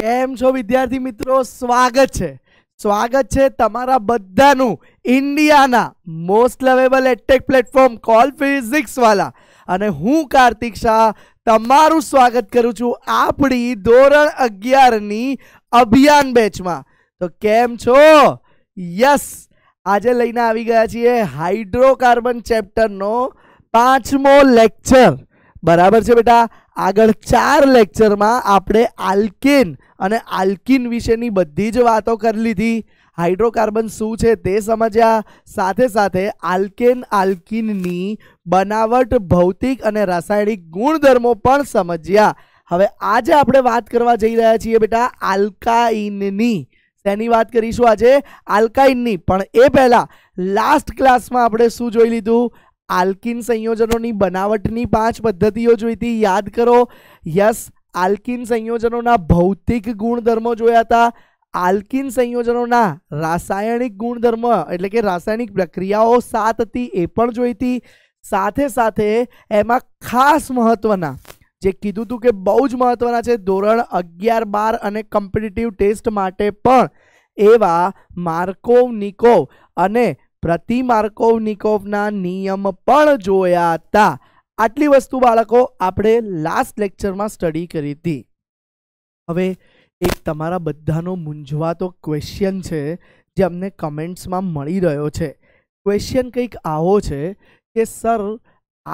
કેમ છો વિદ્યાર્થી મિત્રો સ્વાગત છે સ્વાગત છે તમારા બધાનું ઇન્ડિયાના most lovable edtech platform call Physics Wallah અને હું કાર્તિક શાહ તમારું સ્વાગત કરું છું આપણી ધોરણ અગિયારની અભિયાન બેચમાં તો કેમ છો યસ આજે લઈને આવી ગયા છીએ હાઇડ્રોકાર્બન ચેપ્ટરનો પાંચમો લેક્ચર બરાબર છે બેટા આગળ ચાર લેક્ચરમાં આપણે આલ્કેન અને આલ્કિન વિશેની બધી જ વાતો કરી લીધી હાઇડ્રોકાર્બન શું છે તે સમજ્યા સાથે સાથે આલ્કેન આલ્કિનની બનાવટ ભૌતિક અને રાસાયણિક ગુણધર્મો પણ સમજ્યા હવે આજે આપણે વાત કરવા જઈ રહ્યા છીએ બેટા આલ્કાઇનની તેની વાત કરીશું આજે આલ્કાઇનની પણ એ પહેલાં લાસ્ટ ક્લાસમાં આપણે શું જોઈ લીધું આલ્કિન સંયોજનોની બનાવટની પાંચ પદ્ધતિઓ જોઈતી યાદ કરો યસ આલ્કિન સંયોજનોના ભૌતિક ગુણધર્મો જોયા હતા આલ્કિન સંયોજનોના રાસાયણિક ગુણધર્મ એટલે કે રાસાયણિક પ્રક્રિયાઓ સાત હતી એ પણ જોઈતી સાથે સાથે એમાં ખાસ મહત્વના જે કીધું હતું કે બહુ જ મહત્વના છે ધોરણ અગિયાર બાર અને કમ્પિટિટિવ ટેસ્ટ માટે પણ એવા માર્કોવ નિકોવ અને પ્રતિ માર્કોવ નિકોવના નિયમ પણ જોયા હતા આટલી વસ્તુ બાળકો આપણે લાસ્ટ લેક્ચરમાં સ્ટડી કરી હતી હવે એક તમારા બધાનો મૂંઝવાતો ક્વેશ્ચન છે જે અમને કમેન્ટ્સમાં મળી રહ્યો છે ક્વેશ્ચન કંઈક આવો છે કે સર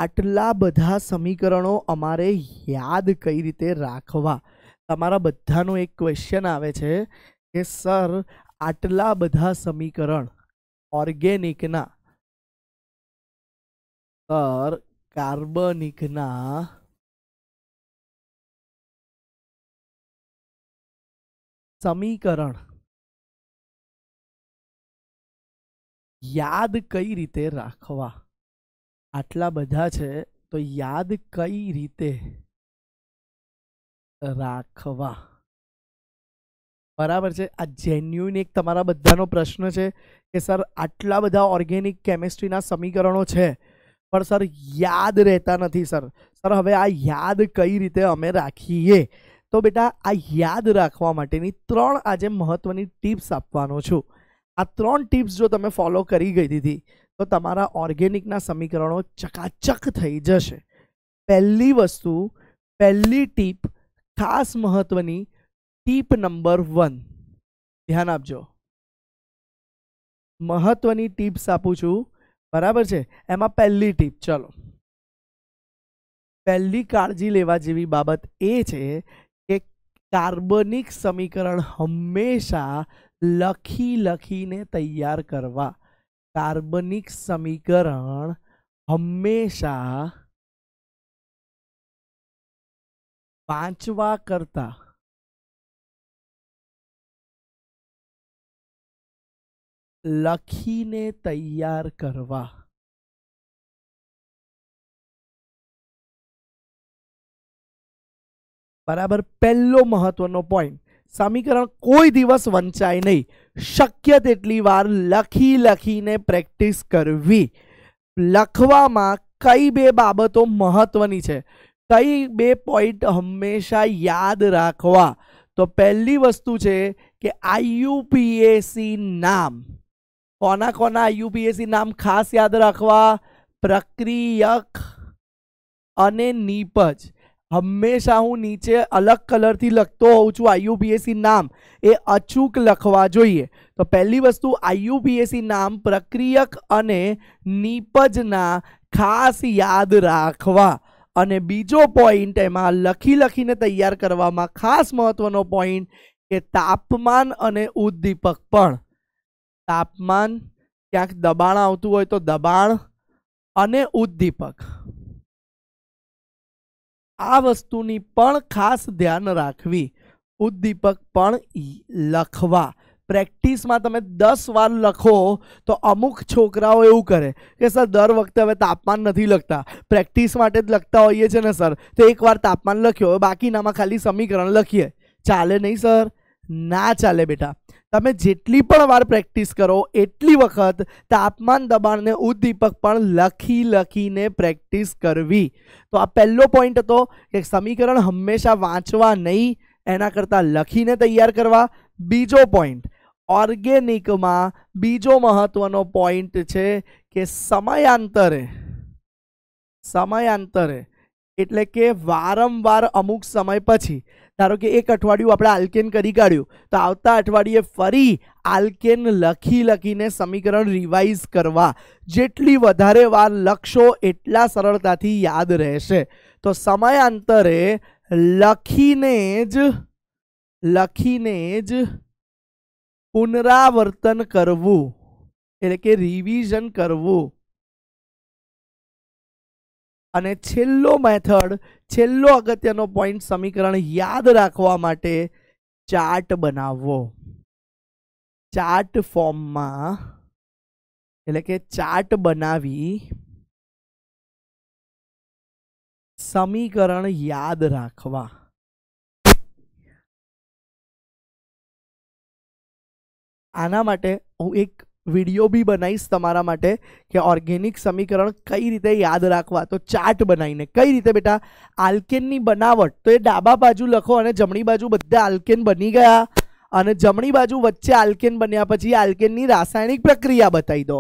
આટલા બધા સમીકરણો અમારે યાદ કઈ રીતે રાખવા તમારા બધાનો એક ક્વેશ્ચન આવે છે કે સર આટલા બધા સમીકરણ ઓર્ગેનિકના પર કાર્બનિકના સમીકરણ યાદ કઈ રીતે રાખવા આટલા બધા છે તો યાદ કઈ રીતે રાખવા બરાબર છે આ જેન્યુઇન એક તમારું બધાનો પ્રશ્ન છે કે સર આટલા બધા ઓર્ગેનિક કેમેસ્ટ્રીના સમીકરણો છે પણ સર યાદ રહેતા નથી સર સર હવે આ યાદ કઈ રીતે અમે રાખીએ તો બેટા આ યાદ રાખવા માટેની ત્રણ આજે મહત્વની ટિપ્સ આપવાનો છું આ ત્રણ ટિપ્સ જો તમે ફોલો કરી ગઈતી તો તમારું ઓર્ગેનિકના સમીકરણો ચકાચક થઈ જશે પહેલી વસ્તુ પહેલી ટિપ ખાસ મહત્વની ટીપ નંબર વન ધ્યાન આપજો મહત્વની ટીપ્સ આપું છું બરાબર છે એમાં પહેલી ટીપ ચલો પહેલી કાળજી લેવા જેવી બાબત એ છે કે કાર્બનિક સમીકરણ હંમેશા લખી લખીને તૈયાર કરવા કાર્બનિક સમીકરણ હંમેશા વાંચવા કરતાં લખીને તૈયાર કરવા બરાબર પહેલો મહત્વનો પોઈન્ટ સમીકરણ કોઈ દિવસ વંચાય નહીં શક્ય તેટલી વાર લખી લખીને પ્રેક્ટિસ કરવી લખવામાં કઈ બે બાબતો મહત્વની છે કઈ બે પોઈન્ટ હંમેશા યાદ રાખવા તો પહેલી વસ્તુ છે કે આઈયુપીએસી નામ કોના કોના યુપીએસસી નામ ખાસ યાદ રાખવા પ્રક્રિયક અને નીપજ હંમેશા હું નીચે અલગ કલરથી લખતો હોઉં છું આઈયુપીએસસી નામ એ અચૂક લખવા જોઈએ તો પહેલી વસ્તુ આઈયુપીએસસી નામ પ્રક્રિયક અને નીપજના ખાસ યાદ રાખવા અને બીજો પોઈન્ટ એમાં લખી લખીને તૈયાર કરવામાં ખાસ મહત્વનો પોઈન્ટ કે તાપમાન અને ઉદ્દીપક પણ તાપમાન ક્યાંક દબાણ આવતું હોય તો દબાણ અને ઉદ્દીપક આ વસ્તુની પણ ખાસ ધ્યાન રાખવી ઉદ્દીપક પણ લખવા પ્રેક્ટિસમાં તમે દસ વાર લખો તો અમુક છોકરાઓ એવું કરે કે સર દર વખતે હવે તાપમાન નથી લખતા પ્રેક્ટિસ માટે જ લખતા હોઈએ છે ને સર તો એકવાર તાપમાન લખ્યો હવે બાકીનામાં ખાલી સમીકરણ લખીએ ચાલે નહીં સર ના ચાલે બેટા તમે જેટલી પણ વાર પ્રેક્ટિસ કરો એટલી વખત તાપમાન દબાણને ઉદ્દીપક પણ લખી લખીને પ્રેક્ટિસ કરવી તો આ પહેલો પોઈન્ટ હતો કે સમીકરણ હંમેશા વાંચવા નહીં એના કરતાં લખીને તૈયાર કરવા બીજો પોઈન્ટ ઓર્ગેનિકમાં બીજો મહત્વનો પોઈન્ટ છે કે સમયાંતરે સમયાંતરે એટલે કે વારંવાર અમુક સમય પછી ધારો કે એક અઠવાડિયું આપણે આલ્કેન કરી કાઢ્યું તો આવતા અઠવાડિયે ફરી આલ્કેન લખી લખીને સમીકરણ રિવાઇઝ કરવા જેટલી વધારે વાર લખશો એટલા સરળતાથી યાદ રહેશે તો સમયાંતરે લખીને જ લખીને જ પુનરાવર્તન કરવું એટલે કે રિવિઝન કરવું અને છેલ્લો મેથડ છેલ્લો અગત્યનો પોઈન્ટ સમીકરણ યાદ રાખવા માટે ચાર્ટ બનાવવો ચાર્ટ ફોર્મમાં એટલે કે ચાર્ટ બનાવી સમીકરણ યાદ રાખવા આના માટે હું એક વિડીયો બી બનાવીશ તમારા માટે કે ઓર્ગેનિક સમીકરણ કઈ રીતે યાદ રાખવા તો ચાર્ટ બનાવીને કઈ રીતે બેટા આલ્કેનની બનાવટ તો એ ડાબા બાજુ લખો અને જમણી બાજુ બધા આલ્કેન બની ગયા અને જમણી બાજુ વચ્ચે આલ્કેન બન્યા પછી આલ્કેનની રાસાયણિક પ્રક્રિયા બતાવી દો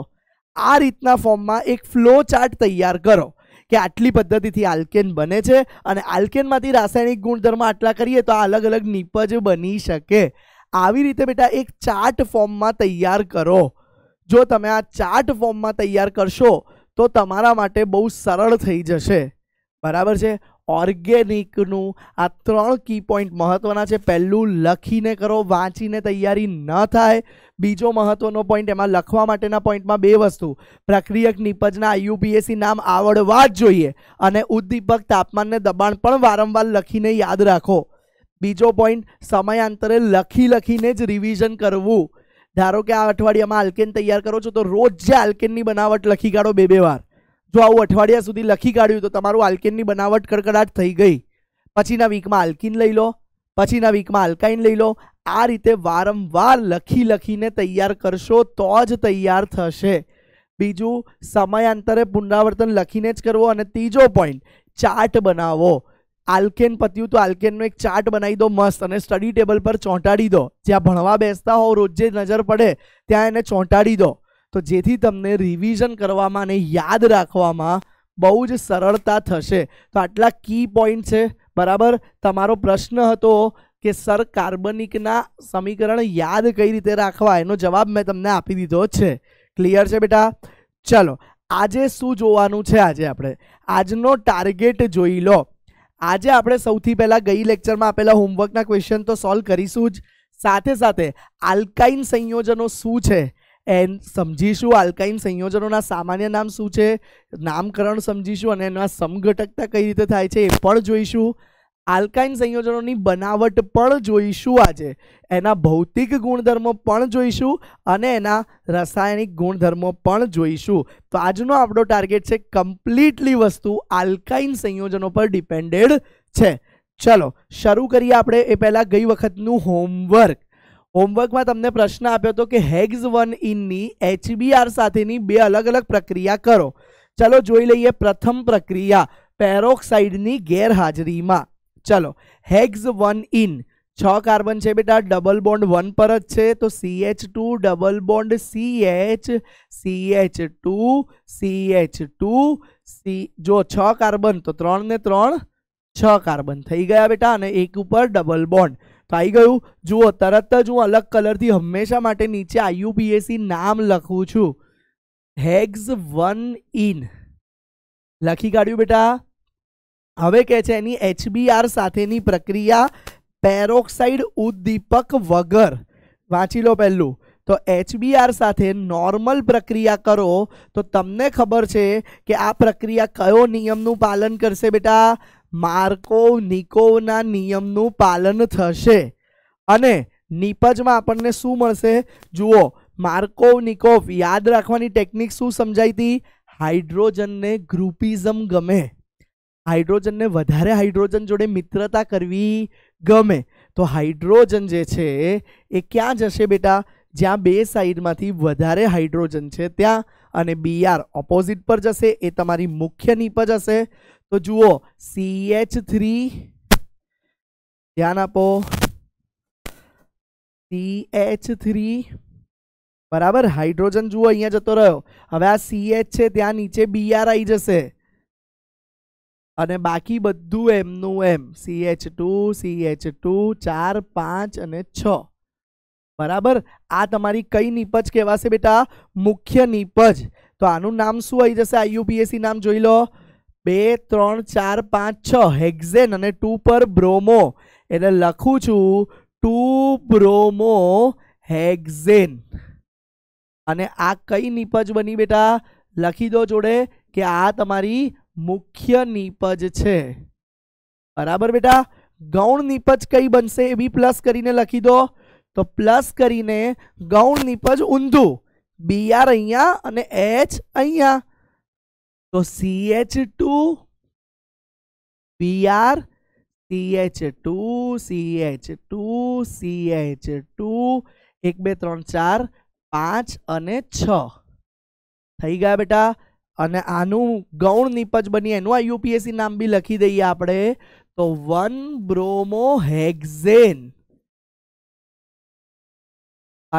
આ રીતના ફોર્મમાં એક ફ્લો ચાર્ટ તૈયાર કરો કે આટલી પદ્ધતિથી આલ્કેન બને છે અને આલ્કેનમાંથી રાસાયણિક ગુણધર્મ આટલા કરીએ તો અલગ અલગ નિપજ બની શકે આવી રીતે બેટા એક ચાર્ટ ફોર્મમાં તૈયાર કરો જો તમે આ ચાર્ટ ફોર્મમાં તૈયાર કરશો તો તમારા માટે બહુ સરળ થઈ જશે બરાબર છે ઓર્ગેનિકનું આ ત્રણ કી પોઈન્ટ મહત્ત્વના છે પહેલું લખીને કરો વાંચીને તૈયારી ન થાય બીજો મહત્ત્વનો પોઈન્ટ એમાં લખવા માટેના પોઈન્ટમાં બે વસ્તુ પ્રક્રિયક નિપજના યુપીએસસી નામ આવડવા જ જોઈએ અને ઉદ્દીપક તાપમાનને દબાણ પણ વારંવાર લખીને યાદ રાખો બીજો પોઈન્ટ સમયાંતરે લખી લખીને જ રિવિઝન કરવું ધારો કે આ અઠવાડિયામાં આલ્કેન તૈયાર કરો છો તો રોજ જે આલ્કેનની બનાવટ લખી કાઢો બે બે વાર જો આવું અઠવાડિયા સુધી લખી કાઢ્યું તો તમારું આલ્કેનની બનાવટ કડકડાટ થઈ ગઈ પછીના વીકમાં આલ્કિન લઈ લો પછીના વીકમાં આલ્કાઇન લઈ લો આ રીતે વારંવાર લખી લખીને તૈયાર કરશો તો જ તૈયાર થશે બીજું સમયાંતરે પુનરાવર્તન લખીને જ કરવો અને ત્રીજો પોઈન્ટ ચાર્ટ બનાવો આલ્કેન પત્યું તો આલ્કેનનો એક ચાર્ટ બનાવી દો મસ્ત અને સ્ટડી ટેબલ પર ચોંટાડી દો જ્યાં ભણવા બેસતા હો રોજે નજર પડે ત્યાં એને ચોંટાડી દો તો જેથી તમને રિવિઝન કરવામાં અને યાદ રાખવામાં બહુ જ સરળતા થશે તો આટલા કી પોઈન્ટ છે બરાબર તમારો પ્રશ્ન હતો કે સર કાર્બનિકના સમીકરણ યાદ કઈ રીતે રાખવા એનો જવાબ મેં તમને આપી દીધો છે ક્લિયર છે બેટા ચલો આજે શું જોવાનું છે આજે આપણે આજનો ટાર્ગેટ જોઈ લો આજે આપણે સૌથી પહેલાં ગઈ લેક્ચરમાં આપેલા હોમવર્કના ક્વેશ્ચન તો સોલ્વ કરીશું જ સાથે સાથે આલ્કાઇન સંયોજનો શું છે એન સમજીશું આલ્કાઇન સંયોજનોના સામાન્ય નામ શું છે નામકરણ સમજીશું અને એના સમઘટકતા કઈ રીતે થાય છે એ પણ જોઈશું આલ્કાઇન સંયોજનોની બનાવટ પણ જોઈશું આજે એના ભૌતિક ગુણધર્મો પણ જોઈશું અને એના રાસાયણિક ગુણધર્મો પણ જોઈશું તો આજનો આપણો ટાર્ગેટ છે કમ્પ્લીટલી વસ્તુ આલ્કાઇન સંયોજનો પર ડિપેન્ડેડ છે ચલો શરૂ કરીએ આપણે એ પહેલાં ગઈ વખતનું હોમવર્ક હોમવર્કમાં તમને પ્રશ્ન આપ્યો હતો કે હેગ્સ વન ઇનની એચબીઆર સાથેની બે અલગ અલગ પ્રક્રિયા કરો ચલો જોઈ લઈએ પ્રથમ પ્રક્રિયા પેરોક્સાઇડની ગેરહાજરીમાં ચલો હેક્સ વન ઇન છ કાર્બન છે બેટા ડબલ બોન્ડ વન પર જ છે તો C H two double bond C H C H two C H two C જો છ કાર્બન તો ત્રણ ને ત્રણ છ કાર્બન થઈ ગયા બેટા અને એક ઉપર ડબલ બોન્ડ તો આવી ગયું જુઓ તરત જ હું અલગ કલરથી હંમેશા માટે નીચે આઈયુપીએસી નામ લખું છું હેગ્સ વન ઇન લખી કાઢ્યું બેટા હવે કહે છે એની એચબીઆર સાથેની પ્રક્રિયા પેરોક્સાઇડ ઉદ્દીપક વગર વાંચી લો પહેલું તો એચબીઆર સાથે નોર્મલ પ્રક્રિયા કરો તો તમને ખબર છે કે આ પ્રક્રિયા કયો નિયમનું પાલન કરશે બેટા માર્કો નિકોવના નિયમનું પાલન થશે અને નીપજમાં આપણને શું મળશે જુઓ માર્કોવ નિકોવ યાદ રાખવાની ટેકનિક શું સમજાઈ હતી હાઇડ્રોજનને ગ્રુપિઝમ ગમે हाइड्रोजन ने વધારે हाइड्रोजन જોડે મિત્રતા કરવી ગમે તો હાઇડ્રોજન જે છે એ ક્યાં જશે બેટા જ્યાં બે સાઈડમાંથી વધારે હાઇડ્રોજન છે ત્યાં અને Br ઓપોઝિટ પર જશે એ તમારી મુખ્ય નિપજ જશે તો જુઓ CH3 ધ્યાન આપો CH3 બરાબર હાઇડ્રોજન જુઓ અહીંયા જતો રહ્યો હવે આ CH છે ત્યાં નીચે Br આવી જશે અને બાકી બધું એમનું એમ C H two C H two ચાર પાંચ અને છ બરાબર આ તમારી કઈ નીપજ કહેવાશે બેટા મુખ્ય નીપજ તો આનું નામ શું આવી જશે આઈયુપીએસસી નામ જોઈ લો બે ત્રણ ચાર પાંચ છ હેક્ઝેન અને ટુ પર બ્રોમો એટલે લખું છું ટુ બ્રોમો હેક્ઝેન અને આ કઈ નીપજ બની બેટા લખી દો જોડે કે આ તમારી મુખ્ય નીપજ છે બરાબર બેટા ગૌણ નીપજ કઈ બનશે એ બી પ્લસ કરીને લખી દો તો પ્લસ કરીને ગૌણ નીપજ ઊંધું બી આર અહીંયા અને એચ અહીંયા તો C H two B R C H two C H two C H two એક બે ત્રણ ચાર પાંચ અને છ થઈ ગયા બેટા અને આનું ગૌણ નીપજ બની એનું આ યુપીએસસી નામ બી લખી દઈએ આપણે તો વન બ્રોમો હેક્ઝેન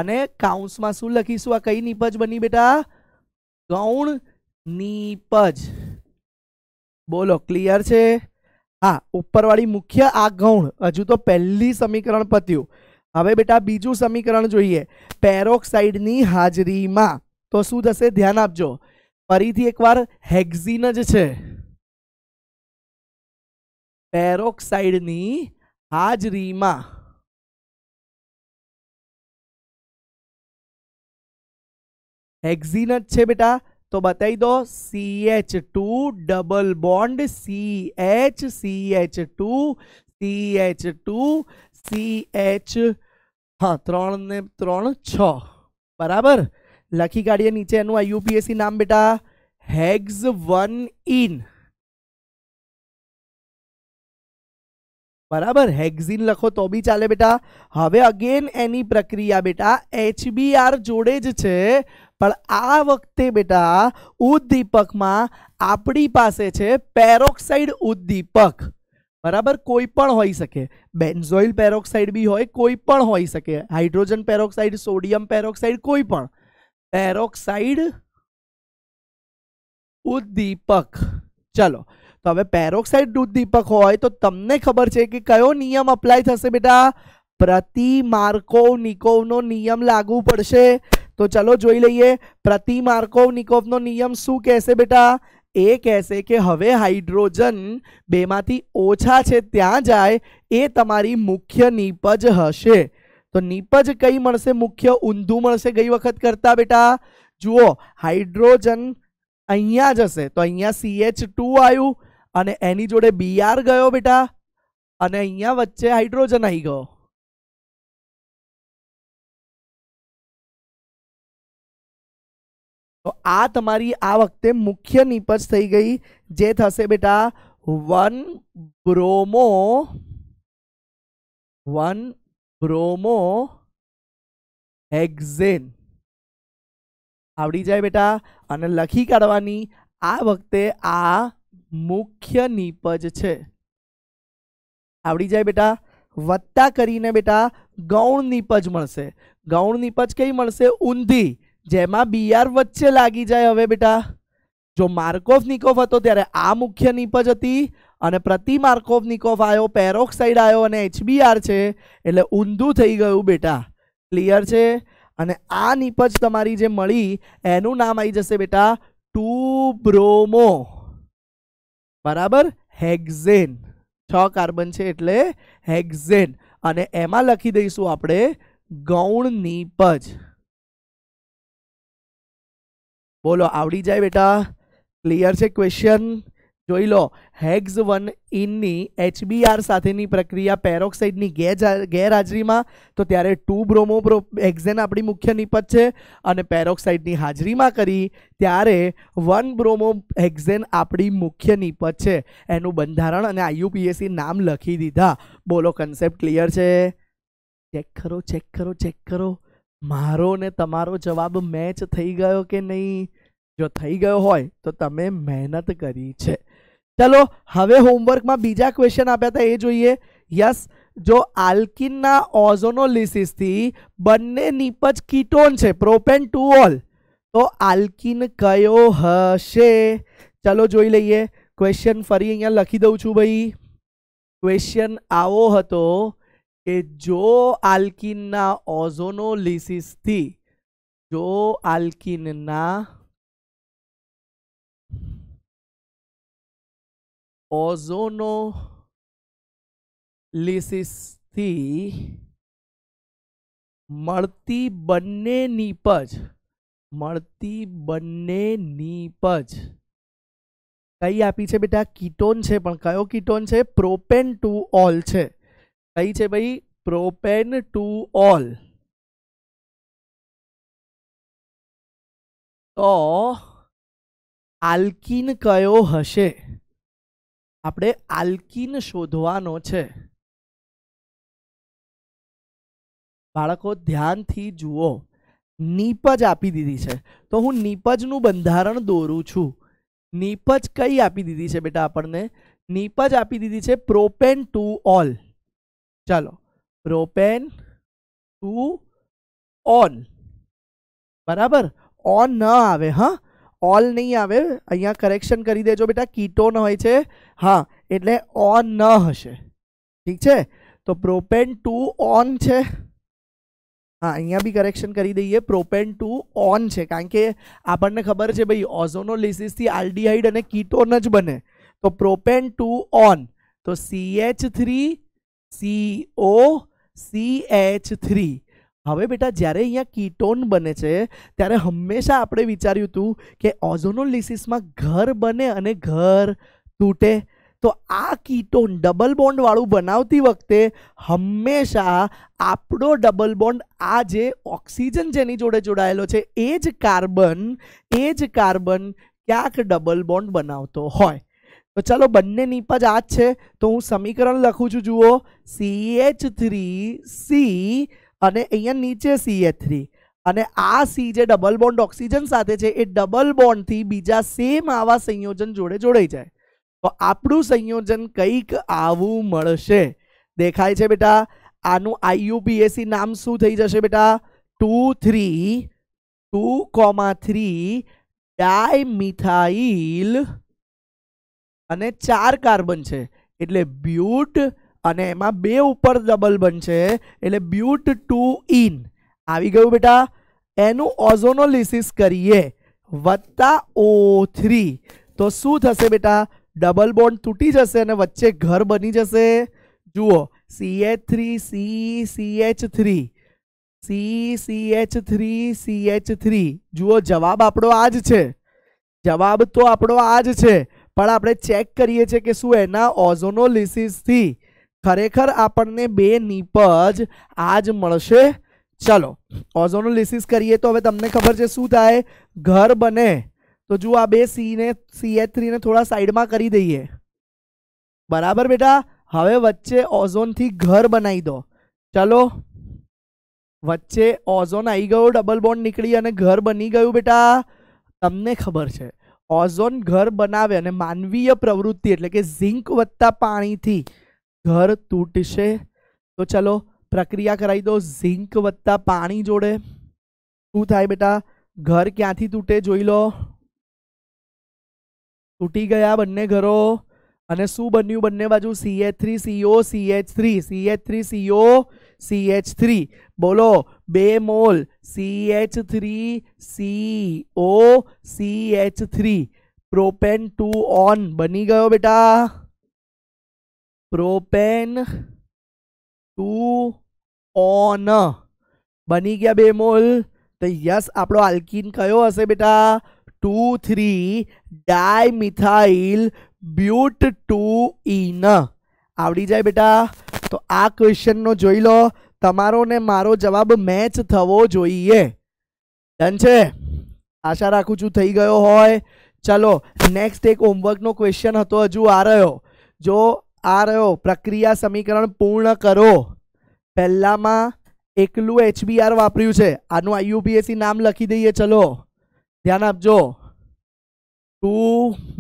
અને કાઉન્સમાં શું લખીશું આ કઈ નિપજ બની બેટા ગૌણ નીપજ બોલો ક્લિયર છે હા ઉપરવાળી મુખ્ય આ ગૌણ હજુ તો પહેલી સમીકરણ પત્યું હવે બેટા બીજું સમીકરણ જોઈએ પેરોક્સાઇડની હાજરીમાં તો શું થશે ધ્યાન આપજો ફરીથી એકવાર હેક્ઝિન જ છે પેરોક્સાઇડની હાજરીમાં હેક્ઝિન જ છે બેટા તો બતાવી દો CH2 two double bond CH CH2 two CH two CH હા ત્રણ ને ત્રણ છ બરાબર લખી કાઢીએ નીચે એનું આ યુપીએસસી નામ બેટા હેગ્સ વન ઇન બરાબર હેક્ઝિન લખો તો બી ચાલે બેટા હવે અગેન એની પ્રક્રિયા બેટા એચબીઆર જોડે જ છે પણ આ વખતે બેટા ઉદ્દીપકમાં આપણી પાસે છે પેરોક્સાઇડ ઉદ્દીપક બરાબર કોઈ પણ હોઈ શકે બેન્ઝોઇલ પેરોક્સાઇડ બી હોય કોઈ પણ હોઈ શકે હાઇડ્રોજન પેરોક્સાઇડ સોડિયમ પેરોક્સાઇડ કોઈ પણ पेरोक्साइड ઉદ્દીપક ચલો તો હવે પેરોક્સાઇડ ઉદ્દીપક હોય તો તમને ખબર છે કે કયો નિયમ અપ્લાય થશે બેટા પ્રતિ માર્કોવ નિકોવનો નિયમ લાગુ પડશે તો ચલો જોઈ લઈએ પ્રતિ માર્કોવ નિકોવનો નિયમ શું કહેશે બેટા એ કહેશે કે હવે હાઇડ્રોજન બેમાંથી ઓછા છે ત્યાં જાય એ તમારી મુખ્ય નીપજ હશે तो निपज कई मणसे मुख्य उंधु मणसे गई वक्त करता बेटा જુઓ હાઇડ્રોજન અહીંયા જસે તો અહીંયા CH2 आयो અને એની જોડે Br ગયો બેટા અને અહીંયા વચ્ચે હાઇડ્રોજન આવી ગયો તો આ તમારી આ વખતે મુખ્ય નિપજ થઈ ગઈ જે થશે બેટા 1 બ્રોમો 1 બ્રોમો હેક્ઝેન આવડી જાય બેટા અને લખી કાઢવાની આ વખતે આ મુખ્ય નીપજ છે આવડી જાય બેટા વત્તા કરીને બેટા ગૌણ નીપજ મળશે ગૌણ નીપજ કઈ મળશે ઊંધી જેમાં બીઆર વચ્ચે લાગી જાય હવે બેટા જો માર્કોફ નિકોફ હતો ત્યારે આ મુખ્ય નીપજ હતી અને પ્રતિ માર્કોફ નિકોફ આવ્યો પેરોક્સાઇડ આવ્યો અને એચબીઆર છે એટલે ઊંધું થઈ ગયું બેટા ક્લિયર છે અને આ નિપજ તમારી જે મળી એનું નામ આવી જશે બેટા ટુ બ્રોમો બરાબર હેક્ઝેન છ કાર્બન છે એટલે હેક્ઝેન અને એમાં લખી દઈશું આપણે ગૌણ નીપજ બોલો આવડી જાય બેટા ક્લિયર છે ક્વેશ્ચન જોઈ લો હેગ્સ વન ઇનની એચબીઆર સાથેની પ્રક્રિયા પેરોક્સાઇડની ગેરહાજરીમાં તો ત્યારે ટુ બ્રોમો હેક્ઝેન આપણી મુખ્ય નિપજ છે અને પેરોક્સાઇડની હાજરીમાં કરી ત્યારે વન બ્રોમો હેક્ઝેન આપણી મુખ્ય નિપજ છે એનું બંધારણ અને આઈયુપીએસસી નામ લખી દીધા બોલો કન્સેપ્ટ ક્લિયર છે ચેક કરો ચેક કરો ચેક કરો મારો ને તમારો જવાબ મેચ થઈ ગયો કે નહીં જો થઈ ગયો હોય તો તમે મહેનત કરી છે ચલો હવે હોમવર્કમાં બીજા ક્વેશ્ચન આપ્યા હતા એ જોઈએ યસ જો આલ્કિનના ઓઝોનોલિસિસથી બંને નીપજ કીટોન છે પ્રોપેન ટુ ઓલ તો આલ્કિન કયો હશે ચલો જોઈ લઈએ ક્વેશ્ચન ફરી અહીંયા લખી દઉં છું ભાઈ ક્વેશ્ચન આવો હતો કે જો આલ્કિનના ઓઝોનોલિસિસથી જો આલ્કિનના ઓઝોનોલિસિસથી મળતી બંને નીપજ મળતી બંને નીપજ કઈ આપી છે બેટા કીટોન છે પણ કયો કીટોન છે પ્રોપેન ટુ ઓલ છે કઈ છે ભાઈ પ્રોપેન ટુ ઓલ તો આલ્કીન કયો હશે આપણે આલ્કીન શોધવાનો છે બાળકો ધ્યાનથી જુઓ નીપજ આપી દીધી છે તો હું નીપજનું બંધારણ દોરું છું નીપજ કઈ આપી દીધી છે બેટા આપણને નીપજ આપી દીધી છે પ્રોપેન ટુ ઓલ ચાલો પ્રોપેન ટુ ઓન બરાબર ઓન ન આવે હા ऑल नहीं आवे यहां करेक्शन कर देजो बेटा कीटोन है छे हां એટલે ઓ ન હશે ઠીક છે તો પ્રોપેન 2 ઓન છે હા અહીંયા ભી કરેક્શન કરી દઈએ પ્રોપેન 2 ઓન છે કારણ કે આપણને ખબર છે ભઈ ઓઝોનોલિસિસ થી આલ્ડીહાઇડ અને કીટોન જ બને તો પ્રોપેન 2 ઓન તો CH3 CO CH3 હવે બેટા જ્યારે અહીંયા કીટોન બને છે ત્યારે હંમેશા આપણે વિચાર્યું હતું કે ઓઝોનોલિસિસમાં ઘર બને અને ઘર તૂટે તો આ કીટોન ડબલ બોન્ડવાળું બનાવતી વખતે હંમેશા આપણો ડબલ બોન્ડ આ જે ઓક્સિજન જેની જોડે જોડાયેલો છે એ જ કાર્બન એ જ કાર્બન ક્યાંક ડબલ બોન્ડ બનાવતો હોય તો ચાલો બંનેની પજ આ જ છે તો હું સમીકરણ લખું છું જુઓ સી એચ થ્રી સી અને અહીંયા નીચે સી થ્રી અને આ સી જે ડબલ બોન્ડ ઓક્સિજન સાથે છે એ ડબલ બોન્ડથી બીજા સેમ આવા સંયોજન જોડે જોડાઈ જાય તો આપણું સંયોજન કંઈક આવું મળશે દેખાય છે બેટા આનું આઈયુપીએસી નામ શું થઈ જશે બેટા two three two comma three dimethyl અને ચાર કાર્બન છે એટલે બ્યુટ અને એમાં બે ઉપર ડબલ બનશે એટલે બ્યુટ ટુ ઇન આવી ગયું બેટા એનું ઓઝોનોલિસિસ કરીએ વત્તા ઓ થ્રી તો શું થશે બેટા ડબલ બોન્ડ તૂટી જશે અને વચ્ચે ઘર બની જશે જુઓ C H three C C H three C C H three C H three જુઓ જવાબ આપણો આ જ છે જવાબ તો આપણો આ જ છે પણ આપણે ચેક કરીએ છીએ કે શું એના ઓઝોનોલિસિસથી ખરેખર આપણને બે નીપજ આજ મળશે ચલો ઓઝોનનું લિસિસ કરીએ તો હવે તમને ખબર છે શું થાય ઘર બને તો જુઓ આ બે સીને સીએચ થ્રીને થોડા સાઈડમાં કરી દઈએ બરાબર બેટા હવે વચ્ચે ઓઝોનથી ઘર બનાવી દો ચલો વચ્ચે ઓઝોન આવી ગયો ડબલ બોન્ડ નીકળી અને ઘર બની ગયું બેટા તમને ખબર છે ઓઝોન ઘર બનાવે અને માનવીય પ્રવૃત્તિ એટલે કે ઝિંક વધતા પાણીથી ઘર તૂટશે તો ચલો પ્રક્રિયા કરાવી દો ઝીંક વત્તા પાણી જોડે શું થાય બેટા ઘર ક્યાંથી તૂટે જોઈ લો તૂટી ગયા બંને ઘરો અને શું બન્યું બંને બાજુ CH three CO CH three CH three CO CH three બોલો બે mole CH three CO CH three propan two one બની ગયો બેટા પ્રોપેન ટુ ઓન બની ગયા બે મોલ તો યસ આપણો આલ્કિન કયો હશે બેટા two three dye dimethyl but two ene આવડી જાય બેટા તો આ ક્વેશ્ચનનો જોઈ લો તમારો ને મારો જવાબ મેચ થવો જોઈએ ડન છે આશા રાખું છું થઈ ગયો હોય ચલો નેક્સ્ટ એક હોમવર્કનો ક્વેશ્ચન હતો હજુ આ રહ્યો જો આ રહ્યો પ્રક્રિયા સમીકરણ પૂર્ણ કરો પહેલામાં એકલું એચબીઆર વાપર્યું છે આનું આઈયુપીએસસી નામ લખી દઈએ ચલો ધ્યાન આપજો ટુ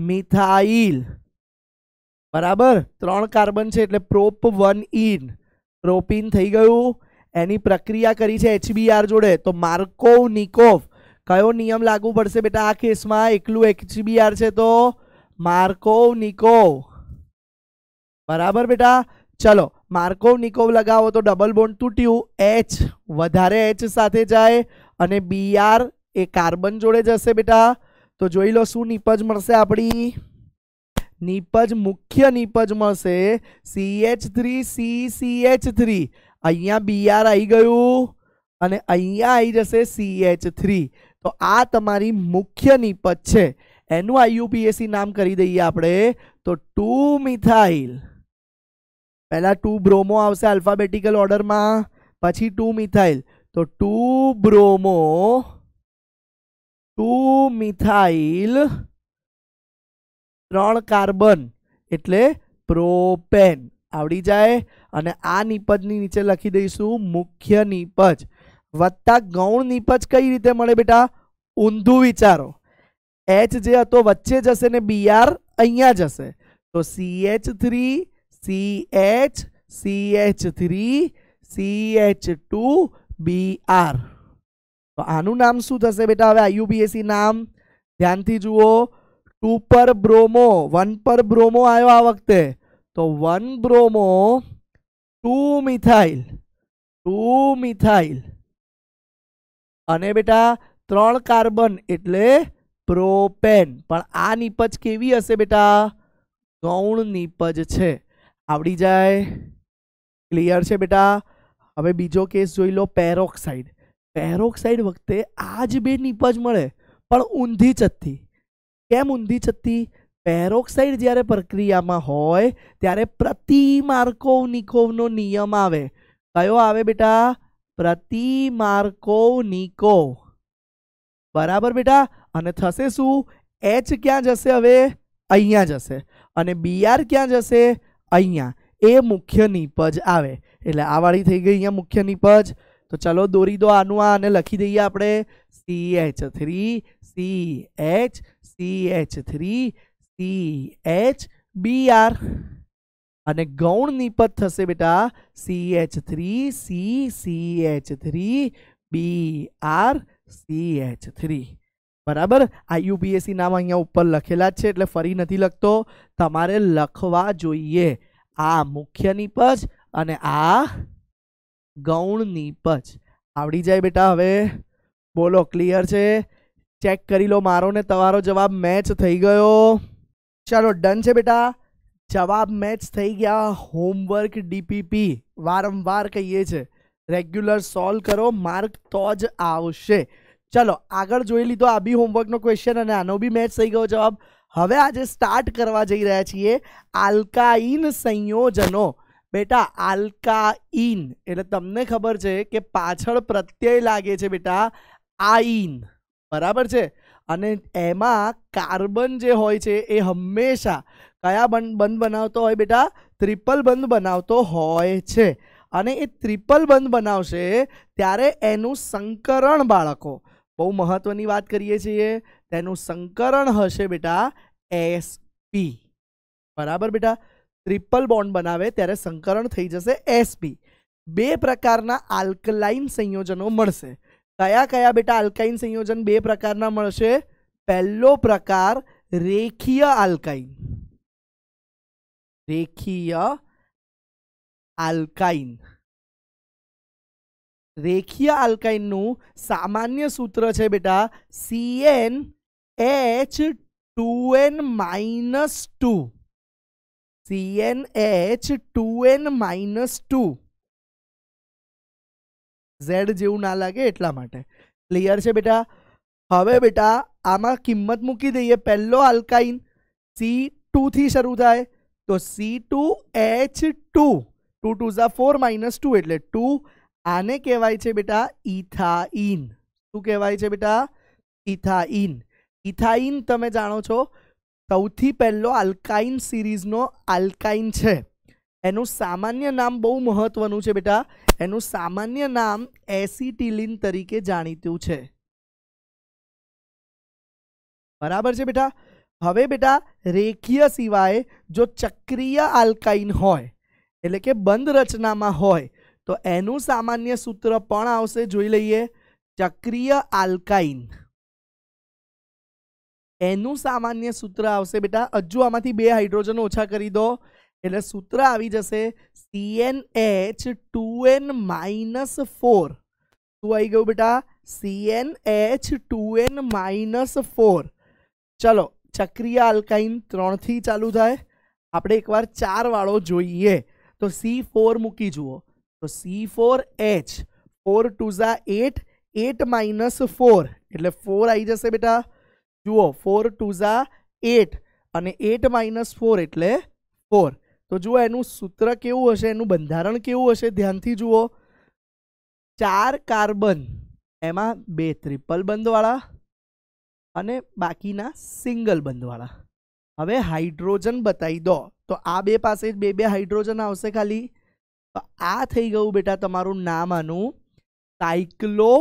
મિથાઇલ બરાબર ત્રણ કાર્બન છે એટલે પ્રોપ વન ઇન પ્રોપિન થઈ ગયું એની પ્રક્રિયા કરી છે એચબીઆર જોડે તો માર્કોવ નિકોફ કયો નિયમ લાગુ પડશે બેટા આ કેસમાં એકલું એચબીઆર છે તો માર્કોવ નિકોવ બરાબર બેટા ચલો માર્કોવ નિકોવ લગાવો તો ડબલ બોન્ડ તૂટ્યું એચ વધારે એચ સાથે જાય અને બીઆર એ કાર્બન જોડે જશે બેટા તો જોઈ લો શું નીપજ મળશે આપણી નીપજ મુખ્ય નીપજ મળશે C H three C C H three અહીંયા બીઆર આવી ગયું અને અહીંયા આવી જશે સી એચ થ્રી તો આ તમારી મુખ્ય નીપજ છે એનું આઈયુપીએસી નામ કરી દઈએ આપણે તો ટુ મિથાઇલ પહેલાં ટુ બ્રોમો આવશે આલ્ફાબેટિકલ ઓર્ડરમાં પછી ટુ મિથાઇલ તો ટુ બ્રોમો ટુ મિથાઇલ ત્રણ કાર્બન એટલે પ્રોપેન આવડી જાય અને આ નીપજની નીચે લખી દઈશું મુખ્ય નીપજ વત્તા ગૌણ નીપજ કઈ રીતે મળે બેટા ઊંધું વિચારો એચ જે હતો વચ્ચે જશે ને બીઆર અહીંયા જશે તો C H three C H C H three C H two B R તો આનું નામ શું થશે બેટા હવે આયુબીએસી નામ ધ્યાનથી જુઓ ટુ પર બ્રોમો વન પર બ્રોમો આવ્યો આ વખતે તો one bromo two methyl two methyl અને બેટા ત્રણ કાર્બન એટલે પ્રોપેન પણ આ નીપજ કેવી હશે બેટા ગૌણ નીપજ છે આવડી જાય ક્લિયર છે બેટા હવે બીજો કેસ જોઈ લો પેરોક્સાઇડ પેરોક્સાઇડ વખતે આ જ બે નીપજ મળે પણ ઊંધી ચત્તી કેમ ઊંધી ચત્તી પેરોક્સાઇડ જ્યારે પ્રક્રિયામાં હોય ત્યારે પ્રતિ માર્કોવ નિકોવનો નિયમ આવે કયો આવે બેટા પ્રતિ પ્રતિમાર્કોવ નિકોવ બરાબર બેટા અને થશે શું એચ ક્યાં જશે હવે અહીંયા જશે અને બીઆર ક્યાં જશે અહીંયા એ મુખ્ય નીપજ આવે એટલે આ વાળી થઈ ગઈ અહીંયા મુખ્ય નીપજ તો ચલો દોરી દો આનું આ અને લખી દઈએ આપણે C H three C H C H three C H B R અને ગૌણ નિપજ થશે બેટા C H three C C H three B R C H three બરાબર આઈયુબીએસસી નામ અહીંયા ઉપર લખેલા જ છે એટલે ફરી નથી લખતો તમારે લખવા જોઈએ આ મુખ્ય નીપજ અને આ ગૌણ નીપજ આવડી જાય બેટા હવે બોલો ક્લિયર છે ચેક કરી લો મારો ને તમારો જવાબ મેચ થઈ ગયો ચાલો ડન છે બેટા જવાબ મેચ થઈ ગયા હોમવર્ક ડીપીપી વારંવાર કહીએ છે રેગ્યુલર સોલ્વ કરો માર્ક તો જ આવશે ચલો આગળ જોઈ લીધો આ બી હોમવર્કનો ક્વેશ્ચન અને આનો બી મેચ થઈ ગયો જવાબ હવે આજે સ્ટાર્ટ કરવા જઈ રહ્યા છીએ આલ્કાઇન સંયોજનો બેટા આલ્કાઇન એટલે તમને ખબર છે કે પાછળ પ્રત્યય લાગે છે બેટા આઈન બરાબર છે અને એમાં કાર્બન જે હોય છે એ હંમેશા કયા બંધ બનાવતો હોય બેટા ત્રિપલ બંધ બનાવતો હોય છે અને એ ત્રિપલ બંધ બનાવશે ત્યારે એનું સંકરણ બાળકો બહુ મહત્વની વાત કરીએ છીએ તેનું સંકરણ હશે બેટા એસપી બરાબર બેટા ટ્રિપલ બોન્ડ બનાવે ત્યારે સંકરણ થઈ જશે એસપી બે પ્રકારના આલ્કલાઇન સંયોજનો મળશે કયા કયા બેટા આલ્કાઇન સંયોજન બે પ્રકારના મળશે પહેલો પ્રકાર રેખીય આલ્કાઇન રેખીય આલ્કાઇન देखिए एल्काइन નું સામાન્ય સૂત્ર છે બેટા CN H 2n - 2 CN H 2n - 2 Z જેવું ના લાગે એટલા માટે ક્લિયર છે બેટા હવે બેટા આમાં કિંમત મૂકી દઈએ પેલ્લો આલ્કાઇન C2 થી શરૂ થાય તો C2H2 2 * 2 = 4 - 2 એટલે 2 આને કહેવાય છે બેટા ઇથાઇન શું કહેવાય છે બેટા ઇથાઇન ઇથાઇન તમે જાણો છો સૌથી પહેલો આલ્કાઇન સિરીઝનો આલ્કાઇન છે એનું સામાન્ય નામ બહુ મહત્વનું છે બેટા એનું સામાન્ય નામ એસિટિલિન તરીકે જાણીતું છે બરાબર છે બેટા હવે બેટા રેખીય સિવાય જો ચક્રીય આલ્કાઇન હોય એટલે કે બંધ રચનામાં હોય એનું સામાન્ય સૂત્ર પણ આવશે જોઈ લઈએ ચક્રીય આલ્કાઇન એનું સામાન્ય સૂત્ર આવશે બેટા અજુમાંથી બે હાઇડ્રોજન ઓછા કરી દો એટલે સૂત્ર આવી જશે CNH2N-4 તો આવી ગયો બેટા CNH2N-4 ચલો ચક્રીય આલ્કાઇન 3 થી ચાલુ થાય આપણે એકવાર 4 વાળો જોઈએ તો C4 મૂકી જુઓ તો સી ફોર એચ ફોર ટુઝા એટ એટ માઇનસ ફોર એટલે ફોર આવી જશે બેટા જુઓ ફોર ટુઝા એટ અને એટ માઇનસ ફોર એટલે ફોર તો જુઓ એનું સૂત્ર કેવું હશે એનું બંધારણ કેવું હશે ધ્યાનથી જુઓ ચાર કાર્બન એમાં બે ત્રિપલ બંધવાળા અને બાકીના સિંગલ બંધવાળા હવે હાઇડ્રોજન બતાવી દો તો આ બે પાસે બે બે હાઇડ્રોજન આવશે ખાલી તો આ થઈ ગયું બેટા તમારું નામ આનું સાયક્લો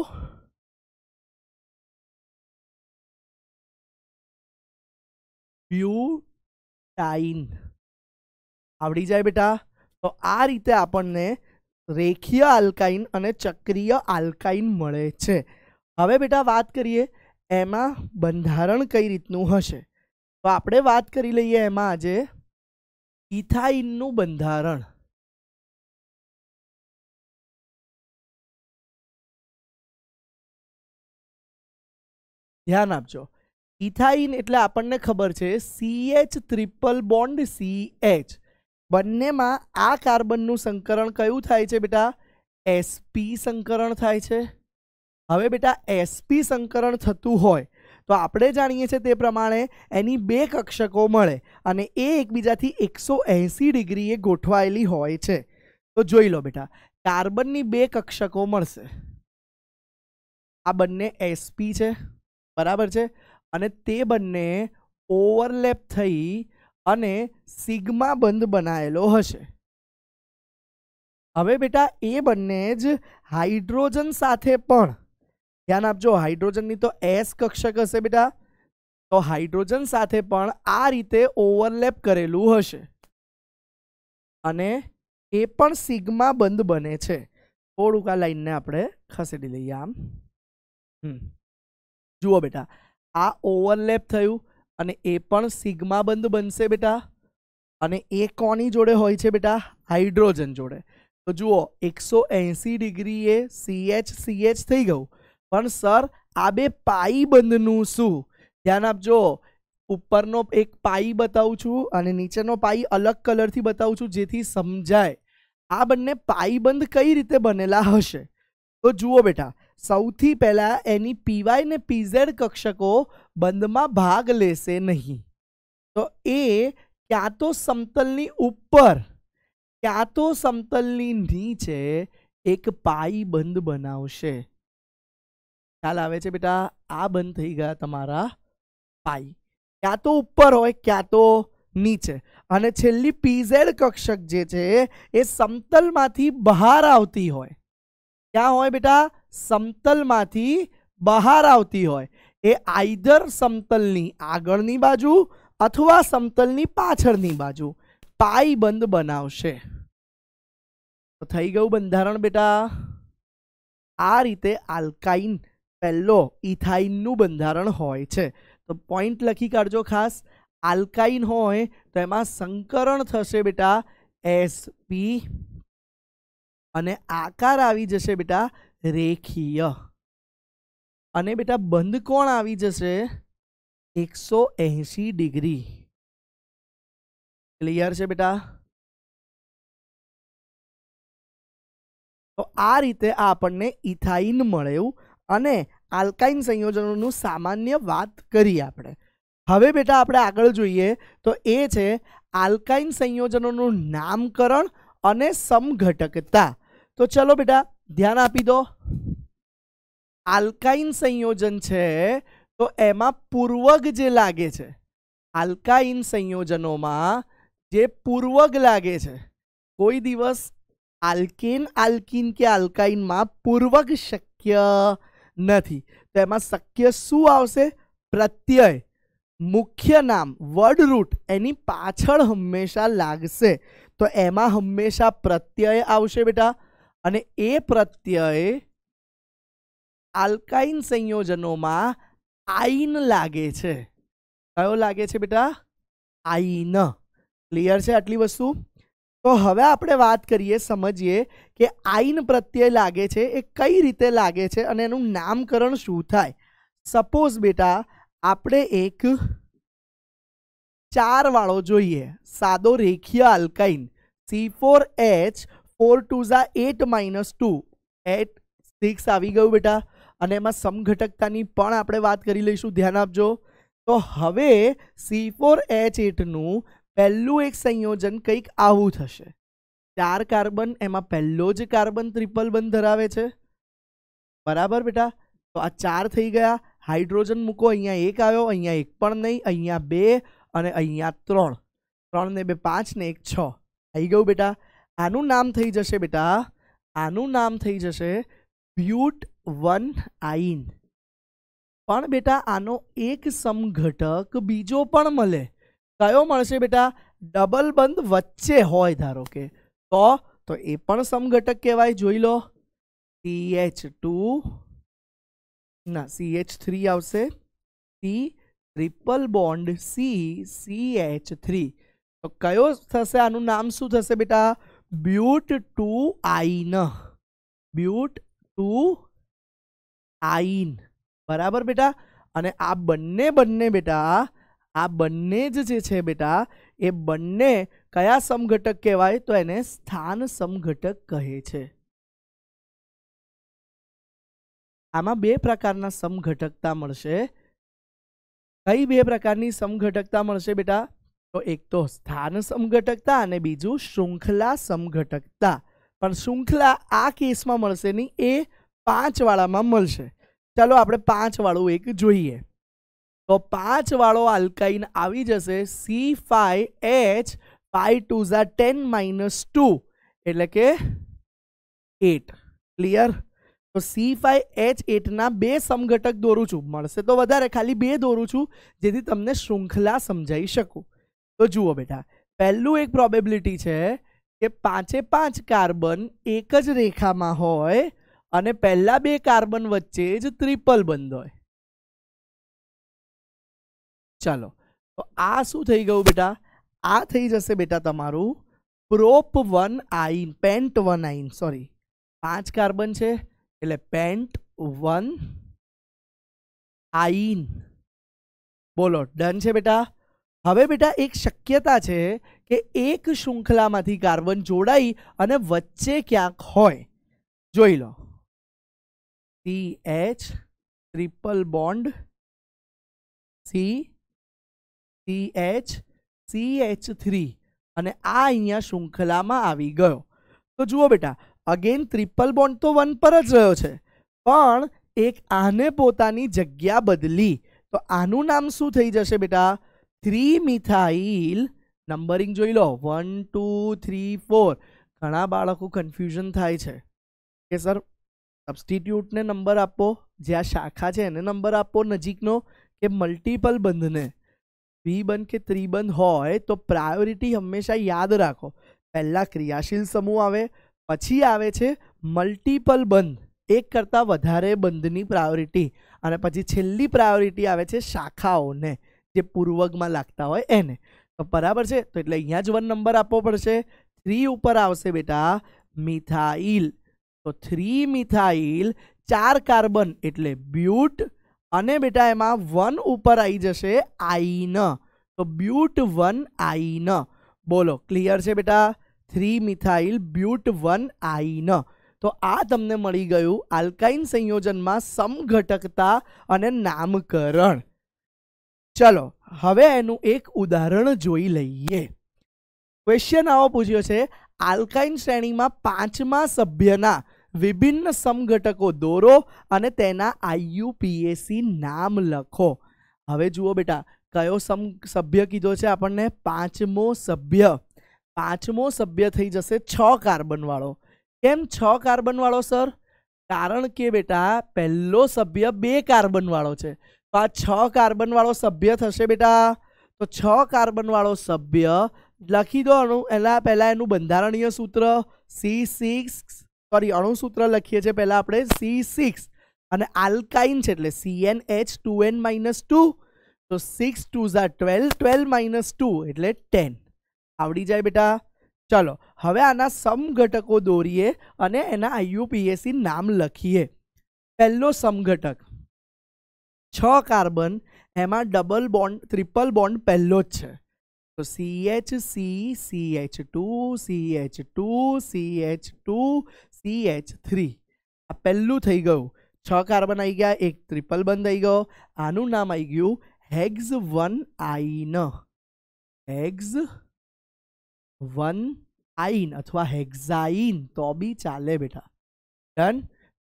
બ્યુટાઇન આવડી જાય બેટા તો આ રીતે આપણને રેખીય આલ્કાઇન અને ચક્રીય આલ્કાઇન મળે છે હવે બેટા વાત કરીએ એમાં બંધારણ કઈ રીતનું હશે તો આપણે વાત કરી લઈએ એમાં આજે ઇથાઇનનું બંધારણ ધ્યાન આપજો ઇથાઇન એટલે આપણને ખબર છે CH triple bond C H બંનેમાં આ કાર્બનનું સંકરણ કયું થાય છે બેટા એસપી સંકરણ થાય છે હવે બેટા એસપી સંકરણ થતું હોય તો આપણે જાણીએ છીએ તે પ્રમાણે એની બે કક્ષકો મળે અને એ એકબીજાથી એકસો એંસી ડિગ્રીએ ગોઠવાયેલી હોય છે તો જોઈ લો બેટા કાર્બનની બે કક્ષકો મળશે આ બંને એસપી છે બરાબર છે અને તે બંને ઓવરલેપ થઈ અને સિગ્મા બંધ બનાવેલો હશે હવે બેટા એ બંને જ હાઇડ્રોજન સાથે પણ ધ્યાન આપજો હાઇડ્રોજનની તો એસ કક્ષક હશે બેટા તો હાઇડ્રોજન સાથે પણ આ રીતે ઓવરલેપ કરેલું હશે અને એ પણ સિગ્મા બંધ બને છે થોડુંક આ લાઈનને આપણે ખસેડી લઈએ આમ હમ જુઓ બેટા આ ઓવરલેપ થયું અને એ પણ સિગ્મા બંધ બનશે બેટા અને એ કોની જોડે હોય છે બેટા હાઇડ્રોજન જોડે તો જુઓ એકસો એંસી ડિગ્રીએ સીએચ સીએચ થઈ ગયું પણ સર આ બે પાઈ બંધનું શું ધ્યાન આપજો ઉપરનો એક પાઈ બતાવું છું અને નીચેનો પાઈ અલગ કલરથી બતાવું છું જેથી સમજાય આ બંને પાઈબંધ કઈ રીતે બનેલા હશે તો જુઓ બેટા સૌથી પહેલાં એની પીવાય ને પીઝેડ કક્ષકો બંધમાં ભાગ લેશે નહીં તો એ ક્યાં તો સમતલની ઉપર ક્યાં તો સમતલની નીચે એક પાઈ બંધ બનાવશે ખ્યાલ આવે છે બેટા આ બંધ થઈ ગયા તમારા પાઈ ક્યાં તો ઉપર હોય ક્યાં તો નીચે અને છેલ્લી પીઝેડ કક્ષક જે છે એ સમતલમાંથી બહાર આવતી હોય ક્યાં હોય બેટા સમતલમાંથી બહાર આવતી હોય એ આઈધર સમતલની આગળની બાજુ અથવા સમતલની પાછળની બાજુ પાઈ બંધ બનાવશે તો થઈ ગયું બંધારણ બેટા આ રીતે આલ્કાઇન પહેલો ઇથાઇનનું બંધારણ હોય છે તો પોઈન્ટ લખી કાઢજો ખાસ આલ્કાઇન હોય તો એમાં સંકરણ થશે બેટા એસ પી અને આકાર આવી જશે બેટા રેખીય અને બેટા બંધ કોણ આવી જશે એકસો એંશી ડિગ્રી ક્લિયર છે બેટા તો આ રીતે આપણને ઇથાઇન મળ્યું અને આલ્કાઇન સંયોજનોનું સામાન્ય વાત કરી આપણે હવે બેટા આપણે આગળ જોઈએ તો એ છે આલ્કાઇન સંયોજનોનું નામકરણ અને સમઘટકતા તો ચલો બેટા ધ્યાન આપી દો આલ્કાઇન સંયોજન છે તો એમાં પૂર્વગ જે લાગે છે આલ્કાઇન સંયોજનોમાં જે પૂર્વગ લાગે છે કોઈ દિવસ આલ્કેન આલ્કિન કે આલ્કાઇનમાં પૂર્વગ શક્ય નથી તો એમાં શક્ય શું આવશે પ્રત્યય મુખ્ય નામ વર્ડ રૂટ એની પાછળ હંમેશા લાગશે તો એમાં હંમેશા પ્રત્યય આવશે બેટા અને એ પ્રત્યય આલ્કાઇન સંયોજનોમાં આઈન લાગે છે કયો લાગે છે બેટા આઈન ક્લિયર છે આટલી વસ્તુ તો હવે આપણે વાત કરીએ સમજીએ કે આઈન પ્રત્યય લાગે છે એ કઈ રીતે લાગે છે અને એનું નામકરણ શું થાય સપોઝ બેટા આપણે એક ચારવાળો જોઈએ સાદો રેખીય alkyne C four H four two ઝા eight minus two eight six આવી ગયું બેટા અને એમાં સમઘટકતાની પણ આપણે વાત કરી લઈશું ધ્યાન આપજો તો હવે સી ફોર એચ એટનું પહેલું એક સંયોજન કંઈક આવું થશે ચાર કાર્બન એમાં પહેલો જ કાર્બન ત્રિપલ બંધ ધરાવે છે બરાબર બેટા તો આ ચાર થઈ ગયા હાઇડ્રોજન મૂકો અહીંયા એક આવ્યો અહીંયા એક પણ નહીં અહીંયા બે અને અહીંયા ત્રણ ત્રણ ને બે પાંચ ને એક છ આવી ગયું બેટા આનું નામ થઈ જશે બેટા આનું નામ થઈ જશે બ્યુટ વન આઈન પણ બેટા આનો એક સમઘટક બીજો પણ મળે કયો મળશે બેટા ડબલ બંધ વચ્ચે હોય ધારો કે તો તો એ પણ સમઘટક કહેવાય જોઈ લો સીએચ ટુ ના સીએચ થ્રી આવશે C triple bond C CH three તો કયો થશે આનું નામ શું થશે બેટા બ્યુટ ટુ આઈન બ્યુટ ટુ આઈન બરાબર બેટા અને આ બંને બંને બેટા આ બંને જ જે છે બેટા એ બંને કયા સમઘટક કહેવાય તો એને સ્થાન સમઘટક કહે છે આમાં બે પ્રકારના સમઘટકતા મળશે કઈ બે પ્રકારની સમઘટકતા મળશે બેટા તો એક તો સ્થાન સમઘટકતા અને બીજું શૃંખલા સમઘટકતા પણ શૃંખલા આ કેસમાં મળશે નહીં એ પાંચવાળામાં મળશે ચાલો આપણે પાંચવાળું એક જોઈએ તો પાંચવાળો આલ્કાઇન આવી જશે C five H five two ઝા ટેન માઇનસ ટુ એટલે કે એટ ક્લિયર તો સી ફાઈ એચ એટના બે સમઘટક દોરું છું મળશે તો વધારે ખાલી બે દોરું છું જેથી તમને શૃંખલા સમજાવી શકું તો જુઓ બેટા પહેલું એક પ્રોબેબિલિટી છે કે પાંચે પાંચ કાર્બન એક જ રેખામાં હોય અને પહેલા બે કાર્બન વચ્ચે જ ત્રિપલ બંધ હોય ચાલો તો આ શું થઈ ગયું બેટા આ થઈ જશે બેટા તમારું prop one yne pent one yne sorry પાંચ કાર્બન છે એટલે પેન્ટ વન આઈન બોલો ડન છે બેટા હવે બેટા એક શક્યતા છે કે એક શૃંખલામાંથી કાર્બન જોડાઈ અને વચ્ચે ક્યાંક હોય જોઈ લો C H triple bond C C H C H three અને આ અહીંયા શૃંખલામાં આવી ગયો તો જુઓ બેટા અગેન ટ્રિપલ બોન્ડ તો વન પર જ રહ્યો છે પણ એક આને પોતાની જગ્યા બદલી તો આનું નામ શું થઈ જશે બેટા થ્રી મિથાઇલ નંબરિંગ જોઈ લો વન ટુ થ્રી ફોર ઘણા બાળકો કન્ફ્યુઝન થાય છે કે સર સબસ્ટિટ્યૂટને નંબર આપો જે આ શાખા છે એને નંબર આપો નજીકનો કે મલ્ટિપલ બંધને દ્વિબંધ કે ત્રિબંધ હોય તો પ્રાયોરિટી હંમેશા યાદ રાખો પહેલાં ક્રિયાશીલ સમૂહ આવે પછી આવે છે મલ્ટિપલ બંધ એક કરતાં વધારે બંધની પ્રાયોરિટી અને પછી છેલ્લી પ્રાયોરિટી આવે છે શાખાઓને જે પૂર્વગમાં લાગતા હોય એને તો બરાબર છે તો એટલે અહીંયા જ વન નંબર આપવો પડશે થ્રી ઉપર આવશે બેટા મિથાઇલ તો થ્રી મિથાઇલ ચાર કાર્બન એટલે બ્યુટ અને બેટા એમાં વન ઉપર આવી જશે આઈન તો બ્યુટ વન આઈન બોલો ક્લિયર છે બેટા three methyl but one yne તો આ તમને મળી ગયું આલ્કાઇન સંયોજનમાં સમઘટકતા અને નામકરણ ચલો હવે એનું એક ઉદાહરણ જોઈ લઈએ ક્વેશ્ચન આવો પૂછ્યો છે આલ્કાઇન શ્રેણીમાં પાંચમા સભ્યના વિભિન્ન સમઘટકો દોરો અને તેના આઈયુપીએસી નામ લખો હવે જુઓ બેટા કયો સમ સભ્ય કીધો છે આપણને પાંચમો સભ્ય પાંચમો સભ્ય થઈ જશે છ કાર્બનવાળો કેમ છ કાર્બનવાળો સર કારણ કે બેટા પહેલો સભ્ય બે કાર્બનવાળો છે આ છ કાર્બનવાળો સભ્ય થશે બેટા તો છ કાર્બનવાળો સભ્ય લખી દો અણુ એના પહેલાં એનું બંધારણીય સૂત્ર સી સિક્સ સોરી અણુસૂત્ર લખીએ છીએ પહેલાં આપણે સી સિક્સ અને આલ્કાઇન છે એટલે C N H two N minus two તો સિક્સ ટુ ઝા ટ્વેલ્વ ટ્વેલ્વ માઇનસ ટુ એટલે ટેન આવડી જાય બેટા ચલો હવે આના સમઘટકો દોરીએ અને એના આઈયુપીએસી નામ લખીએ પહેલો સમઘટક 6 કાર્બન એમાં ડબલ બોન્ડ ટ્રિપલ બોન્ડ પહેલો છે તો CH3CH2CH2CH2CH3 આ પહેલું થઈ ગયું 6 કાર્બન આવી ગયા એક ટ્રિપલ બોન્ડ આવી ગયો આનું નામ આવી ગયું હેક્સ 1 આઇન હેક્સ 1 આઇન અથવા હેક્ઝાઇન તો બી ચાલે બેટા डन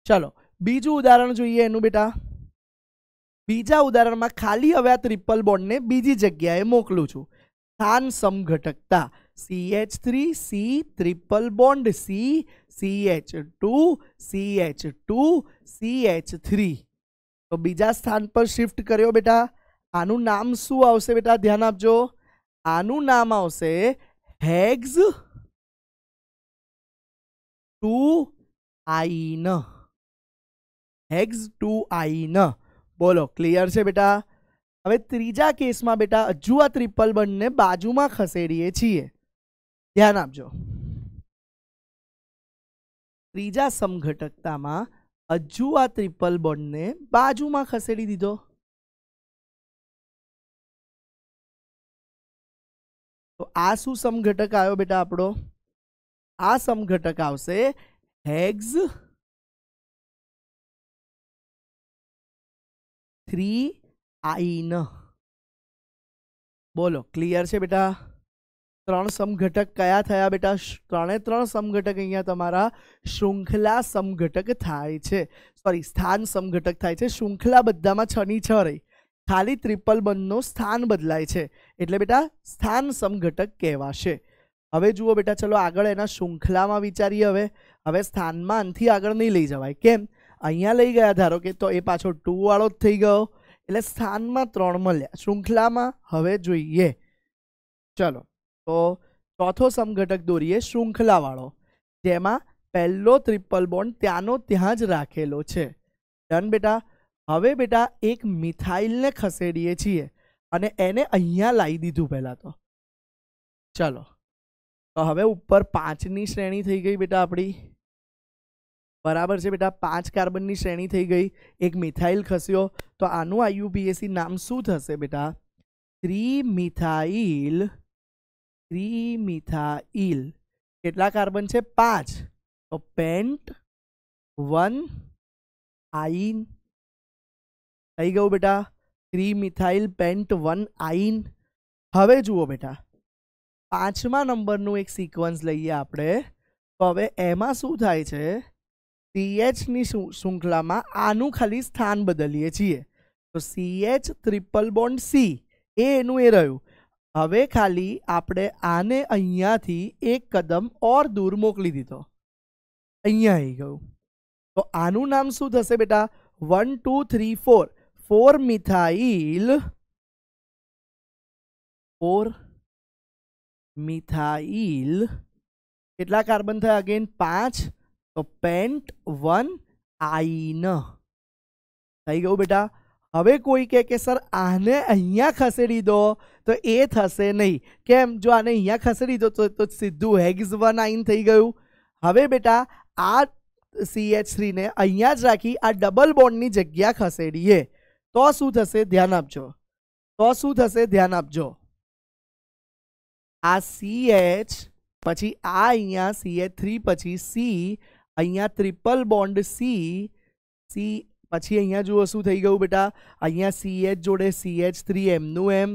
चलो બીજું ઉદાહરણ જોઈએ એનું બેટા બીજા ઉદાહરણમાં ખાલી હવે આ ત્રિપલ બોન્ડને બીજી જગ્યાએ મોકલું છું સ્થાન સમઘટકતા C H three C triple bond C C H two C H two C H three તો બીજા સ્થાન પર શિફ્ટ કર્યો બેટા આનું નામ શું આવશે બેટા ધ્યાન આપજો આનું નામ આવશે હેગ્સ ટુ આઈન હેગ્સ ટુ આઈન બોલો ક્લિયર છે બેટા હવે ત્રીજા કેસમાં બેટા હજુ આ ત્રિપલ બંને બાજુમાં ખસેડીએ છીએ ધ્યાન આપજો ત્રીજા સમઘટકતામાં હજુ આ ત્રિપલ બોન્ડને બાજુમાં ખસેડી દીધો તો આ શું સમઘટક આવ્યો બેટા આપણો આ સમઘટક આવશે હેગ્ઝ થ્રી આઈ ન બોલો ક્લિયર છે બેટા ત્રણ સમઘટક કયા થયા બેટા ત્રણે ત્રણ સમઘટક અહીંયા તમારા શૃંખલા સમઘટક થાય છે સોરી સ્થાન સમઘટક થાય છે શૃંખલા બધામાં છની ની છ રહી ખાલી ત્રિપલ બંધનું સ્થાન બદલાય છે એટલે બેટા સ્થાન સમઘટક કહેવાશે હવે જુઓ બેટા ચલો આગળ એના શૃંખલામાં વિચારીએ હવે હવે સ્થાનમાં આનથી આગળ નહીં લઈ જવાય કેમ અહીંયા લઈ ગયા ધારો કે તો એ પાછો ટુ વાળો જ થઈ ગયો એટલે સ્થાનમાં ત્રણ મળ્યા શૃંખલામાં હવે જોઈએ ચલો તો ચોથો સમઘટક દોરીએ શૃંખલાવાળો જેમાં પહેલો ત્રિપલ બોન્ડ ત્યાંનો ત્યાં જ રાખેલો છે ડન બેટા હવે બેટા એક મિથાઇલને ખસેડીએ છીએ અને એને અહીંયા લાવી દીધું પહેલાં તો ચલો તો હવે ઉપર પાંચની શ્રેણી થઈ ગઈ બેટા આપણી બરાબર છે બેટા પાંચ કાર્બન ની શ્રેણી થઈ ગઈ એક મિથાઈલ ખસ્યો તો આ નું આયુબીએસસી નામ શું થશે બેટા 3 મિથાઈલ 3 મિથાઈલ કેટલા કાર્બન છે પાંચ તો પેન્ટ 1 આઇન આઈ ગયો બેટા 3 મિથાઈલ પેન્ટ 1 આઇન હવે જુઓ બેટા પાંચમાં નંબર નું એક સિક્વન્સ લઈ લે આપણે તો હવે એ માં શું થાય છે CH ની શૃંખલામાં આનું ખાલી સ્થાન બદલીએ છીએ તો CH ટ્રિપલ બોન્ડ C એ એનું એ રહ્યું હવે ખાલી આપણે આને અહીંયાથી એક કદમ ઓર દૂર મોકલી દીધો અહીંયા આવી ગયું તો આનું નામ શું થશે બેટા 1 2 3 4 4 મિથાઈલ 4 મિથાઈલ કેટલા કાર્બન થાય અગેન 5 તો પેન્ટ 1 આઇન થઈ ગયો બેટા હવે કોઈ કે કે સર આને અહીંયા ખસેડી દો તો એ થાશે નહીં કેમ જો આને અહીંયા ખસેડી દો તો સીધું હેગ્સ 1 આઇન થઈ ગયું હવે બેટા આ CH3 ને અહીંયા જ રાખી આ ડબલ બોન્ડ ની જગ્યા ખસેડીએ તો શું થશે ધ્યાન આપજો તો શું થશે ધ્યાન આપજો આ CH પછી આ અહીંયા CH3 પછી C અહીંયા ટ્રિપલ બોન્ડ સી સી પછી અહીંયા જો શું થઈ ગયું બેટા અહીંયા CH જોડે CH3m નું m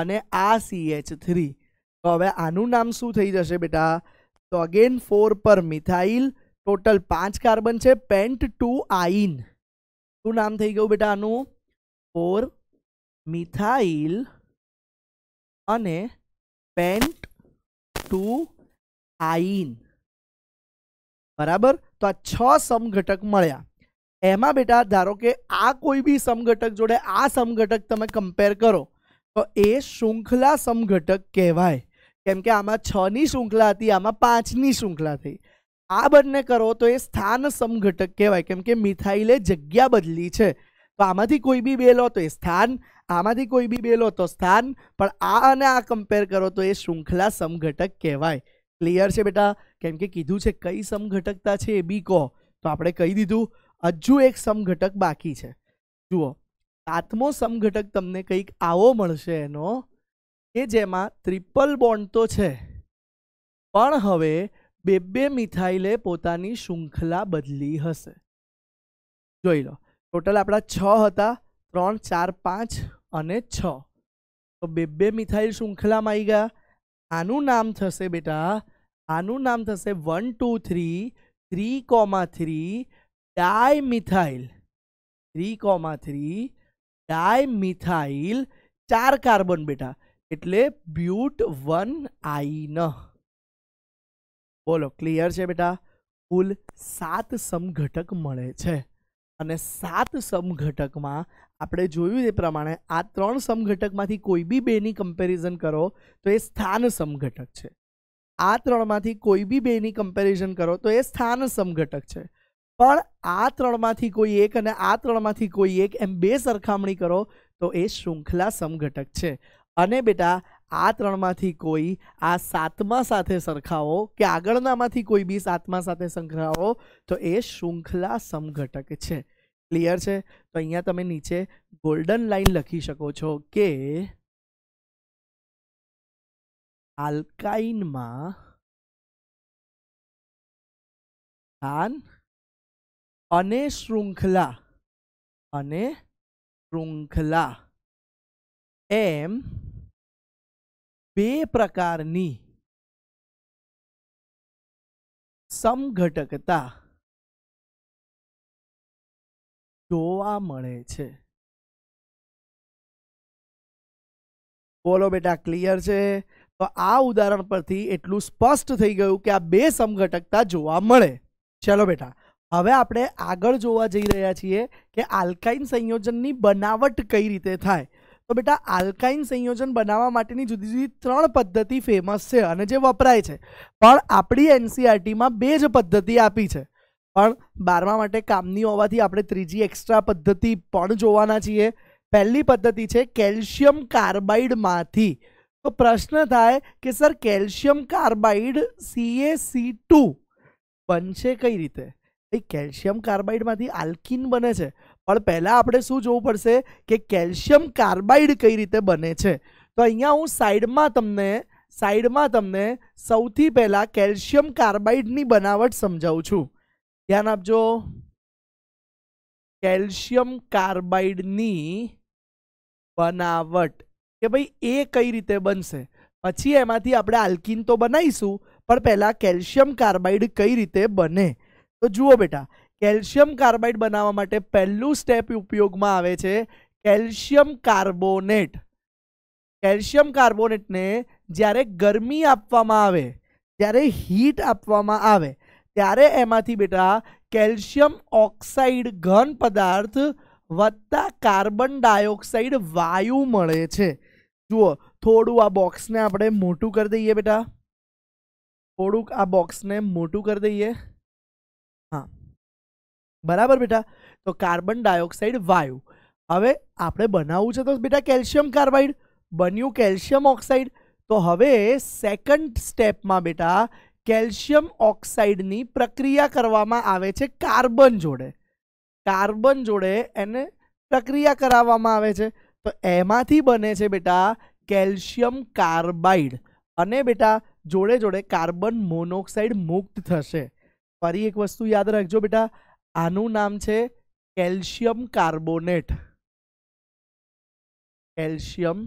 અને આ CH3 તો હવે આનું નામ શું થઈ જશે બેટા ટોગેન 4 પર મિથાઈલ ટોટલ પાંચ કાર્બન છે પેન્ટ 2 આઇન નું નામ થઈ ગયું બેટા આનું 4 મિથાઈલ અને પેન્ટ 2 આઇન બરાબર તો આ છ સમઘટક મળ્યા એમાં બેટા ધારો કે આ કોઈ બી સમઘટક જોડે આ સમઘટક તમે કમ્પેર કરો તો એ શૃંખલા સમઘટક કહેવાય કેમ કે આમાં છ ની શૃંખલા હતી આમાં પાંચની શૃંખલા થઈ આ બંને કરો તો એ સ્થાન સમઘટક કહેવાય કેમ કે મિથાઈલે જગ્યા બદલી છે તો આમાંથી કોઈ બી બે લો તો એ સ્થાન આમાંથી કોઈ બી બે લો તો સ્થાન પણ આ અને આ કમ્પેર કરો તો એ શૃંખલા સમઘટક કહેવાય ક્લિયર છે બેટા કેમ કે કીધું છે કઈ સમઘટકતા છે એ બી કહો તો આપણે કહી દીધું હજુ એક સમઘટક બાકી છે જુઓ સાતમો સમઘટક તમને કંઈક આવો મળશે એનો કે જેમાં ત્રિપલ બોન્ડ તો છે પણ હવે બે બે મિથાઈલે પોતાની શૃંખલા બદલી હશે જોઈ લો ટોટલ આપણા છ હતા ત્રણ ચાર પાંચ અને છ તો બે બે મિથાઈલ શૃંખલામાં આવી ગયા આનું નામ થશે બેટા આનું નામ થશે one two three three comma three ડાય મિથાઇલ થ્રી કોમા થ્રી ડાય મિથાઇલ ચાર કાર્બન બેટા એટલે બ્યુટ વન આઈન બોલો ક્લિયર છે બેટા કુલ સાત સમઘટક મળે છે અને સાત સમઘટકમાં આપણે જોયું એ પ્રમાણે આ ત્રણ સમઘટકમાંથી કોઈ બી બેની કમ્પેરિઝન કરો તો એ સ્થાન સમઘટક છે આ ત્રણમાંથી કોઈ બી બેની કમ્પેરિઝન કરો તો એ સ્થાન સમઘટક છે પણ આ ત્રણમાંથી કોઈ એક અને આ ત્રણમાંથી કોઈ એક એમ બે સરખામણી કરો તો એ શૃંખલા સમઘટક છે અને બેટા આ ત્રણમાંથી કોઈ આ સાતમા સાથે સરખાવો કે આગળનામાંથી કોઈ બી સાતમા સાથે સંકળાવો તો એ શૃંખલા સમઘટક છે ક્લિયર છે તો અહીંયા તમે નીચે ગોલ્ડન લાઈન લખી શકો છો કે આલ્કાઇનમાં સ્થાન અને શૃંખલા અને શૃંખલા એમ બે પ્રકારની સમઘટકતા જોવા મળે છે બોલો બેટા ક્લિયર છે તો આ ઉદાહરણ પરથી એટલું સ્પષ્ટ થઈ ગયું કે આ બે સમઘટકતા જોવા મળે ચલો બેટા હવે આપણે આગળ જોવા જઈ રહ્યા છીએ કે આલ્કાઇન સંયોજનની બનાવટ કઈ રીતે થાય તો બેટા આલ્કાઇન સંયોજન બનાવવા માટેની જુદી જુદી ત્રણ પદ્ધતિ ફેમસ છે અને જે વપરાય છે પણ આપણી એનસીઆરટીમાં બે જ પદ્ધતિ આપી છે પણ બારમા માટે કામની હોવાથી આપણે ત્રીજી એક્સ્ટ્રા પદ્ધતિ પણ જોવાના છીએ પહેલી પદ્ધતિ છે કેલ્શિયમ કાર્બાઇડમાંથી તો પ્રશ્ન થાય કે sir calcium carbide C two બનશે કઈ રીતે એ કેલ્શિયમ કાર્બાઇડમાંથી આલ્કિન બને છે પણ પહેલાં આપણે શું જોવું પડશે કે કેલ્શિયમ કાર્બાઇડ કઈ રીતે બને છે તો અહીંયા હું સાઈડમાં તમને સાઈડમાં તમને સૌથી પહેલાં કેલ્શિયમ કાર્બાઇડની બનાવટ સમજાવું છું ધ્યાન આપજો કેલ્શિયમ કાર્બાઇડની બનાવટ કે ભાઈ એ કઈ રીતે બનશે પછી એમાંથી આપણે આલ્કિન તો બનાવીશું પણ પહેલાં કેલ્શિયમ કાર્બાઇડ કઈ રીતે બને તો જુઓ બેટા કેલ્શિયમ કાર્બાઇડ બનાવવા માટે પહેલું સ્ટેપ ઉપયોગમાં આવે છે કેલ્શિયમ કાર્બોનેટ કેલ્શિયમ કાર્બોનેટને જ્યારે ગરમી આપવામાં આવે ત્યારે હીટ આપવામાં આવે ત્યારે એમાંથી બેટા કેલ્શિયમ ઓક્સાઈડ ઘન પદાર્થ + કાર્બન ડાયોક્સાઈડ વાયુ મળે છે જુઓ થોડું આ બોક્સને આપણે મોટું કરી દઈએ બેટા ખોડુક આ બોક્સને મોટું કરી દઈએ હા બરાબર બેટા તો કાર્બન ડાયોક્સાઈડ વાયુ હવે આપણે બનાવવું છે તો બેટા કેલ્શિયમ કાર્બાઇડ બન્યું કેલ્શિયમ ઓક્સાઈડ તો હવે સેકન્ડ સ્ટેપમાં બેટા કેલ્શિયમ ઓક્સાઇડની પ્રક્રિયા કરવામાં આવે છે કાર્બન જોડે કાર્બન જોડે એને પ્રક્રિયા કરાવવામાં આવે છે તો એમાંથી બને છે બેટા કેલ્શિયમ કાર્બાઇડ અને બેટા જોડે જોડે કાર્બન મોનોક્સાઇડ મુક્ત થશે ફરી એક વસ્તુ યાદ રાખજો બેટા આનું નામ છે કેલ્શિયમ કાર્બોનેટ કેલ્શિયમ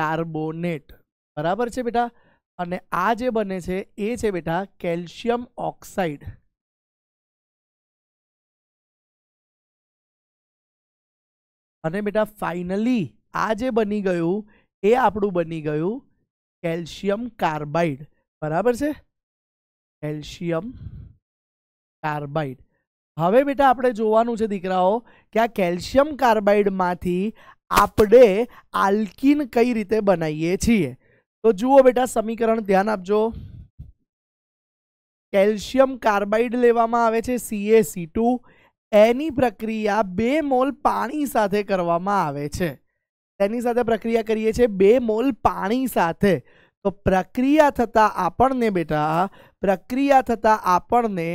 કાર્બોનેટ બરાબર છે બેટા અને આ જે બને છે એ છે બેટા કેલ્શિયમ ઓક્સાઇડ અને બેટા ફાઇનલી આ જે બની ગયું એ આપણું બની ગયું કેલ્શિયમ કાર્બાઇડ બરાબર છે કેલ્શિયમ કાર્બાઇડ હવે બેટા આપણે જોવાનું છે દીકરાઓ કે આ કેલ્શિયમ કાર્બાઇડમાંથી આપણે આલ્કિન કઈ રીતે બનાવીએ છીએ તો જુઓ બેટા સમીકરણ ધ્યાન આપજો કેલ્શિયમ કાર્બાઇડ લેવામાં આવે છે સીએસી ટુ એની પ્રક્રિયા બે મોલ પાણી સાથે કરવામાં આવે છે તેની સાથે પ્રક્રિયા કરીએ છીએ બે મોલ પાણી સાથે તો પ્રક્રિયા થતાં આપણને બેટા પ્રક્રિયા થતાં આપણને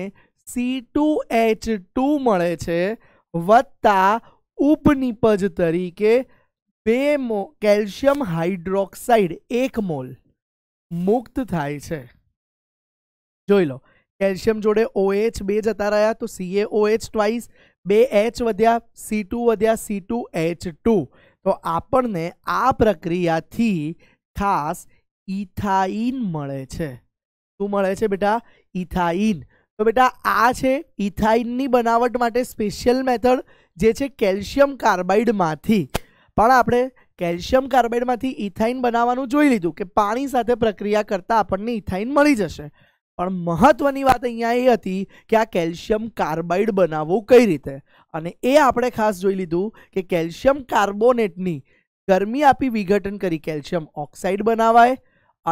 સી ટુ એચ ટુ મળે છે વત્તા ઉપનિપજ તરીકે બે મો કેલ્શિયમ હાઇડ્રોક્સાઇડ એક મોલ મુક્ત થાય છે જોઈ લો કેલ્શિયમ જોડે ઓએચ બે જતા રહ્યા તો સી સીએ ઓએચ ટ્વાઇસ બે એચ વધ્યા સી ટુ વધ્યા સી ટુ એચ ટુ તો આપણને આ પ્રક્રિયાથી ખાસ ઇથાઇન મળે છે શું મળે છે બેટા ઇથાઇન તો બેટા આ છે ઇથાઇનની બનાવટ માટે સ્પેશિયલ મેથડ જે છે કેલ્શિયમ કાર્બાઇડમાંથી પણ આપણે કેલ્શિયમ કાર્બાઇડમાંથી ઇથાઇન બનાવવાનું જોઈ લીધું કે પાણી સાથે પ્રક્રિયા કરતાં આપણને ઇથાઇન મળી જશે પણ મહત્ત્વની વાત અહીંયા એ હતી કે આ કેલ્શિયમ કાર્બાઇડ બનાવવું કઈ રીતે અને એ આપણે ખાસ જોઈ લીધું કે કેલ્શિયમ કાર્બોનેટની ગરમી આપી વિઘટન કરી કેલ્શિયમ ઓક્સાઇડ બનાવાય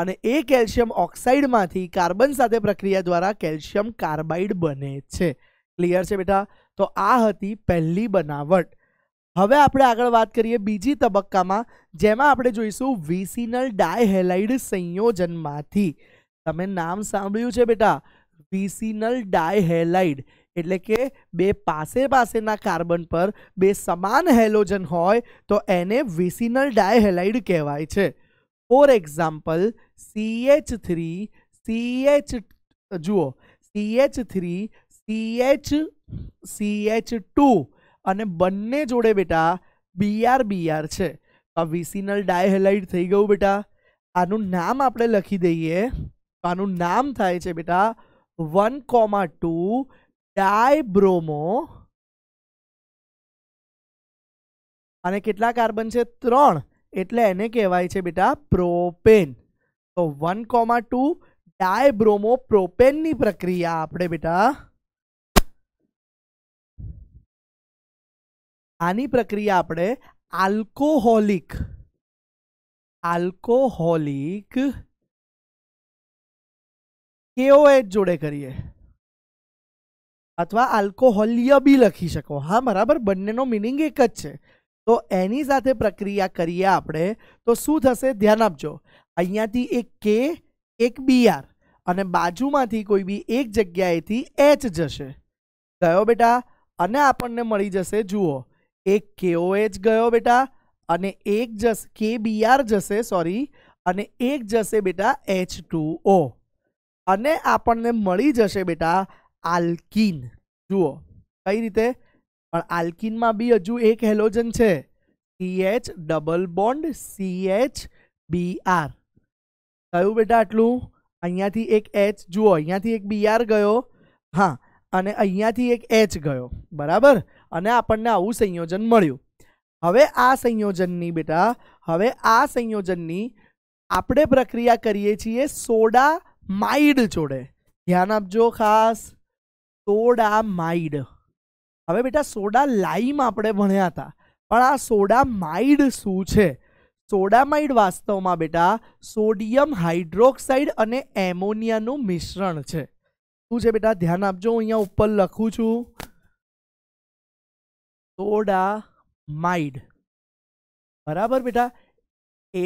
અને એ કેલ્શિયમ ઓક્સાઇડમાંથી કાર્બન સાથે પ્રક્રિયા દ્વારા કેલ્શિયમ કાર્બાઇડ બને છે ક્લિયર છે બેટા તો આ હતી પહેલી બનાવટ હવે આપણે આગળ વાત કરીએ બીજી તબક્કામાં જેમ આપણે જોઈશું વિસિનલ ડાય હેલાઈડ સંયોજનમાંથી તમને નામ સાંભળ્યું છે બેટા વિસિનલ ડાય હેલાઈડ એટલે કે બે પાસે પાસેના કાર્બન પર બે સમાન હેલોજન હોય તો એને વિસિનલ ડાય હેલાઈડ કહેવાય છે ફોર एग्जांपल CH3 CH જુઓ CH3 CH CH2 અને બંને જોડે બેટા બીઆર બીઆર છે આ વિસિનલ ડાયહેલાઇડ થઈ ગયું બેટા આનું નામ આપણે લખી દઈએ આનું નામ થાય છે બેટા વન કોમા ટુ ડાયબ્રોમો અને કેટલા કાર્બન છે ત્રણ એટલે એને કહેવાય છે બેટા પ્રોપેન તો વન કોમા ટુ ડાયબ્રોમો પ્રોપેનની પ્રક્રિયા આપણે બેટા આની પ્રક્રિયા આપણે આલ્કોહોલિક આલ્કોહોલિક KOH જોડે કરીએ અથવા આલ્કોહોલિયા ભી લખી શકો હા બરાબર બનને નો मीनिंग એક જ છે તો એની સાથે પ્રક્રિયા કરીએ આપણે તો શું થશે ધ્યાન આપજો અહીંયા થી એક K 1 BR અને बाजूમાંથી કોઈ ભી એક જગ્યાએ થી H જશે ગયો બેટા અને આપણને મળી જશે જુઓ એક કેઓએચ ગયો બેટા અને એક જશે કે બીઆર જશે સોરી અને એક જશે બેટા એચ ટુ ઓ અને આપણને મળી જશે બેટા આલ્કિન જુઓ કઈ રીતે પણ આલ્કિનમાં બી હજુ એક હેલોજન છે C H double bond C H B R કયું બેટા આટલું અહીંયાથી એક એચ જુઓ અહીંયાથી એક બીઆર ગયો હા અને અહીંયાથી એક એચ ગયો બરાબર અને આપણને આવું સંયોજન મળ્યું હવે આ સંયોજનની બેટા હવે આ સંયોજનની આપણે પ્રક્રિયા કરીએ છીએ સોડા માઇડ જોડે ધ્યાન આપજો ખાસ સોડા માઇડ હવે બેટા સોડા લાઈમ આપણે ભણ્યા હતા પણ આ સોડા માઇડ શું છે સોડામાઇડ વાસ્તવમાં બેટા સોડિયમ હાઇડ્રોક્સાઇડ અને એમોનિયાનું મિશ્રણ છે શું છે બેટા ધ્યાન આપજો હું અહીંયા ઉપર લખું છું सोडा माइड बराबर बेटा ए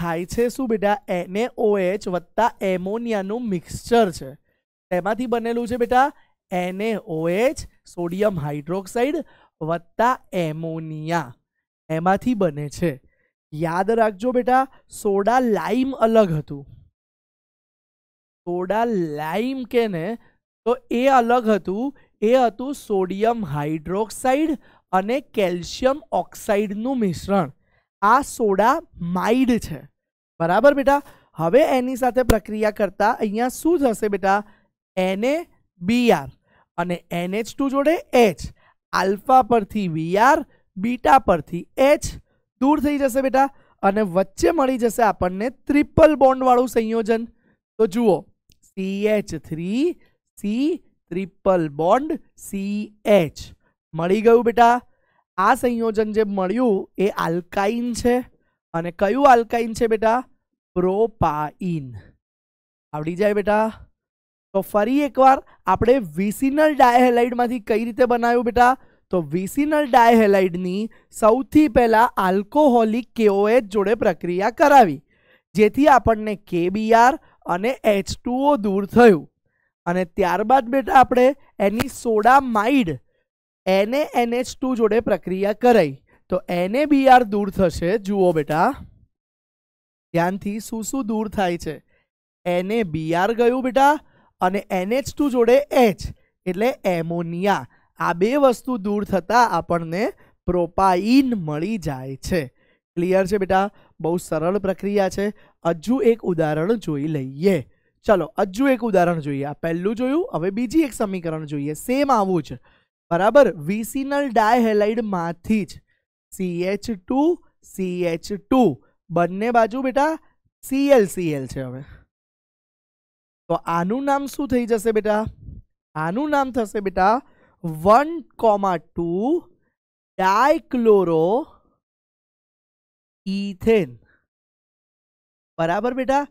થાય છે શું બેટા NaOH + એમોનિયા નો મિક્ચર છે એમાંથી બનેલું છે બેટા NaOH સોડિયમ હાઇડ્રોક્સાઇડ + એમોનિયા એમાંથી બને છે યાદ રાખજો બેટા સોડા લાઈમ અલગ હતું સોડા લાઈમ કેને તો એ અલગ હતું એ હતું સોડિયમ હાઇડ્રોક્સાઇડ અને કેલ્શિયમ ઓક્સાઇડનું મિશ્રણ આ સોડા માઇડ છે બરાબર બેટા હવે એની સાથે પ્રક્રિયા કરતા અહીંયા શું થશે બેટા એને બીઆર અને એનએચ ટુ જોડે એચ આલ્ફા પરથી વીઆર બીટા પરથી એચ દૂર થઈ જશે બેટા અને વચ્ચે મળી જશે આપણને ત્રિપલ બોન્ડવાળું સંયોજન તો જુઓ C H three C triple bond C H મળી ગયું બેટા આ સંયોજન જે મળ્યું એ આલ્કાઇન છે અને કયું આલ્કાઇન છે બેટા પ્રોપાઇન આવડી જાય બેટા તો ફરી એકવાર આપણે વિસિનલ ડાયહેલાઇડમાંથી કઈ રીતે બનાવ્યું બેટા તો વિસિનલ ડાયહેલાઇડની સૌથી પહેલાં આલ્કોહોલિક કેઓએચ જોડે પ્રક્રિયા કરાવી જેથી આપણને કેબીઆર અને એચ દૂર થયું અને ત્યારબાદ બેટા આપણે એની સોડા માઇડ એને એનએચ ટુ જોડે પ્રક્રિયા કરાઈ તો એને બી આર દૂર થશે જુઓ બેટા ધ્યાનથી શું શું દૂર થાય છે એને બી આર ગયું બેટા અને એનએચ ટુ જોડે એચ એટલે એમોનિયા આ બે વસ્તુ દૂર થતાં આપણને પ્રોપાઇન મળી જાય છે ક્લિયર છે બેટા બહુ સરળ પ્રક્રિયા છે હજુ એક ઉદાહરણ જોઈ લઈએ ચલો હજુ એક ઉદાહરણ જોઈએ આ પહેલું જોયું હવે બીજી એક સમીકરણ જોઈએ સેમ આવું જ बराबर vc नल डाई हैलाइडમાંથી જ ch2 ch2 બંને બાજુ બેટા cl cl છે હવે તો આનું નામ શું થઈ જશે બેટા આનું નામ થશે બેટા 1,2 ડાઇક્લોરો ઈથેન બરાબર બેટા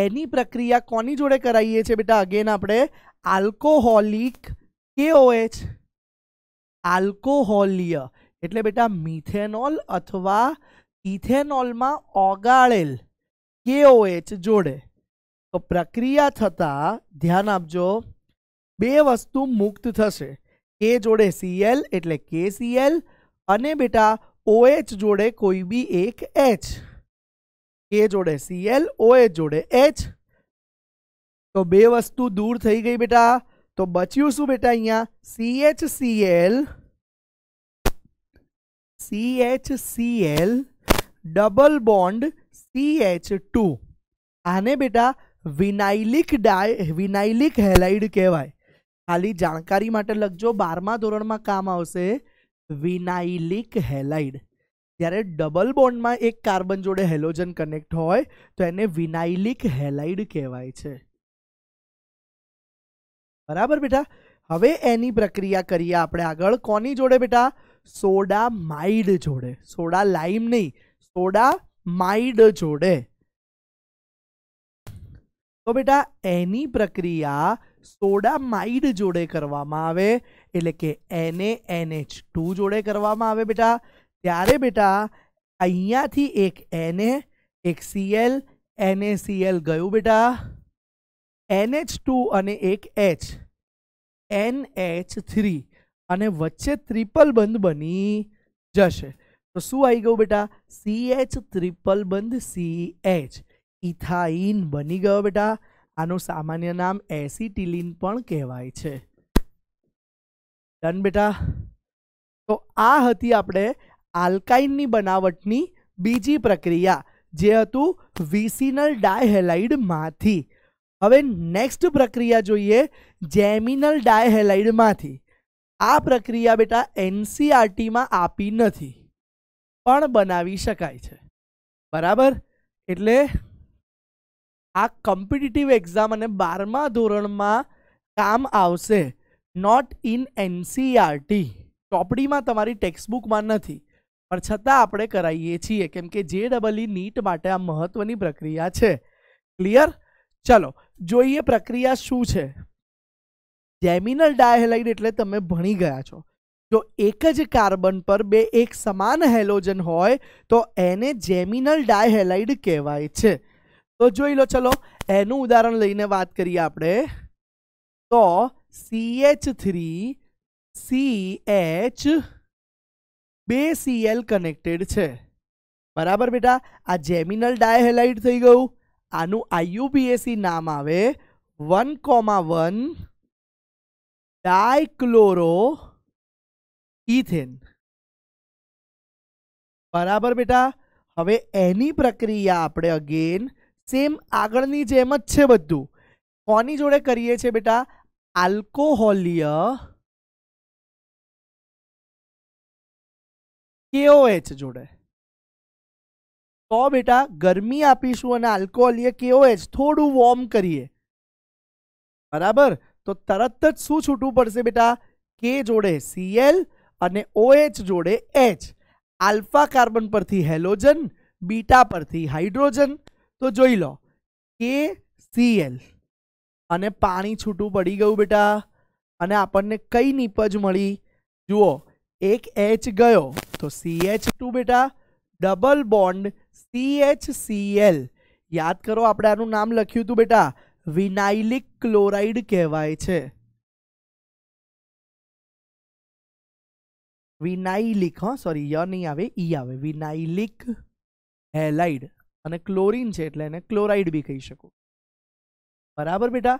એની પ્રક્રિયા કોની જોડે કરાવીએ છે બેટા અગેન આપણે આલ્કોહોલિક koh अल्कोहोलियर એટલે બેટા મિથેનોલ અથવા ઇથેનોલ માં ઓગાળેલ KOH જોડે તો પ્રક્રિયા થતા ધ્યાન આપજો બે વસ્તુ મુક્ત થશે કે જોડે Cl એટલે KCl અને બેટા OH જોડે કોઈ બી એક H કે જોડે Cl OH જોડે H તો બે વસ્તુ દૂર થઈ ગઈ બેટા તો બચ્યું શું બેટા અહીંયા C C C H H L C L double bond C H two આને બેટા વિનાઇલિક ડાય વિનાઇલિક હેલાઇડ કહેવાય ખાલી જાણકારી માટે લખજો બારમા ધોરણમાં કામ આવશે વિનાઇલિક હેલાઇડ જ્યારે ડબલ બોન્ડમાં એક કાર્બન જોડે હેલોજન કનેક્ટ હોય તો એને વિનાઇલિક હેલાઇડ કહેવાય છે બરાબર બેટા હવે એની પ્રક્રિયા કરીએ આપણે આગળ કોની જોડે બેટા સોડા માઈડ જોડે સોડા લાઈમ નહીં સોડા માઈડ જોડે તો બેટા એની પ્રક્રિયા સોડા માઈડ જોડે કરવામાં આવે એટલે કે NaNH2 જોડે કરવામાં આવે બેટા ત્યારે બેટા અહીંયાથી એક NaCl NaCl ગયો બેટા એનએચ ટુ અને એક એચ એન એચ થ્રી અને વચ્ચે ત્રિપલ બંધ બની જશે તો શું આવી ગયું બેટા સી એચ ત્રિપલ બંધ સી એચ ઇથાઇન બની ગયો બેટા આનું સામાન્ય નામ એસિટિલિન પણ કહેવાય છે ડન બેટા તો આ હતી આપણે આલ્કાઇનની બનાવટની બીજી પ્રક્રિયા જે હતું વિસિનલ ડાયહેલાઇડમાંથી હવે નેક્સ્ટ પ્રક્રિયા જોઈએ જેમિનલ ડાયહેલાઇડમાંથી આ પ્રક્રિયા બેટા એનસીઆરટીમાં e આપી નથી પણ બનાવી શકાય છે બરાબર એટલે આ કોમ્પિટિટિવ એક્ઝામ અને બારમા ધોરણમાં કામ આવશે નોટ ઇન એનસીઆરટી ચોપડીમાં તમારી ટેક્સ્ટબુકમાં નથી પણ છતાં આપણે કરાવીએ છીએ કેમ કે જે ડબલ નીટ માટે આ મહત્ત્વની પ્રક્રિયા છે ક્લિયર ચાલો જોઈએ પ્રક્રિયા શું છે જેમિનલ ડાયહેલાઇડ એટલે તમે ભણી ગયા છો જો એક જ કાર્બન પર બે એક સમાન હેલોજન હોય તો એને જેમિનલ ડાયહેલાઇડ કહેવાય છે તો જોઈ લો ચલો એનું ઉદાહરણ લઈને વાત કરીએ આપણે તો C H three C H બે સીએલ કનેક્ટેડ છે બરાબર બેટા આ જેમિનલ ડાયહેલાઇડ થઈ ગયું આનું આઈયુબીએસી નામ આવે one comma one dichloro ethane બરાબર બેટા હવે એની પ્રક્રિયા આપણે અગેન સેમ આગળની જેમ જ છે બધું કોની જોડે કરીએ છીએ બેટા આલ્કોહોલિય કેઓએચ જોડે તો બેટા ગરમી આપીશું અને આલ્કોહોલીએ એ કેવો એચ થોડું વોર્મ કરીએ બરાબર તો તરત જ શું છૂટવું પડશે બેટા કે જોડે સીએલ અને ઓએચ જોડે એચ આલ્ફા કાર્બન પરથી હેલોજન બીટા પરથી હાઇડ્રોજન તો જોઈ લો કે સીએલ અને પાણી છૂટું પડી ગયું બેટા અને આપણને કઈ નીપજ મળી જુઓ એક એચ ગયો તો સી એચ ટુ બેટા ડબલ બોન્ડ સીએચસીએલ યાદ કરો આપણે આનું નામ લખ્યું હતું બેટા વિનાઇલિક ક્લોરાઇડ કહેવાય છે વિનાઇલિક હા સોરી ય નહીં આવે ઈ આવે વિનાઇલિક હેલાઇડ અને ક્લોરીન છે એટલે એને ક્લોરાઇડ બી કહી શકું બરાબર બેટા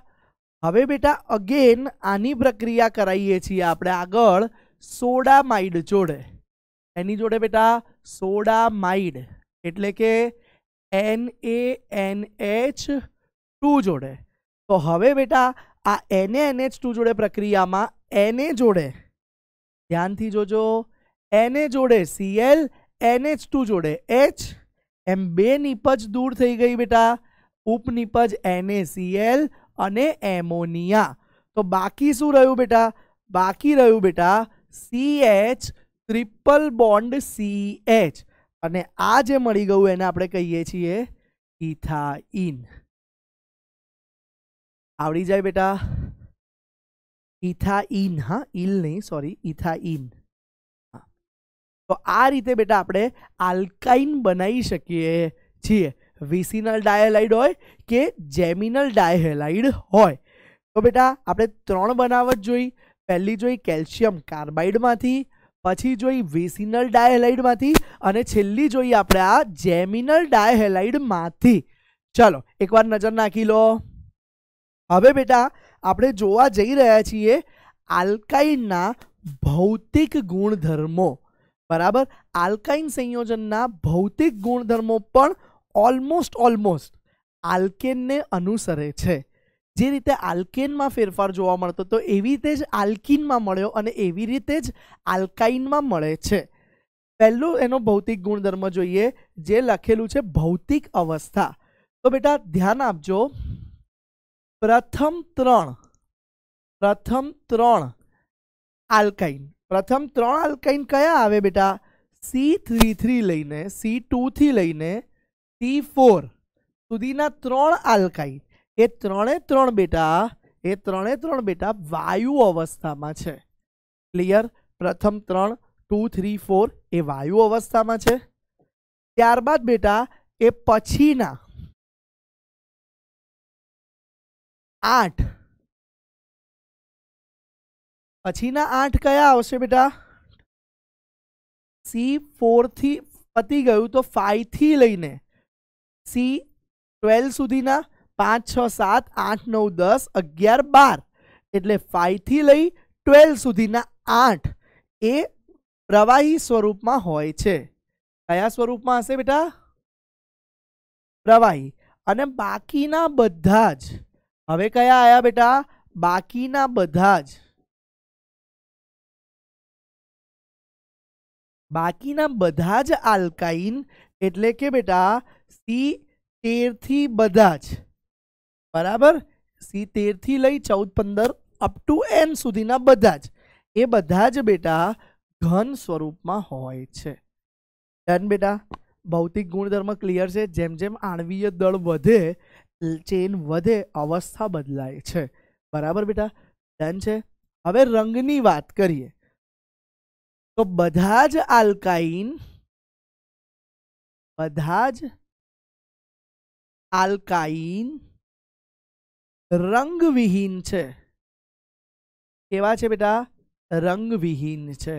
હવે બેટા અગેન આની પ્રક્રિયા કરાવીએ છીએ આપણે આગળ સોડામાઇડ જોડે એની જોડે બેટા સોડામાઇડ એટલે કે NaNH2 જોડે તો હવે બેટા આ NaNH2 જોડે પ્રક્રિયામાં Na જોડે ધ્યાનથી જોજો Na જોડે Cl NH2 જોડે H m2 નીપજ દૂર થઈ ગઈ બેટા ઉપનીપજ NaCl અને એમોનિયા તો બાકી શું રહ્યું બેટા બાકી રહ્યું બેટા CH ટ્રિપલ બોન્ડ CH અને આ જે મળી ગયું એને આપણે કહીએ છીએ ઈથાઇન આવડી જાય બેટા ઈથાઇન હા ઇલ નહીં સોરી ઈથાઇન તો આ રીતે બેટા આપણે આલ્કાઇન બનાવી શકીએ છીએ વિસીનલ ડાયહેલાઇડ હોય કે જેમિનલ ડાયહેલાઇડ હોય તો બેટા આપણે ત્રણ બનાવજ જોઈએ પહેલી જોઈએ કેલ્શિયમ કાર્બાઇડમાંથી પછી જોઈ વેસિનલ ડાયહેલાઇડમાંથી અને છેલ્લી જોઈએ આપણે આ જેમિનલ ડાયહેલાઇડમાંથી ચાલો એકવાર નજર નાખી લો હવે બેટા આપણે જોવા જઈ રહ્યા છીએ આલ્કાઇનના ભૌતિક ગુણધર્મો બરાબર આલ્કાઇન સંયોજનના ભૌતિક ગુણધર્મો પણ ઓલમોસ્ટ ઓલમોસ્ટ આલ્કેનને અનુસરે છે જે રીતે આલ્કેનમાં ફેરફાર જોવા મળતો તો એવી રીતે જ આલ્કિનમાં મળ્યો અને એવી રીતે જ આલ્કાઇનમાં મળે છે પહેલું એનો ભૌતિક ગુણધર્મ જોઈએ જે લખેલું છે ભૌતિક અવસ્થા તો બેટા ધ્યાન આપજો પ્રથમ ત્રણ પ્રથમ ત્રણ આલ્કાઇન પ્રથમ ત્રણ આલ્કાઇન કયા આવે બેટા સી થ્રી થ્રી લઈને સી ટુથી લઈને સી ફોર સુધીના ત્રણ આલ્કાઇન એ ત્રણે ત્રણ બેટા એ ત્રણે ત્રણ બેટા વાયુ અવસ્થામાં છે ક્લિયર પ્રથમ ત્રણ ટુ થ્રી ફોર એ વાયુ અવસ્થામાં છે ત્યારબાદ બેટા એ પછીના આઠ પછીના આઠ કયા આવશે બેટા સી ફોરથી પતી ગયું તો ફાઇવથી લઈને સી ટ્વેલ્વ સુધીના પાંચ છ સાત આઠ નવ દસ અગિયાર બાર એટલે ફાઇવથી લઈ ટ્વેલ્વ સુધીના આઠ એ પ્રવાહી સ્વરૂપમાં હોય છે કયા સ્વરૂપમાં હશે બેટા પ્રવાહી અને બાકીના બધા જ હવે કયા આવ્યા બેટા બાકીના બધા જ બાકીના બધા જ આલ્કાઇન એટલે કે બેટા સી તેરથી બધા જ बराबर C13 થી લઈ 14 15 અપ ટુ n સુધીના બધા જ એ બધા જ બેટા ઘન સ્વરૂપમાં હોય છે ડન બેટા ભૌતિક ગુણધર્મ ક્લિયર છે જેમ જેમ આણ્વીય દળ વધે ચેન વધે અવસ્થા બદલાય છે બરાબર બેટા ડન છે હવે રંગની વાત કરીએ તો બધા જ આલ્કાઇન બધા જ આલ્કાઇન રંગવિહીન છે કેવા છે બેટા રંગવિહીન છે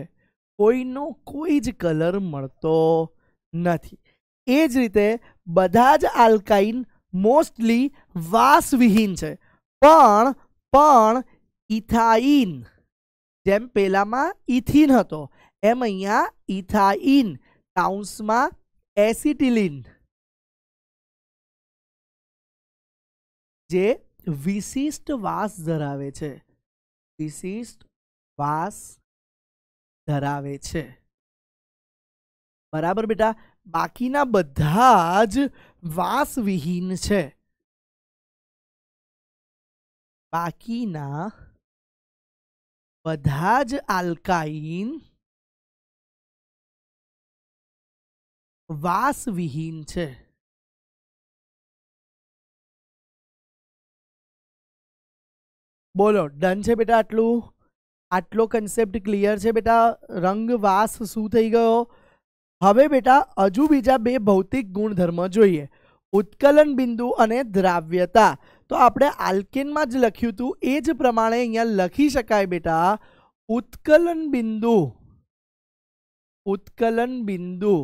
કોઈનો કોઈ જ કલર મળતો નથી એ જ રીતે બધા જ આલ્કાઇન મોસ્ટલી વાસવિહીન છે પણ પણ ઇથાઇન જેમ પહેલામાં ઇથિન હતો એમ અહીંયા ઇથાઇન કાઉન્સમાં એસિટિલિન જે वी सीस्ट वास ધરાવે છે this is वास ધરાવે છે બરાબર બેટા બાકીના બધા જ વાસ વિહીન છે બાકીના બધા જ આલ્કાઇન વાસ વિહીન છે બોલો ડન છે બેટા આટલું આટલો કન્સેપ્ટ ક્લિયર છે બેટા રંગવાસ શું થઈ ગયો હવે બેટા હજુ બીજા બે ભૌતિક ગુણધર્મ જોઈએ ઉત્કલન બિંદુ અને દ્રાવ્યતા તો આપણે આલ્કેનમાં જ લખ્યું હતું એ જ પ્રમાણે અહીંયા લખી શકાય બેટા ઉત્કલન બિંદુ ઉત્કલન બિંદુ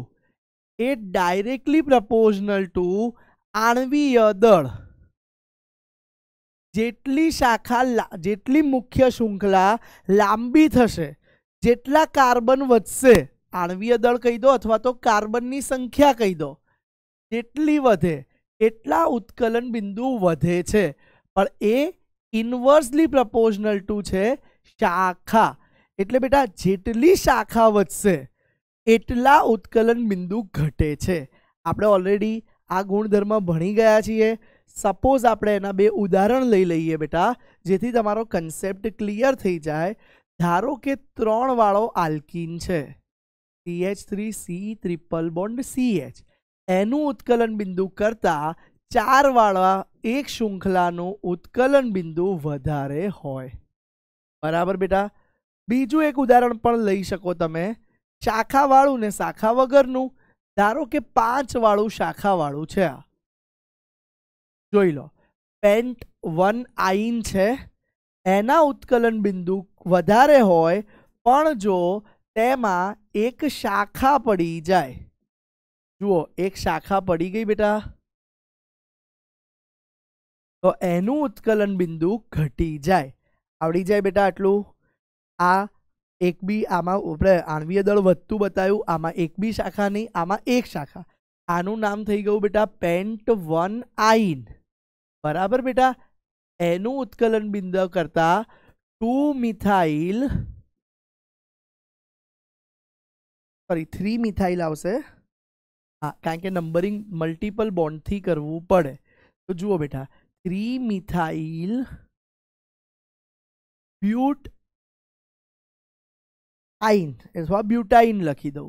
એ ડાયરેક્ટલી પ્રપોઝનલ ટુ આણવીય દળ જેટલી શાખા જેટલી મુખ્ય શૃંખલા લાંબી થશે જેટલા કાર્બન વધશે આણવીય દળ કહી દો અથવા તો કાર્બનની સંખ્યા કહી દો જેટલી વધે એટલા ઉત્કલન બિંદુ વધે છે પણ એ ઇન્વર્સલી પ્રપોઝનલ ટુ છે શાખા એટલે બેટા જેટલી શાખા વધશે એટલા ઉત્કલન બિંદુ ઘટે છે આપણે ઓલરેડી આ ગુણધર્મ ભણી ગયા છીએ સપોઝ આપણે એના બે ઉદાહરણ લઈ લઈએ બેટા જેથી તમારો કન્સેપ્ટ ક્લિયર થઈ જાય ધારો કે ત્રણ વાળો આલ્કીન છે CH three C triple bond CH એનું ઉત્કલન બિંદુ કરતાં ચારવાળા એક શૃંખલાનું ઉત્કલન બિંદુ વધારે હોય બરાબર બેટા બીજું એક ઉદાહરણ પણ લઈ શકો તમે શાખાવાળું ને શાખા વગરનું ધારો કે પાંચવાળું શાખાવાળું છે આ જોઈ લો પેન્ટ વન આઈન છે એના ઉત્કલન બિંદુ વધારે હોય પણ જો તેમાં એક શાખા પડી જાય જુઓ એક શાખા પડી ગઈ બેટા તો એનું ઉત્કલન બિંદુ ઘટી જાય આવડી જાય બેટા આટલું આ એક બી આમાં આપણે આણવીય દળ વધતું બતાવ્યું આમાં એક બી શાખા નહીં આમાં એક શાખા આનું નામ થઈ ગયું બેટા પેન્ટ વન આઈન बराबर बेटा एनो उत्कलन बिंदु करता 2 मिथाइल सॉरी 3 मिथाइल આવશે આ કારણ કે નંબરિંગ મલ્ટીપલ બોન્ડ થી કરવું પડે તો જુઓ બેટા 3 মিথાઇલ બ્યુટ આઇન એસ વોટ બ્યુટાઈન લખી દો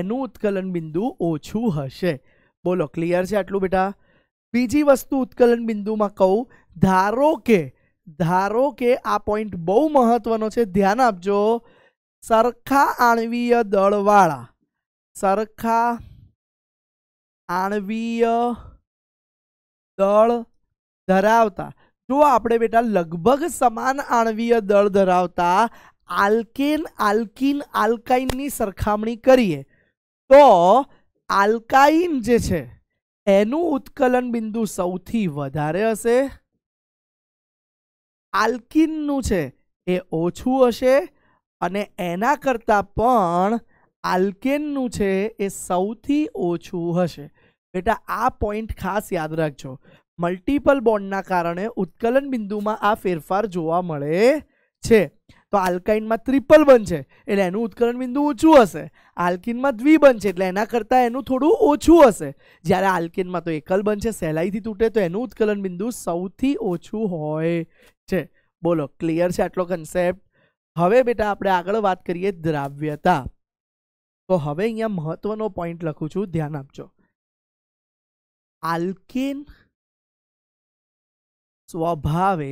એનો ઉત્કલન બિંદુ ઓછું હશે બોલો ક્લિયર છે આટલું બેટા બીજી વસ્તુ ઉત્કલન બિંદુમાં કહું ધારો કે ધારો કે આ પોઈન્ટ બહુ મહત્વનો છે ધ્યાન આપજો સરખા આણવીય દળવાળા સરખા આણવીય દળ ધરાવતા જો આપણે બેટા લગભગ સમાન આણવીય દળ ધરાવતા આલ્કેન આલ્કિન આલ્કાઇનની સરખામણી કરીએ તો આલ્કાઇન જે છે એનું ઉત્કલન બિંદુ સૌથી વધારે હશે આલ્કિનનું છે એ ઓછું હશે અને એના કરતાં પણ આલ્કેનનું છે એ સૌથી ઓછું હશે બેટા આ પોઈન્ટ ખાસ યાદ રાખજો મલ્ટિપલ બોન્ડના કારણે ઉત્કલન બિંદુમાં આ ફેરફાર જોવા મળે છે તો આલ્કાઇનમાં ત્રિપલ બનશે એટલે એનું ઉત્કલન બિંદુ ઊંચું હશે આલ્કિનમાં દ્વિ બનશે એટલે એના કરતાં એનું થોડું ઓછું હશે જ્યારે આલ્કિનમાં તો એકલ બનશે સહેલાઈથી તૂટે તો એનું ઉત્કલન બિંદુ સૌથી ઓછું હોય છે બોલો ક્લિયર છે આટલો કન્સેપ્ટ હવે બેટા આપણે આગળ વાત કરીએ દ્રાવ્યતા તો હવે અહીંયા મહત્વનો પોઈન્ટ લખું છું ધ્યાન આપજો આલ્કિન સ્વભાવે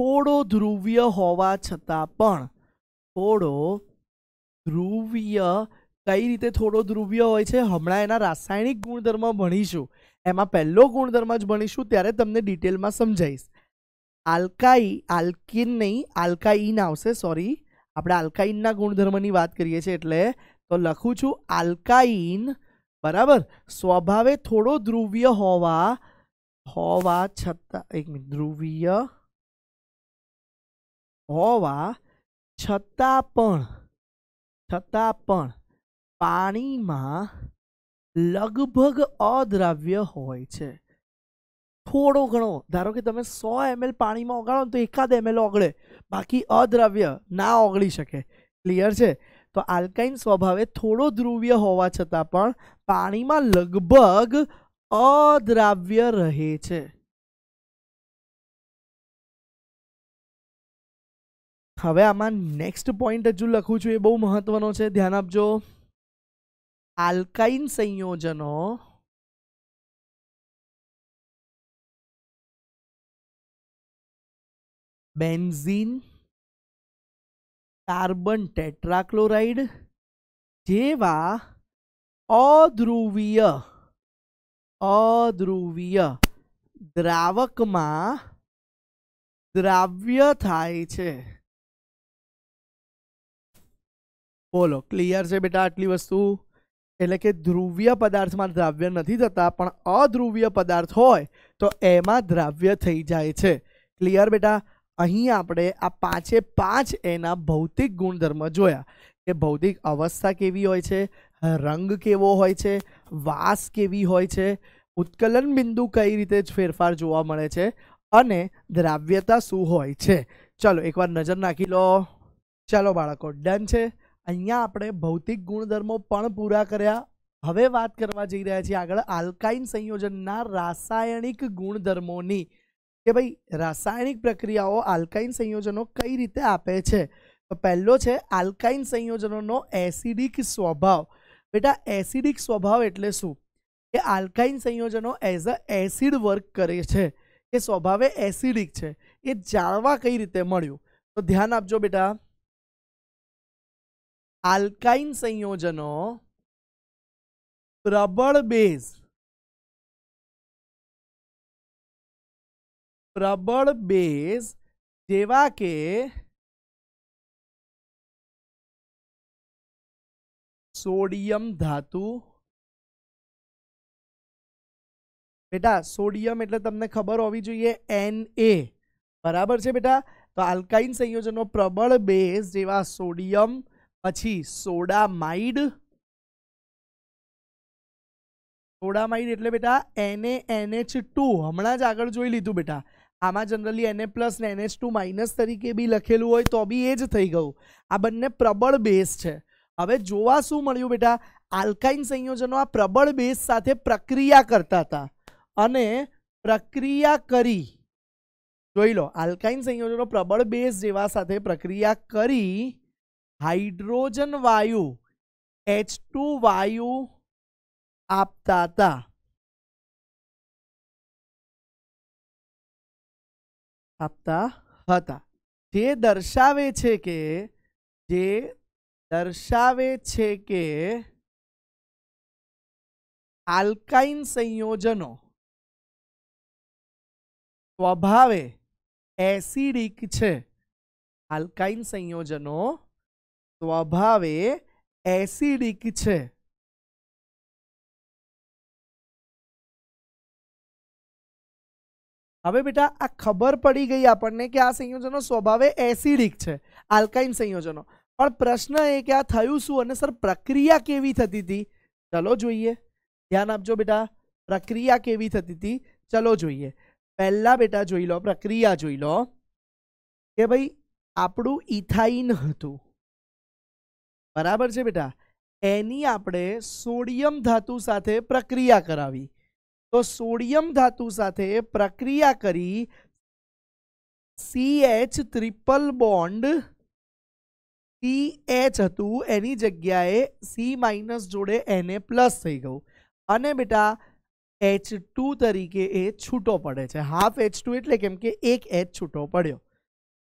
થોડો ધ્રુવ્ય હોવા છતાં પણ થોડો ધ્રુવીય કઈ રીતે થોડો ધ્રુવીય હોય છે હમણાં એના રાસાયણિક ગુણધર્મ ભણીશું એમાં પહેલો ગુણધર્મ જ ભણીશું ત્યારે તમને ડિટેલમાં સમજાવીશ આલ્કાઈ આલ્કિન નહીં આલ્કાઈન આવશે સોરી આપણે આલ્કાઈનના ગુણધર્મની વાત કરીએ છીએ એટલે તો લખું છું આલ્કાઈન બરાબર સ્વભાવે થોડો ધ્રુવ્ય હોવા હોવા છતાં એક મિનિટ ધ્રુવીય હોવા છતાં પણ છતાં પણ પાણીમાં લગભગ અદ્રાવ્ય હોય છે થોડો ઘણો ધારો કે તમે સો એમએલ પાણીમાં ઓગાળો તો એકાદ એમએલ ઓગળે બાકી અદ્રાવ્ય ના ઓગળી શકે ક્લિયર છે તો આલ્કાઇન સ્વભાવે થોડો ધ્રુવ્ય હોવા છતાં પણ પાણીમાં લગભગ અદ્રાવ્ય રહે છે હવે આમાં નેક્સ્ટ પોઈન્ટ હજુ લખું છું એ બહુ મહત્વનો છે ધ્યાન આપજો આલ્કાઇન સંયોજનો બેન્ઝીન કાર્બન ટેટ્રાક્લોરાઇડ જેવા અધ્રુવીય અધ્રુવીય દ્રાવકમાં દ્રાવ્ય થાય છે બોલો ક્લિયર છે બેટા આટલી વસ્તુ એટલે કે ધ્રુવ્ય પદાર્થમાં દ્રાવ્યન નથી થતા પણ અધ્રુવ્ય પદાર્થ હોય તો એમાં દ્રાવ્ય થઈ જાય છે ક્લિયર બેટા અહીં આપણે આ પાંચે પાંચ એના ભૌતિક ગુણધર્મો જોયા કે ભૌતિક અવસ્થા કેવી હોય છે રંગ કેવો હોય છે વાસ કેવી હોય છે ઉત્કલન બિંદુ કઈ રીતે જ ફેરફાર જોવા મળે છે અને દ્રાવ્યતા શું હોય છે ચલો એકવાર નજર નાખી લો ચાલો બાળકો डन છે અહીંયા આપણે ભૌતિક ગુણધર્મો પણ પૂરા કર્યા હવે વાત કરવા જઈ રહ્યા છીએ આગળ આલ્કાઇન સંયોજનના રાસાયણિક ગુણધર્મોની કે ભાઈ રાસાયણિક પ્રક્રિયાઓ આલ્કાઇન સંયોજનો કઈ રીતે આપે છે તો પહેલો છે આલ્કાઇન સંયોજનોનો એસિડિક સ્વભાવ બેટા એસિડિક સ્વભાવ એટલે શું કે આલ્કાઇન સંયોજનો એઝ અ એસિડ વર્ક કરે છે એ સ્વભાવે એસિડિક છે એ જાણવા કઈ રીતે મળ્યું તો ધ્યાન આપજો બેટા अल्काइन संयोजन प्रबल बेज प्रबल बेस जेवा के सोडियम धातु बेटा सोडियम एट तक खबर होइए एन ए बराबर बेटा तो अल्काइन संयोजन प्रबल बेस जेवा सोडियम પછી સોડામાઇડ સોડામાઇડ એટલે બેટા એને એનએચ ટુ હમણાં જ આગળ જોઈ લીધું બેટા આમાં જનરલી એને પ્લસ ને એનએચ ટુ માઇનસ તરીકે બી લખેલું હોય તો બી એ જ થઈ ગયું આ બંને પ્રબળ બેઝ છે હવે જોવા શું મળ્યું બેટા આલ્કાઇન સંયોજનો આ પ્રબળ બેઝ સાથે પ્રક્રિયા કરતા હતા અને પ્રક્રિયા કરી જોઈ લો આલ્કાઇન સંયોજનો પ્રબળ બેઝ જેવા સાથે પ્રક્રિયા કરી હાઇડ્રોજન વાયુ એચ ટુ વાયુ આપતા હતા આપતા હતા જે દર્શાવે છે કે જે દર્શાવે છે કે આલ્કાઇન સંયોજનો સ્વભાવે એસિડિક છે આલ્કાઇન સંયોજનો સ્વાભાવે એસિડિક છે હવે બેટા આ ખબર પડી ગઈ આપણે કે આ સંયોજનો સ્વાભાવે એસિડિક છે આલ્કાઇન સંયોજનો પણ પ્રશ્ન એ કે આ થયું શું અને સર પ્રક્રિયા કેવી થતી હતી ચલો જોઈએ ધ્યાન આપજો બેટા પ્રક્રિયા કેવી થતી હતી ચલો જોઈએ પહેલા બેટા જોઈ લો પ્રક્રિયા જોઈ લો કે ભાઈ આપડું ઇથેઇન હતું બરાબર છે બેટા એની આપણે સોડિયમ ધાતુ સાથે પ્રક્રિયા કરાવી તો સોડિયમ ધાતુ સાથે પ્રક્રિયા કરી C H triple bond C H હતું એની જગ્યાએ સી માઇનસ જોડે એને પ્લસ થઈ ગયું અને બેટા એચ ટુ તરીકે એ છૂટો પડે છે હાફ એચ ટુ એટલે કેમ કે એક એચ છૂટો પડ્યો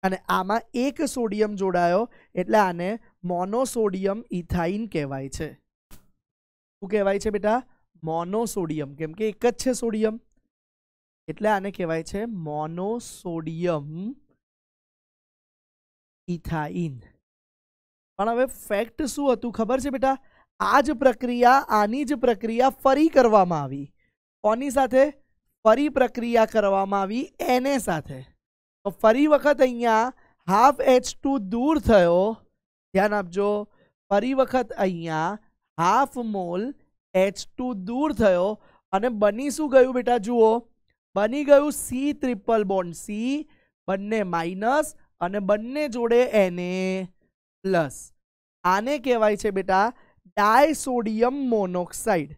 અને આમાં એક સોડિયમ જોડાયો એટલે આને મોનોસોડિયમ ઇથાઇન કહેવાય છે શું કહેવાય છે બેટા મોનોસોડિયમ કેમ કે એક જ છે સોડિયમ એટલે આને કહેવાય છે મોનોસોડિયમ ઇથાઇન પણ હવે ફેક્ટ શું હતું ખબર છે બેટા આ જ પ્રક્રિયા આની જ પ્રક્રિયા ફરી કરવામાં આવી કોની સાથે ફરી પ્રક્રિયા કરવામાં આવી એને સાથે તો ફરી વખત અહીંયા હાફ એચ ટુ દૂર થયો ધ્યાન આપજો ફરી વખત અહીંયા હાફ મોલ એચ ટુ દૂર થયો અને બની શું ગયું બેટા જુઓ બની ગયું સી ત્રિપલ બોન્ડ સી બંને માઇનસ અને બંને જોડે એને પ્લસ આને કહેવાય છે બેટા ડાયસોડિયમ મોનોક્સાઇડ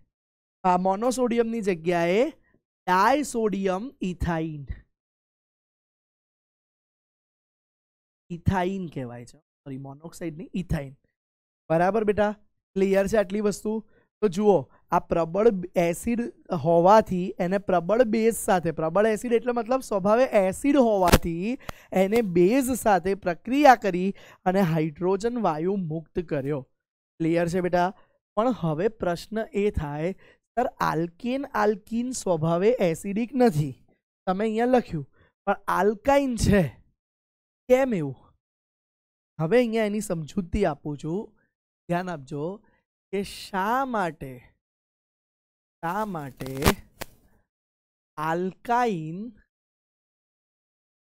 આ મોનોસોડિયમની જગ્યાએ ડાયસોડિયમ ઇથાઇન ઇથાઇન કહેવાય છે સોરી મોનોક્સાઇડ નહીં ઇથાઇન બરાબર બેટા ક્લિયર છે આટલી વસ્તુ તો જુઓ આ પ્રબળ એસિડ હોવાથી એને પ્રબળ બેઝ સાથે પ્રબળ એસિડ એટલે મતલબ સ્વભાવે એસિડ હોવાથી એને બેઝ સાથે પ્રક્રિયા કરી અને હાઇડ્રોજન વાયુ મુક્ત કર્યો ક્લિયર છે બેટા પણ હવે પ્રશ્ન એ થાય સર આલ્કેન આલ્કીન સ્વભાવે એસિડિક નથી તમે અહીંયા લખ્યું પણ આલ્કાઇન છે કેમ એવું હવે અહીંયા એની સમજૂતી આપું છું ધ્યાન આપજો કે શા માટે શા માટે આલ્કાઇન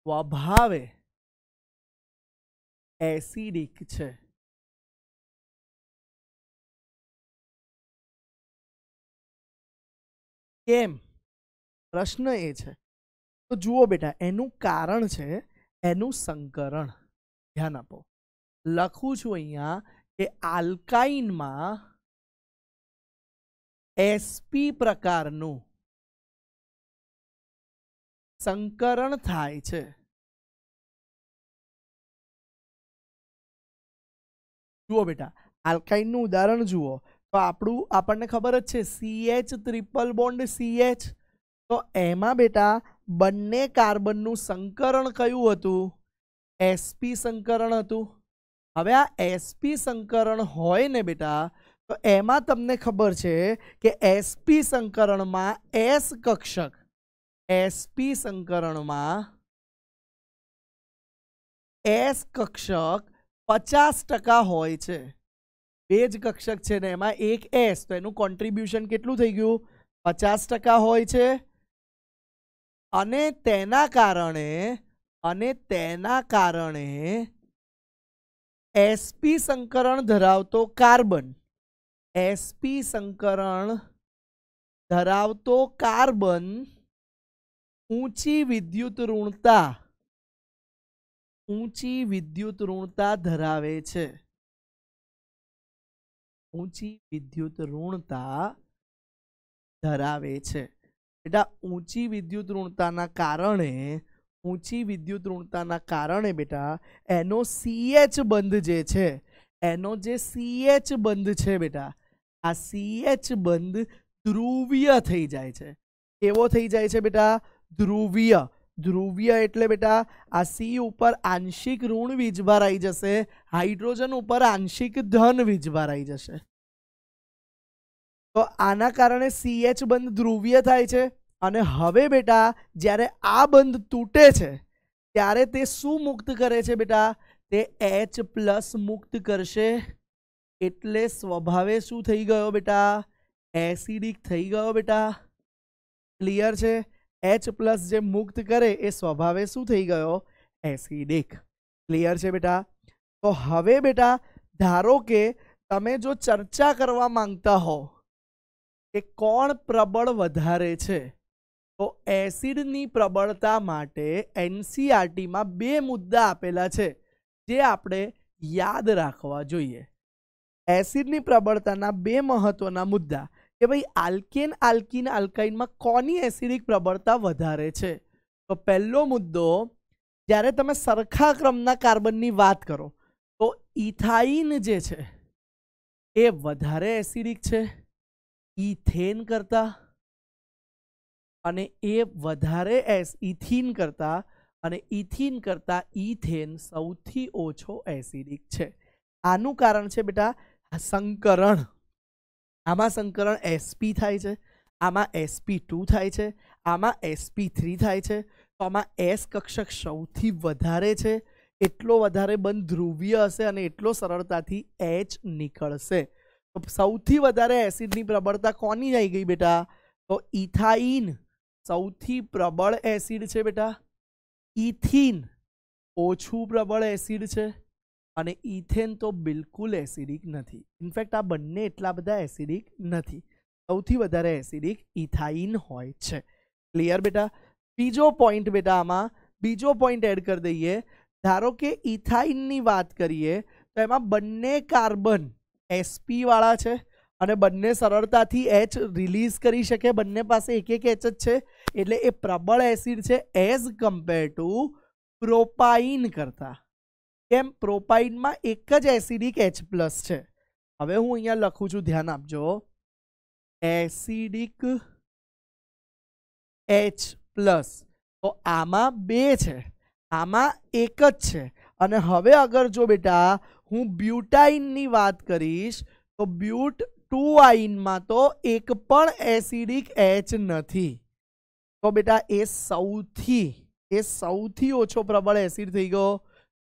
સ્વભાવે એસિડિક છે કેમ પ્રશ્ન એ છે તો જુઓ બેટા એનું કારણ છે એનું સંકરણ ધ્યાન આપો લખું છું અહીંયા કે આલ્કાઇનમાં એસપી પ્રકારનું સંકરણ થાય છે જુઓ બેટા આલ્કાઇનનું ઉદાહરણ જુઓ તો આપણું આપણને ખબર જ છે સીએચ ત્રિપલ બોન્ડ સીએચ તો એમાં બેટા બંને કાર્બનનું સંકરણ કયું હતું એસપી સંકરણ હતું હવે આ એસપી સંકરણ હોય ને બેટા તો એમાં તમને ખબર છે કે એસપી સંકરણમાં એસ કક્ષક એસપી સંકરણમાં એસ કક્ષક પચાસ ટકા હોય છે બે જ કક્ષક છે ને એમાં એક એસ તો એનું કોન્ટ્રીબ્યુશન કેટલું થઈ ગયું પચાસ ટકા હોય છે અને તેના કારણે અને તેના કારણે એસપી સંકરણ ધરાવતો કાર્બન એસપી સંકરણ ધરાવતો કાર્બન ઊંચી વિદ્યુત ઋણતા ઊંચી વિદ્યુત ઋણતા ધરાવે છે ઊંચી વિદ્યુત ઋણતા ધરાવે છે એટલે ઊંચી વિદ્યુત ઋણતાના કારણે ઊંચી વિદ્યુત ઋણતાના કારણે બેટા એનો સીએચ બંધ જે છે એનો જે સીએચ બંધ છે બેટા આ સીએચ બંધ ધ્રુવીય થઈ જાય છે કેવો થઈ જાય છે બેટા ધ્રુવીય ધ્રુવીય એટલે બેટા આ સી ઉપર આંશિક ઋણ વીજભાર આવી જશે હાઇડ્રોજન ઉપર આંશિક ધન વીજભાર આવી જશે તો આના કારણે સીએચ બંધ ધ્રુવીય થાય છે અને હવે બેટા જ્યારે આ બંધ તૂટે છે ત્યારે તે સુમુક્ત કરે છે બેટા તે H+ મુક્ત કરશે એટલે સ્વભાવે શું થઈ ગયો બેટા એસિડિક થઈ ગયો બેટા ક્લિયર છે H+ જે મુક્ત કરે એ સ્વભાવે શું થઈ ગયો એસિડિક ક્લિયર છે બેટા તો હવે બેટા ધારો કે તમે જો ચર્ચા કરવા માંગતા હો કે કોણ પ્રબળ વધારે છે તો એસિડની પ્રબળતા માટે એનસીઆરટીમાં બે મુદ્દા આપેલા છે જે આપણે યાદ રાખવા જોઈએ એસિડની પ્રબળતાના બે મહત્વના મુદ્દા કે ભાઈ આલ્કેન આલ્કિન આલ્કાઇનમાં કોની એસિડિક પ્રબળતા વધારે છે તો પહેલો મુદ્દો જ્યારે તમે સરખા ક્રમના કાર્બનની વાત કરો તો ઇથાઇન જે છે એ વધારે એસિડિક છે ઇથેન કરતાં અને એ વધારે એસ ઇથિન કરતાં અને ઇથિન કરતાં ઇથેન સૌથી ઓછો એસિડિક છે આનું કારણ છે બેટા સંકરણ આમાં સંકરણ એસપી થાય છે આમાં એસપી ટુ થાય છે આમાં એસપી થ્રી થાય છે તો આમાં એસ કક્ષક સૌથી વધારે છે એટલો વધારે બંધ ધ્રુવીય હશે અને એટલો સરળતાથી એચ નીકળશે તો સૌથી વધારે એસિડની પ્રબળતા કોની આવી ગઈ બેટા તો ઇથાઇન चौथी प्रबल एसिड छे बेटा इथीन ओछू प्रबल एसिड छे અને ઇથન તો બિલકુલ એસિડિક નથી ઇનફેક્ટ આ બનને એટલા બધે એસિડિક નથી સૌથી વધારે એસિડિક ઇથાઈન હોય છે ક્લિયર બેટા તીજો પોઈન્ટ બેટા આમાં બીજો પોઈન્ટ એડ કરી દઈએ ધારો કે ઇથાઈન ની વાત કરીએ તો એમાં બનને કાર્બન sp વાળા છે અને બનને સરળતાથી h રીલીઝ કરી શકે બનને પાસે એક એક h છે એટલે એ પ્રબળ એસિડ છે એઝ કમ્પેર ટુ પ્રોપાઇન કરતા કેમ પ્રોપાઇનમાં એક જ એસિડિક એચ પ્લસ છે હવે હું અહીંયા લખું છું ધ્યાન આપજો એસિડિક એચ પ્લસ તો આમાં બે છે આમાં એક જ છે અને હવે અગર જો બેટા હું બ્યુટાઇનની વાત કરીશ તો બ્યુટ ટુ આઇનમાં તો એક પણ એસિડિક એચ નથી તો બેટા એ સૌથી એ સૌથી ઓછો પ્રબળ એસિડ થઈ ગયો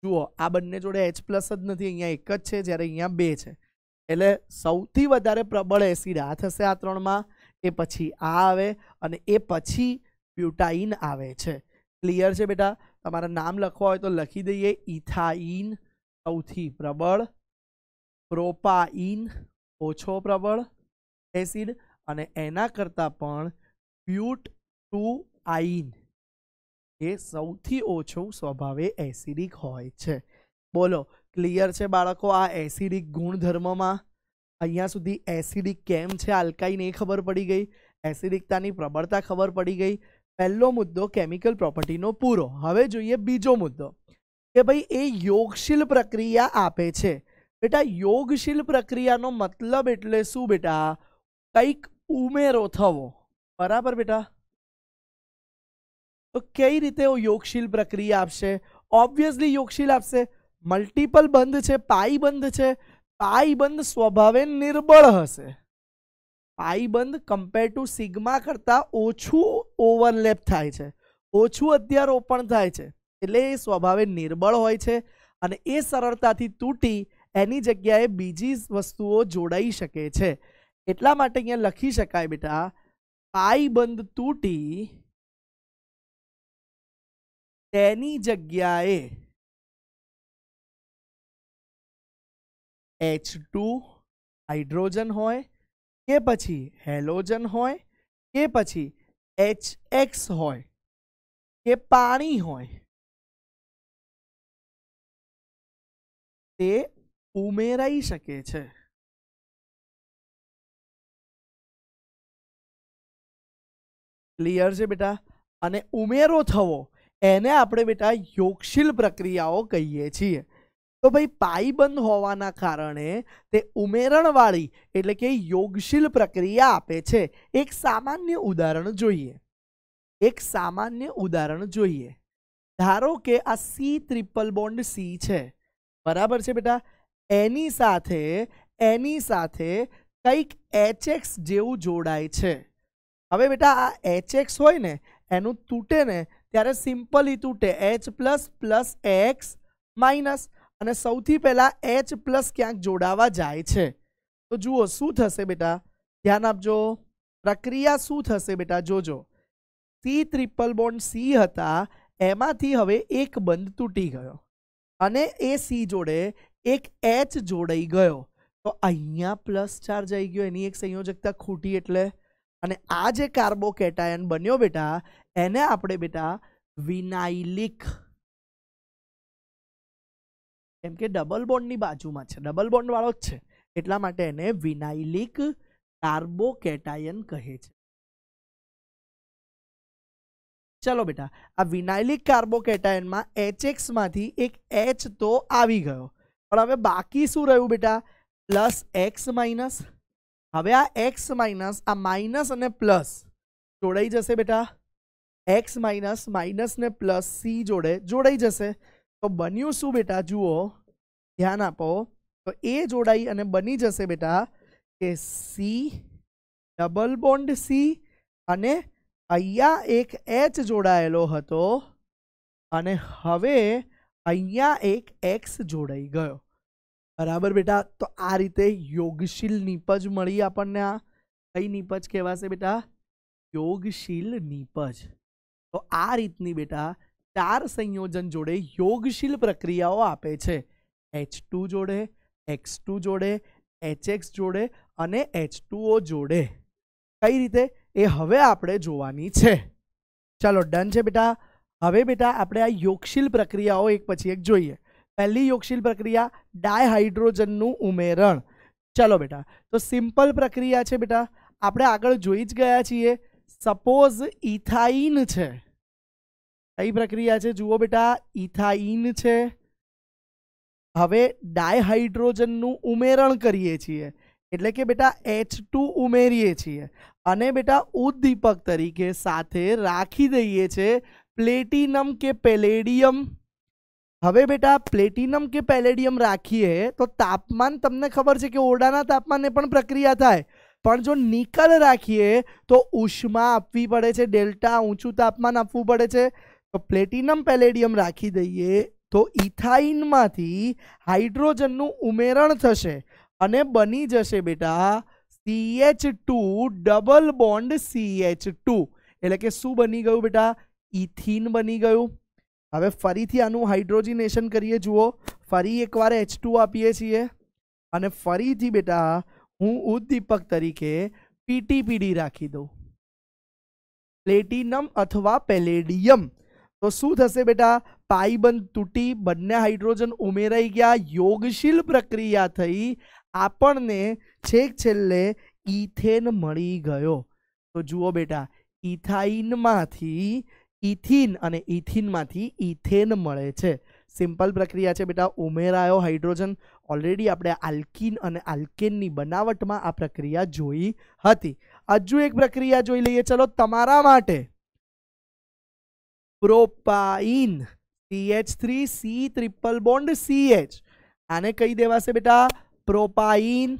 જુઓ આ બંને જોડે એચ પ્લસ જ નથી અહીંયા એક જ છે જ્યારે અહીંયા બે છે એટલે સૌથી વધારે પ્રબળ એસિડ આ થશે આ ત્રણમાં એ પછી આ આવે અને એ પછી બ્યુટાઇન આવે છે ક્લિયર છે બેટા તમારા નામ લખવા હોય તો લખી દઈએ ઇથાઇન સૌથી પ્રબળ પ્રોપાઇન ઓછો પ્રબળ એસિડ અને એના કરતાં પણ બ્યુટ ટુ આઈન એ સૌથી ઓછો સ્વભાવે એસિડિક હોય છે બોલો ક્લિયર છે બાળકો આ એસિડિક ગુણધર્મમાં અહીંયા સુધી એસિડિક કેમ છે આલ્કાઇન એ ખબર પડી ગઈ એસિડિકતાની પ્રબળતા ખબર પડી ગઈ પહેલો મુદ્દો કેમિકલ પ્રોપર્ટીનો પૂરો હવે જોઈએ બીજો મુદ્દો કે ભાઈ એ યોગશીલ પ્રક્રિયા આપે છે બેટા યોગશીલ પ્રક્રિયાનો મતલબ એટલે શું બેટા કંઈક ઉમેરો થવો બરાબર બેટા તો કઈ રીતે યોગશીલ પ્રક્રિયા આપશે ઓબ્વિયસલી યોગશીલ આપશે મલ્ટિપલ બંધ છે પાઈ બંધ છે પાઈ બંધ સ્વભાવે નિર્બળ હશે પાઈ બંધ કમ્પેર ટુ સિગ્મા કરતાં ઓછું ઓવરલેપ થાય છે ઓછું અધ્યારોપણ થાય છે એટલે એ સ્વભાવે નિર્બળ હોય છે અને એ સરળતાથી તૂટી એની જગ્યાએ બીજી વસ્તુઓ જોડાઈ શકે છે એટલા માટે અહીંયા લખી શકાય બેટા પાઈ બંધ તૂટી તેની જગ્યાએ એચ ટુ હાઇડ્રોજન હોય કે પછી હેલોજન હોય કે પછી એચ એક્સ હોય કે પાણી હોય તે ઉમેરાઈ શકે છે ક્લિયર છે બેટા અને ઉમેરો થવો એને આપણે બેટા યોગશીલ પ્રક્રિયાઓ કહીએ છીએ તો ભાઈ પાઈબંધ હોવાના કારણે તે ઉમેરણવાળી એટલે કે યોગશીલ પ્રક્રિયા આપે છે એક સામાન્ય ઉદાહરણ જોઈએ એક સામાન્ય ઉદાહરણ જોઈએ ધારો કે આ સી ત્રિપલ બોન્ડ સી છે બરાબર છે બેટા એની સાથે એની સાથે કંઈક એચએક્સ જેવું જોડાય છે હવે બેટા આ એચએક્સ હોય ને એનું તૂટે ને ત્યારે સિમ્પલી તૂટે H+ + X - અને સૌથી પહેલા H+ ક્યાંક જોડાવા જાય છે તો જુઓ શું થશે બેટા ધ્યાન આપજો પ્રક્રિયા શું થશે બેટા જોજો C ट्रिपल બોન્ડ C હતા એમાંથી હવે એક બંધ તૂટી ગયો અને એ C જોડે એક H જોડાઈ ગયો તો અહીંયા + ચાર્જ આવી ગયો એની એક સંયોજકતા ખૂટી એટલે અને આ જે કાર્બોકેટાયન બન્યો બેટા એને આપણે બેટા વિનાઇલિક કેમ કે ડબલ બોન્ડની બાજુમાં છે ડબલ બોન્ડ વાળો જ છે એટલા માટે એને વિનાઇલિક કાર્બોકેટાયન કહે છે ચલો બેટા આ વિનાઇલિક કાર્બોકેટાયનમાં એક્સમાંથી એક એચ તો આવી ગયો પણ હવે બાકી શું રહ્યું બેટા પ્લસ એક્સ માઇનસ હવે આ એક્સ માઇનસ આ માઇનસ અને પ્લસ જોડાઈ જશે બેટા એક્સ માઇનસ માઇનસ ને પ્લસ સી જોડે જોડાઈ જશે તો બન્યું શું બેટા જુઓ ધ્યાન આપો તો એ જોડાઈ અને બની જશે બેટા કે સી ડબલ બોન્ડ સી અને અહીંયા એક એચ જોડાયેલો હતો અને હવે અહીંયા એક એક્સ જોડાઈ ગયો બરાબર બેટા તો આ રીતે યોગશીલ નીપજ મળી આપણને આ કઈ નીપજ કહેવાશે બેટા યોગશીલ નીપજ તો આ રીતની બેટા ચાર સંયોજન જોડે યોગશીલ પ્રક્રિયાઓ આપે છે એચ ટુ જોડે એક્સ ટુ જોડે એક્સ જોડે અને એચ ટુઓ જોડે કઈ રીતે એ હવે આપણે જોવાની છે ચાલો ડન છે બેટા હવે બેટા આપણે આ યોગશીલ પ્રક્રિયાઓ એક પછી એક જોઈએ પહેલી યોગશીલ પ્રક્રિયા ડાયહાઇડ્રોજનનું ઉમેરણ ચલો બેટા તો સિમ્પલ પ્રક્રિયા છે બેટા આપણે આગળ જોઈ જ ગયા છીએ સપોઝ ઇથાઇન છે કઈ પ્રક્રિયા છે જુઓ બેટા ઇથાઇન છે હવે ડાયહાઇડ્રોજનનું ઉમેરણ કરીએ છીએ એટલે કે બેટા એચ ઉમેરીએ છીએ અને બેટા ઉદ્દીપક તરીકે સાથે રાખી દઈએ છીએ પ્લેટિનમ કે પેલેડિયમ હવે બેટા પ્લેટિનમ કે પેલેડિયમ રાખીએ તો તાપમાન તમને ખબર છે કે ઓરડાના તાપમાનને પણ પ્રક્રિયા થાય પણ જો નિકલ રાખીએ તો ઉષ્મા આપવી પડે છે ડેલ્ટા ઊંચું તાપમાન આપવું પડે છે તો પ્લેટિનમ પેલેડિયમ રાખી દઈએ તો ઇથાઇનમાંથી હાઇડ્રોજનનું ઉમેરણ થશે અને બની જશે બેટા CH two double bond CH two એટલે કે શું બની ગયું બેટા ઇથિન બની ગયું હવે ફરીથી આનું હાઇડ્રોજિનેશન કરીએ જુઓ ફરી એકવાર એચ ટુ આપીએ છીએ અને ફરીથી બેટા હું ઉદ્દીપક તરીકે પીટીપીડી રાખી દઉં પ્લેટિનમ અથવા પેલેડિયમ તો શું થશે બેટા પાઈબંધ તૂટી બંને હાઇડ્રોજન ઉમેરાઈ ગયા યોગશીલ પ્રક્રિયા થઈ આપણને છેક છેલ્લે ઇથેન મળી ગયો તો જુઓ બેટા ઇથાઇનમાંથી ઇથિન અને ઇથિનમાંથી ઇથેન મળે છે સિમ્પલ પ્રક્રિયા છે બેટા ઉમેરાયો હાઇડ્રોજન ઓલરેડી આપણે આલ્કિન અને આલ્કેનની બનાવટમાં આ પ્રક્રિયા જોઈ હતી હજુ એક પ્રક્રિયા જોઈ લઈએ ચલો તમારા માટે propyne CH three C triple bond CH આને કહી દેવાશે બેટા પ્રોપાઇન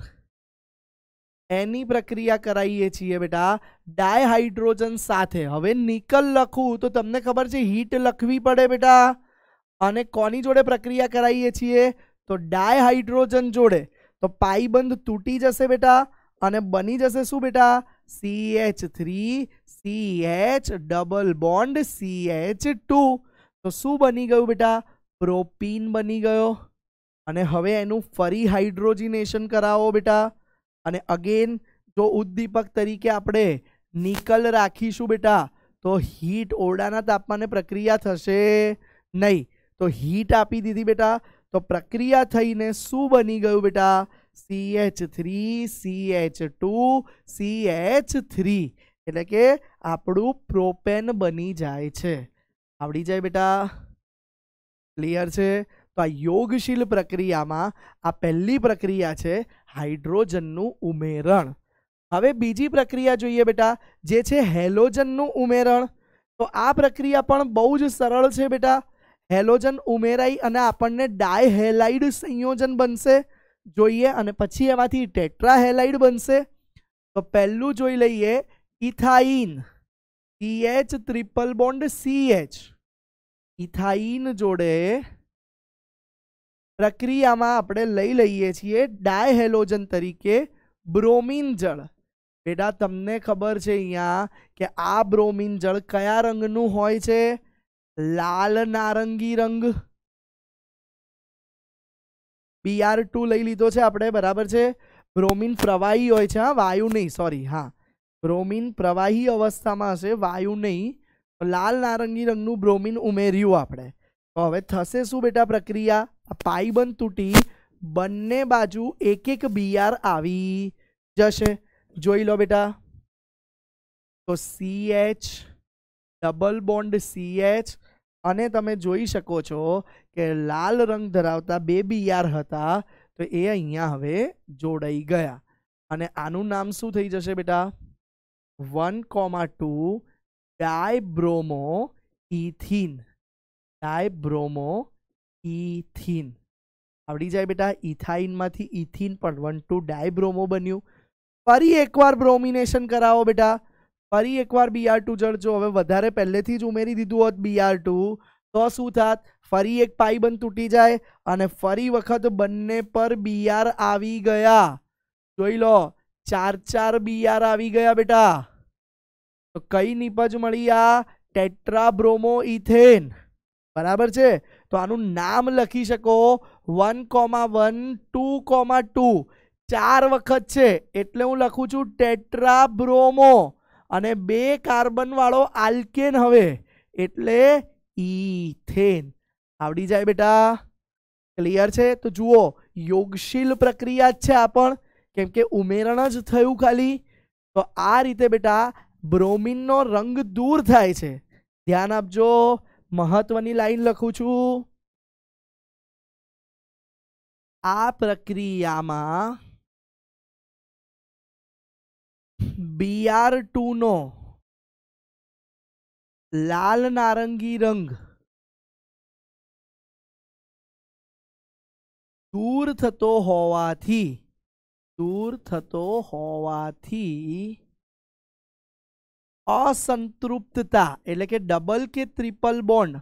એની પ્રક્રિયા કરાવીએ છીએ બેટા ડાય હાઇડ્રોજન સાથે હવે નિકલ લખું તો તમને ખબર છે હીટ લખવી પડે બેટા અને કોની જોડે પ્રક્રિયા કરાવીએ છીએ તો ડાય હાઇડ્રોજન જોડે તો પાઈ બંધ તૂટી જશે બેટા અને બની જશે શું બેટા CH3 CH double bond CH2 તો શું બની ગયો બેટા પ્રોપીન બની ગયો અને હવે એનું ફરી હાઇડ્રોજિનેશન કરાવો બેટા અને અગેન જો ઉદ્દીપક તરીકે આપણે નિકલ રાખીશું બેટા તો હીટ ઓરડાના તાપમાને પ્રક્રિયા થશે નહીં તો હીટ આપી દીધી બેટા તો પ્રક્રિયા થઈને શું બની ગયું બેટા C H three C H two C H three એટલે કે આપણું પ્રોપેન બની જાય છે આવડી જાય બેટા ક્લિયર છે તો આ યોગશીલ પ્રક્રિયામાં આ પહેલી પ્રક્રિયા છે હાઇડ્રોજનનું ઉમેરણ હવે બીજી પ્રક્રિયા જોઈએ બેટા જે છે હેલોજનનું ઉમેરણ તો આ પ્રક્રિયા પણ બહુ જ સરળ છે બેટા હેલોજન ઉમેરાઈ અને આપણને ડાયહેલાઇડ સંયોજન બનશે જોઈએ અને પછી એમાંથી ટેટ્રાહેલાઇડ બનશે તો પહેલું જોઈ લઈએ ઇથાઇન ઈએચ ટ્રિપલ બોન્ડ સીએચ ઇથાઇન જોડે પ્રક્રિયામાં આપણે લઈ લઈએ છીએ ડાયહેલોજન તરીકે બ્રોમિન જળ બેટા તમને ખબર છે અહીંયા કે આ બ્રોમિન જળ કયા રંગનું હોય છે લાલ નારંગી રંગ બીઆર ટુ લઈ લીધો છે આપણે બરાબર છે બ્રોમિન પ્રવાહી હોય છે હા વાયુ નહીં સોરી હા બ્રોમિન પ્રવાહી અવસ્થામાં હશે વાયુ નહીં લાલ નારંગી રંગનું બ્રોમિન ઉમેર્યું આપણે તો હવે થશે શું બેટા પ્રક્રિયા આ તૂટી બંને બાજુ એક એક બીઆર આવી જશે જોઈ લો બેટા તો C H double bond C H અને તમે જોઈ શકો છો કે લાલ રંગ ધરાવતા બે બીઆર હતા તો એ અહીંયા હવે જોડાઈ ગયા અને આનું નામ શું થઈ જશે બેટા one comma two dibromo ethene dibromo ethene આવડી જાય બેટા ઇથાઇનમાંથી ઇથિન ટુ ડાયબ્રોમો બન્યું ફરી એકવાર બ્રોમિનેશન કરાવો બેટા ફરી એકવાર બીઆર ટુ જડજો હવે વધારે પહેલેથી જ ઉમેરી દીધું હોત બીઆર ટુ તો શું થાત ફરી એક પાઈ બંધ તૂટી જાય અને ફરી વખત બંને પર બીઆર આવી ગયા જોઈ લો ચાર ચાર બીઆર આવી ગયા બેટા તો કઈ નિપજ મળી આ ટેટ્રાબ્રોમો ઇથેન બરાબર છે તો આનું નામ લખી શકો one comma one two comma two ચાર વખત છે એટલે હું લખું છું ટેટ્રાબ્રોમો અને બે કાર્બનવાળો આલ્કેન હવે એટલે ઇથેન આવડી જાય બેટા ક્લિયર છે તો જુઓ યોગશીલ પ્રક્રિયા જ છે આ પણ કેમ કે ઉમેરણ જ થયું ખાલી તો આ રીતે બેટા બ્રોમિનનો રંગ દૂર થાય છે ધ્યાન આપજો મહત્વની લાઈન લખું છું આ પ્રક્રિયામાં બીઆર ટુનો લાલ નારંગી રંગ દૂર થતો હોવાથી દૂર થતો હોવાથી અસંતૃપ્તતા એટલે કે ડબલ કે ટ્રિપલ બોન્ડ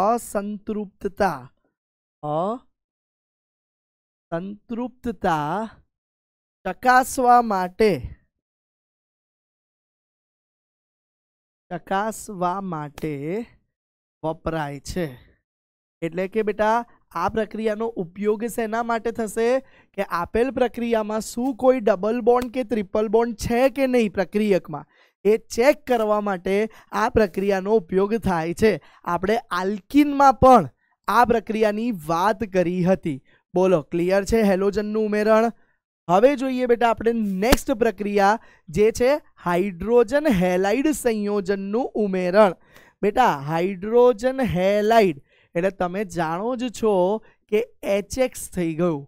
અસંતૃપ્તતા અસંતૃપ્તતા ચકાસવા માટે ચકાસવા માટે વપરાય છે એટલે કે બેટા આ પ્રક્રિયાનો ઉપયોગ શેના માટે થશે કે આપેલ પ્રક્રિયામાં શું કોઈ ડબલ બોન્ડ કે ત્રિપલ બોન્ડ છે કે નહીં પ્રક્રિયકમાં એ ચેક કરવા માટે આ પ્રક્રિયાનો ઉપયોગ થાય છે આપણે આલ્કિનમાં પણ આ પ્રક્રિયાની વાત કરી હતી બોલો ક્લિયર છે હેલોજનનું ઉમેરણ હવે જોઈએ બેટા આપણે નેક્સ્ટ પ્રક્રિયા જે છે હાઇડ્રોજન હેલાઇડ સંયોજનનું ઉમેરણ બેટા હાઇડ્રોજન હેલાઇડ એટલે તમે જાણો જ છો કે એચ એક્સ થઈ ગયું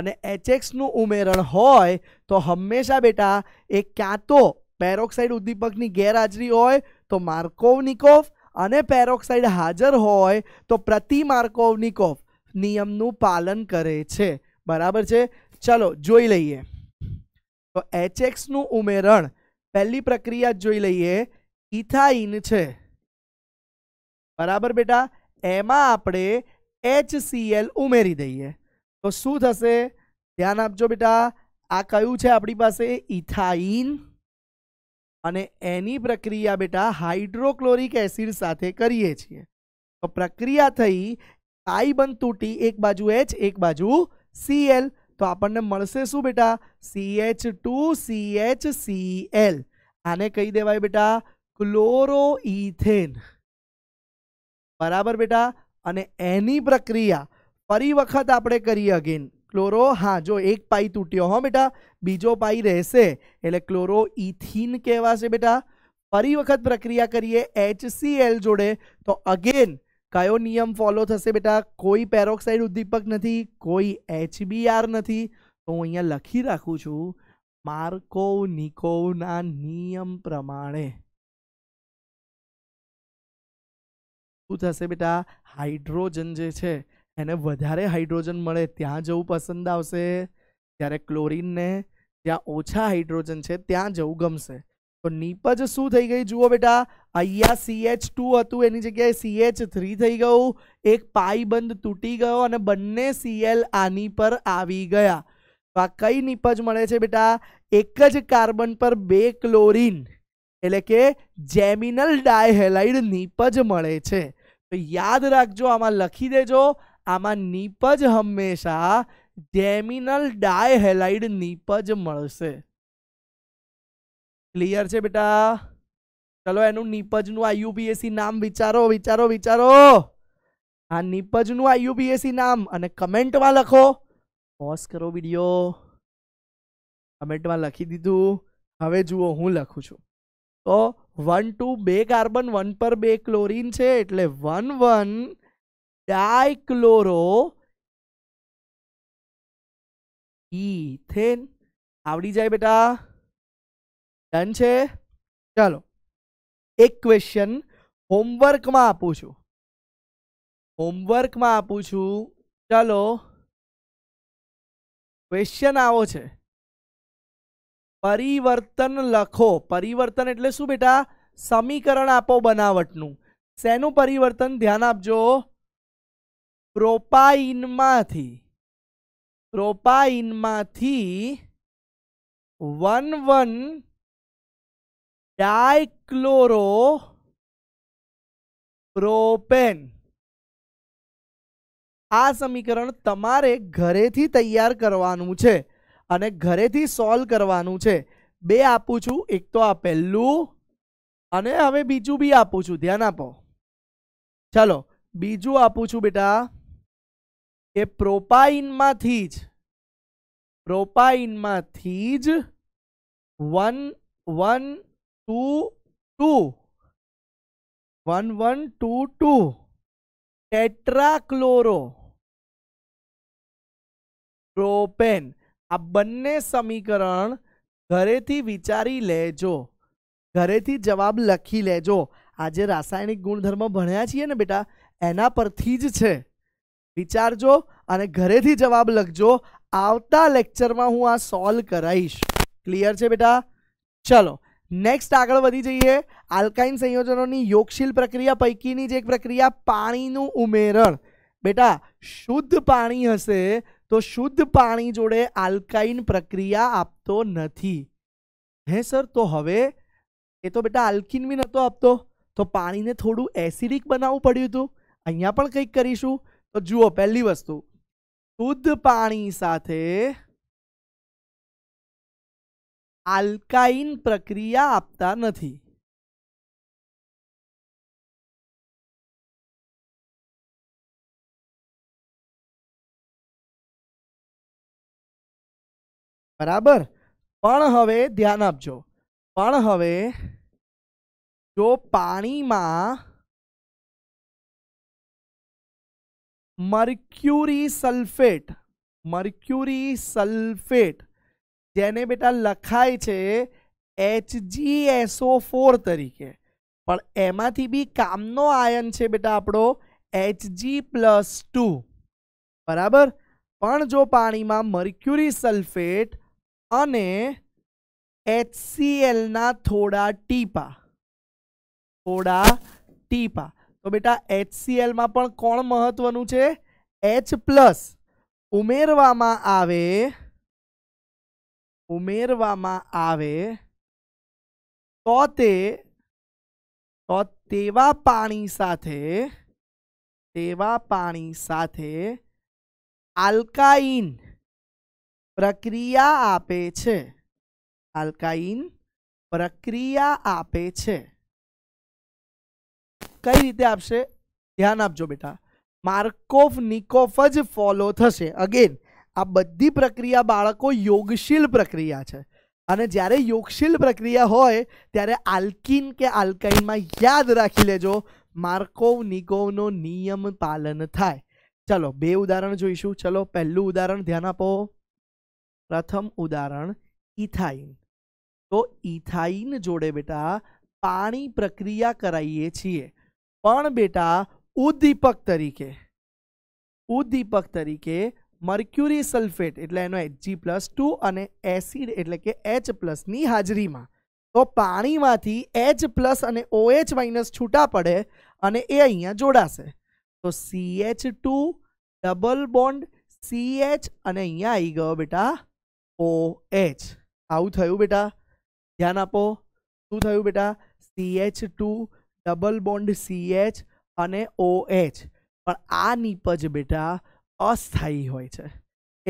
અને એચ એક્સનું ઉમેરણ હોય તો હંમેશા બેટા એ ક્યાં તો પેરોક્સાઇડ ઉદ્દીપકની ગેરહાજરી હોય તો માર્કોવનિકોફ અને પેરોક્સાઇડ હાજર હોય તો પ્રતિ માર્કોવનિકોફ નિયમનું પાલન કરે છે બરાબર છે ચલો જોઈ લઈએ તો એચએક્સનું ઉમેરણ પહેલી પ્રક્રિયા જોઈ લઈએ ઇથાઇન છે બરાબર બેટા એમાં આપણે એચસીએલ ઉમેરી દઈએ તો શું થશે ધ્યાન આપજો બેટા આ કયું છે આપણી પાસે ઇથાઇન અને એની પ્રક્રિયા બેટા હાઇડ્રોક્લોરિક એસિડ સાથે કરીએ છીએ તો પ્રક્રિયા થઈ આઈબન તૂટી એક બાજુ એચ એક બાજુ સીએલ તો આપણને મળશે શું બેટા સીએચ ટુ સીએચ સીએલ આને કહી દેવાય બેટા ક્લોરોઇથેન બરાબર બેટા અને એની પ્રક્રિયા ફરી વખત આપણે કરીએ અગેન ક્લોરો હા જો એક પાઈ તૂટ્યો હો બેટા બીજો પાઈ રહેશે એટલે ક્લોરો ઇથિન કહેવાશે બેટા ફરી વખત પ્રક્રિયા કરીએ HCl જોડે તો અગેન કયો નિયમ ફોલો થશે બેટા કોઈ પેરોક્સાઇડ ઉદ્દીપક નથી કોઈ HBr નથી તો હું અહીંયા લખી રાખું છું માર્કોવ નિકોવના નિયમ પ્રમાણે શું થશે બેટા હાઇડ્રોજન જે છે એને વધારે હાઇડ્રોજન મળે ત્યાં જવું પસંદ આવશે જ્યારે ક્લોરીનને જ્યાં ઓછા હાઇડ્રોજન છે ત્યાં જવું ગમશે તો નીપજ શું થઈ ગઈ જુઓ બેટા અહીંયા સીએચ ટુ હતું એની જગ્યાએ સીએચ થ્રી થઈ ગયું એક પાઈબંધ તૂટી ગયો અને બંને સીએલ આની પર આવી ગયા તો આ કઈ નીપજ મળે છે બેટા એક જ કાર્બન પર બે ક્લોરીન એટલે કે જેમિનલ ડાયહેલાઇડ નીપજ મળે છે તો યાદ રાખજો આમાં લખી દેજો આમાં નીપજ હંમેશા ડેમિનલ ડાયહેલાઇડ નીપજ મળશે ક્લિયર છે બેટા ચલો એનું નીપજનું આયુપીએસસી નામ વિચારો વિચારો વિચારો આ નીપજનું આયુપીએસસી નામ અને કમેન્ટમાં લખો પોઝ કરો વિડીયો કમેન્ટમાં લખી દીધું હવે જુઓ હું લખું છું તો વન ટુ બે કાર્બન વન પર બે ક્લોરીન છે એટલે વન વન ડાયક્લોરો ઇથેન આવડી જાય બેટા ડન છે ચાલો એક ક્વેશ્ચન હોમવર્કમાં આપું છું હોમવર્કમાં આપું છું ચાલો ક્વેશ્ચન આવો છે પરિવર્તન લખો પરિવર્તન એટલે શું બેટા સમીકરણ આપો બનાવટનું શેનું પરિવર્તન ધ્યાન આપજો પ્રોપાઇનમાંથી પ્રોપાઇનમાંથી વન વન ડાયક્લોરો પ્રોપેન આ સમીકરણ તમારે ઘરેથી તૈયાર કરવાનું છે અને ઘરેથી સોલ્વ કરવાનું છે બે આપું છું એક તો આ પહેલું અને હવે બીજું બી આપું છું ધ્યાન આપો ચલો બીજું આપું છું બેટા એ પ્રોપાઇનમાંથી જ પ્રોપાઇનમાંથી જ one one two two one one two two tetrachloro propane આ બંને સમીકરણ ઘરેથી વિચારી લેજો ઘરેથી જવાબ લખી લેજો આજે રાસાયણિક ગુણધર્મ ભણ્યા છીએ ને બેટા એના પરથી જ છે વિચારજો અને ઘરેથી જવાબ લખજો આવતા લેક્ચરમાં હું આ સોલ્વ કરાવીશ ક્લિયર છે બેટા ચલો નેક્સ્ટ આગળ વધી જઈએ આલ્કાઇન સંયોજનોની યોગશીલ પ્રક્રિયા પૈકીની જે એક પ્રક્રિયા પાણીનું ઉમેરણ બેટા શુદ્ધ પાણી હશે તો શુદ્ધ પાણી જોડે આલ્કાઇન પ્રક્રિયા આપતો નથી હે સર તો હવે એ તો બેટા આલ્કિન બી નહોતો આપતો તો પાણીને થોડું એસિડિક બનાવવું પડ્યું હતું અહીંયા પણ કંઈક કરીશું तो જુઓ પહેલી વસ્તુ શુદ્ધ પાણી સાથે આલ્કાઇન પ્રક્રિયા આપતા નથી બરાબર પણ હવે ધ્યાન આપજો પણ હવે જો પાણીમાં મર્ક્યુરી સલ્ફેટ મર્ક્યુરી સલ્ફેટ જેને બેટા લખાય છે એચજીએસઓ ફોર તરીકે પણ એમાંથી બી કામનો આયન છે બેટા આપણો એચજી પ્લસ ટુ બરાબર પણ જો પાણીમાં મર્ક્યુરી સલ્ફેટ અને એચસીએલના થોડા ટીપા થોડા ટીપા તો બેટા એચસીએલમાં પણ કોણ મહત્વનું છે એચ પ્લસ ઉમેરવામાં આવે ઉમેરવામાં આવે તો તે તો તેવા પાણી સાથે તેવા પાણી સાથે આલ્કાઇન પ્રક્રિયા આપે છે આલ્કાઇન પ્રક્રિયા આપે છે કઈ રીતે આવશે ધ્યાન આપજો બેટા માર્કોફ ニコ ફ જ ફોલો થશે અગેન આ બધી પ્રક્રિયા બાળકો યોગશીલ પ્રક્રિયા છે અને જ્યારે યોગશીલ પ્રક્રિયા હોય ત્યારે આલ્કિન કે આલ્કાઇન માં યાદ રાખી લેજો માર્કોવ ニコ વ નો નિયમ પાલન થાય ચલો બે ઉદાહરણ જોઈશું ચલો પહેલું ઉદાહરણ ધ્યાન આપો પ્રથમ ઉદાહરણ ઇથાઈન તો ઇથાઈન જોડે બેટા પાણી પ્રક્રિયા કરાવીએ છીએ પણ બેટા ઉદ્દીપક તરીકે ઉદ્દીપક તરીકે મર્ક્યુરી સલ્ફેટ એટલે એનો એચજી પ્લસ ટુ અને એસિડ એટલે કે એચ પ્લસની હાજરીમાં તો પાણીમાંથી એચ પ્લસ અને ઓએચ OH માઇનસ છૂટા પડે અને એ અહીંયા જોડાશે તો CH two double bond CH અને અહીંયા આવી ગયો બેટા ઓ એચ આવું થયું બેટા ધ્યાન આપો શું થયું બેટા CH two double bond CH અને ઓએચ પણ આ નીપજ બેટા અસ્થાયી હોય છે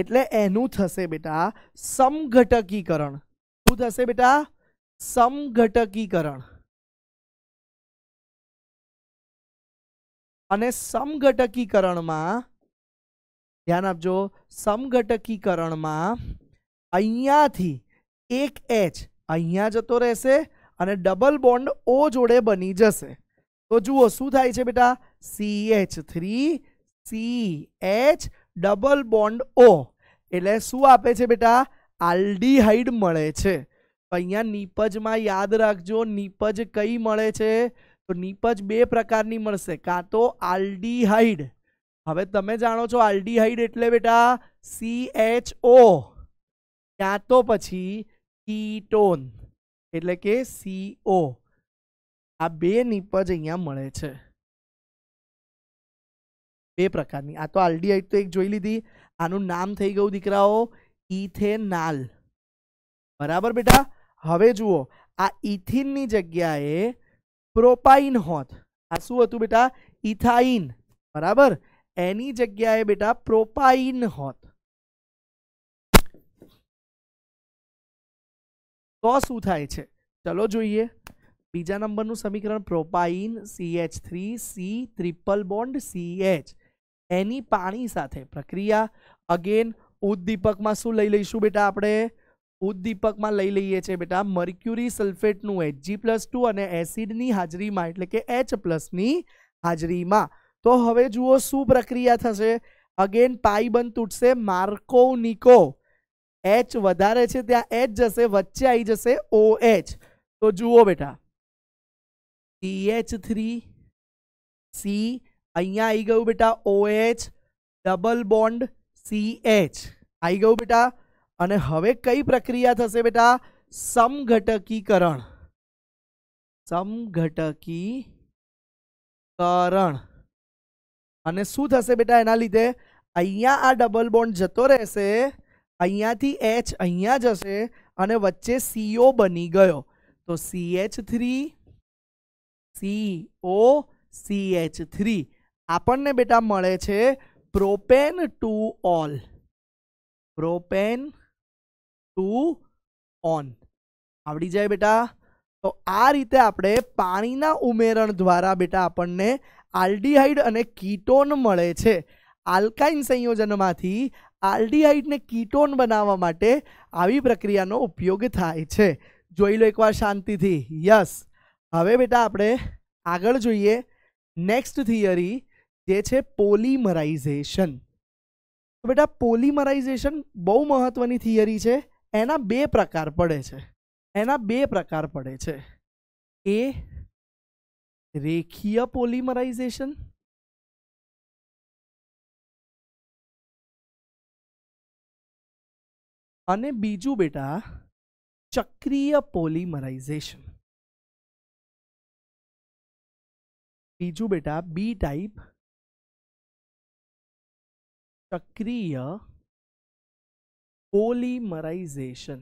એટલે એનું થશે બેટા સમઘટકીકરણ શું થશે બેટા સમઘટકીકરણ અને સમઘટકીકરણમાં ધ્યાન આપજો સમઘટકીકરણમાં અહીંયાથી એક એચ અહીંયા જતો રહેશે ને ડબલ બોન્ડ ઓ જોડે બની જશે તો જુઓ શું થાય છે બેટા CH3 CH ડબલ બોન્ડ ઓ એટલે શું આપે છે બેટા આલ્ડીહાઇડ મળે છે તો અહીંયા નીપજમાં યાદ રાખજો નીપજ કઈ મળે છે તો નીપજ બે પ્રકારની મળશે કાં તો આલ્ડીહાઇડ હવે તમે જાણો છો આલ્ડીહાઇડ એટલે બેટા CHO કાં તો પછી કીટોન એટલે કે સીઓ આ બે નીપજ અહીંયા મળે છે બે પ્રકારની આ તો આલ્ડીહાઇડ તો એક જોઈ લીધી આનું નામ થઈ ગયું દીકરાઓ ઇથેનાલ બરાબર બેટા હવે જુઓ આ ઇથિનની જગ્યાએ પ્રોપાઇન હોત આ શું હતું બેટા ઇથાઇન બરાબર એની જગ્યાએ બેટા પ્રોપાઇન હોત તો શું થાય છે ચલો જોઈએ બીજા નંબરનું સમીકરણ propyne CH three C triple bond CH એની પાણી સાથે પ્રક્રિયા અગેન ઉદ્દીપકમાં શું લઈ લઈશું બેટા આપણે ઉદ્દીપકમાં લઈ લઈએ છીએ બેટા મર્ક્યુરી સલ્ફેટનું એચ જી પ્લસ ટુ અને એસિડની હાજરીમાં એટલે કે એચ પ્લસની હાજરીમાં તો હવે જુઓ શું પ્રક્રિયા થશે અગેન પાઈ બંધ તૂટશે માર્કોનિકો એચ વધારે છે ત્યાં એચ જશે વચ્ચે આવી જશે ઓ એચ તો જુઓ બેટા સીએચ થ્રી સી અહીંયા આવી ગયું બેટા O H double bond C H આવી ગયું બેટા અને હવે કઈ પ્રક્રિયા થશે બેટા સમઘટકીકરણ સમઘટકીકરણ અને શું થશે બેટા એના લીધે અહીંયા આ ડબલ બોન્ડ જતો રહેશે અહીંયાથી એચ અહીંયા જશે અને વચ્ચે સીઓ બની ગયો તો C H three CO H three આપણને બેટા મળે છે propane two ol propane two one આવડી જાય બેટા તો આ રીતે આપણે પાણીના ઉમેરણ દ્વારા બેટા આપણને આલ્ડીહાઇડ અને કીટોન મળે છે આલ્કાઇન સંયોજનમાંથી આલ્ડીહાઇડને કીટોન બનાવવા માટે આવી પ્રક્રિયાનો ઉપયોગ થાય છે જોઈ લો એકવાર શાંતિથી યસ હવે બેટા આપણે આગળ જોઈએ નેક્સ્ટ થિયરી જે છે પોલિમરાઇઝેશન તો બેટા પોલિમરાઇઝેશન બહુ મહત્ત્વની થિયરી છે એના બે પ્રકાર પડે છે એના બે પ્રકાર પડે છે એ રેખીય પોલિમરાઇઝેશન અને બીજું બેટા ચક્રીય પોલિમરાઇઝેશન બીજું બેટા બી ટાઈપ ચક્રીય પોલિમરાઇઝેશન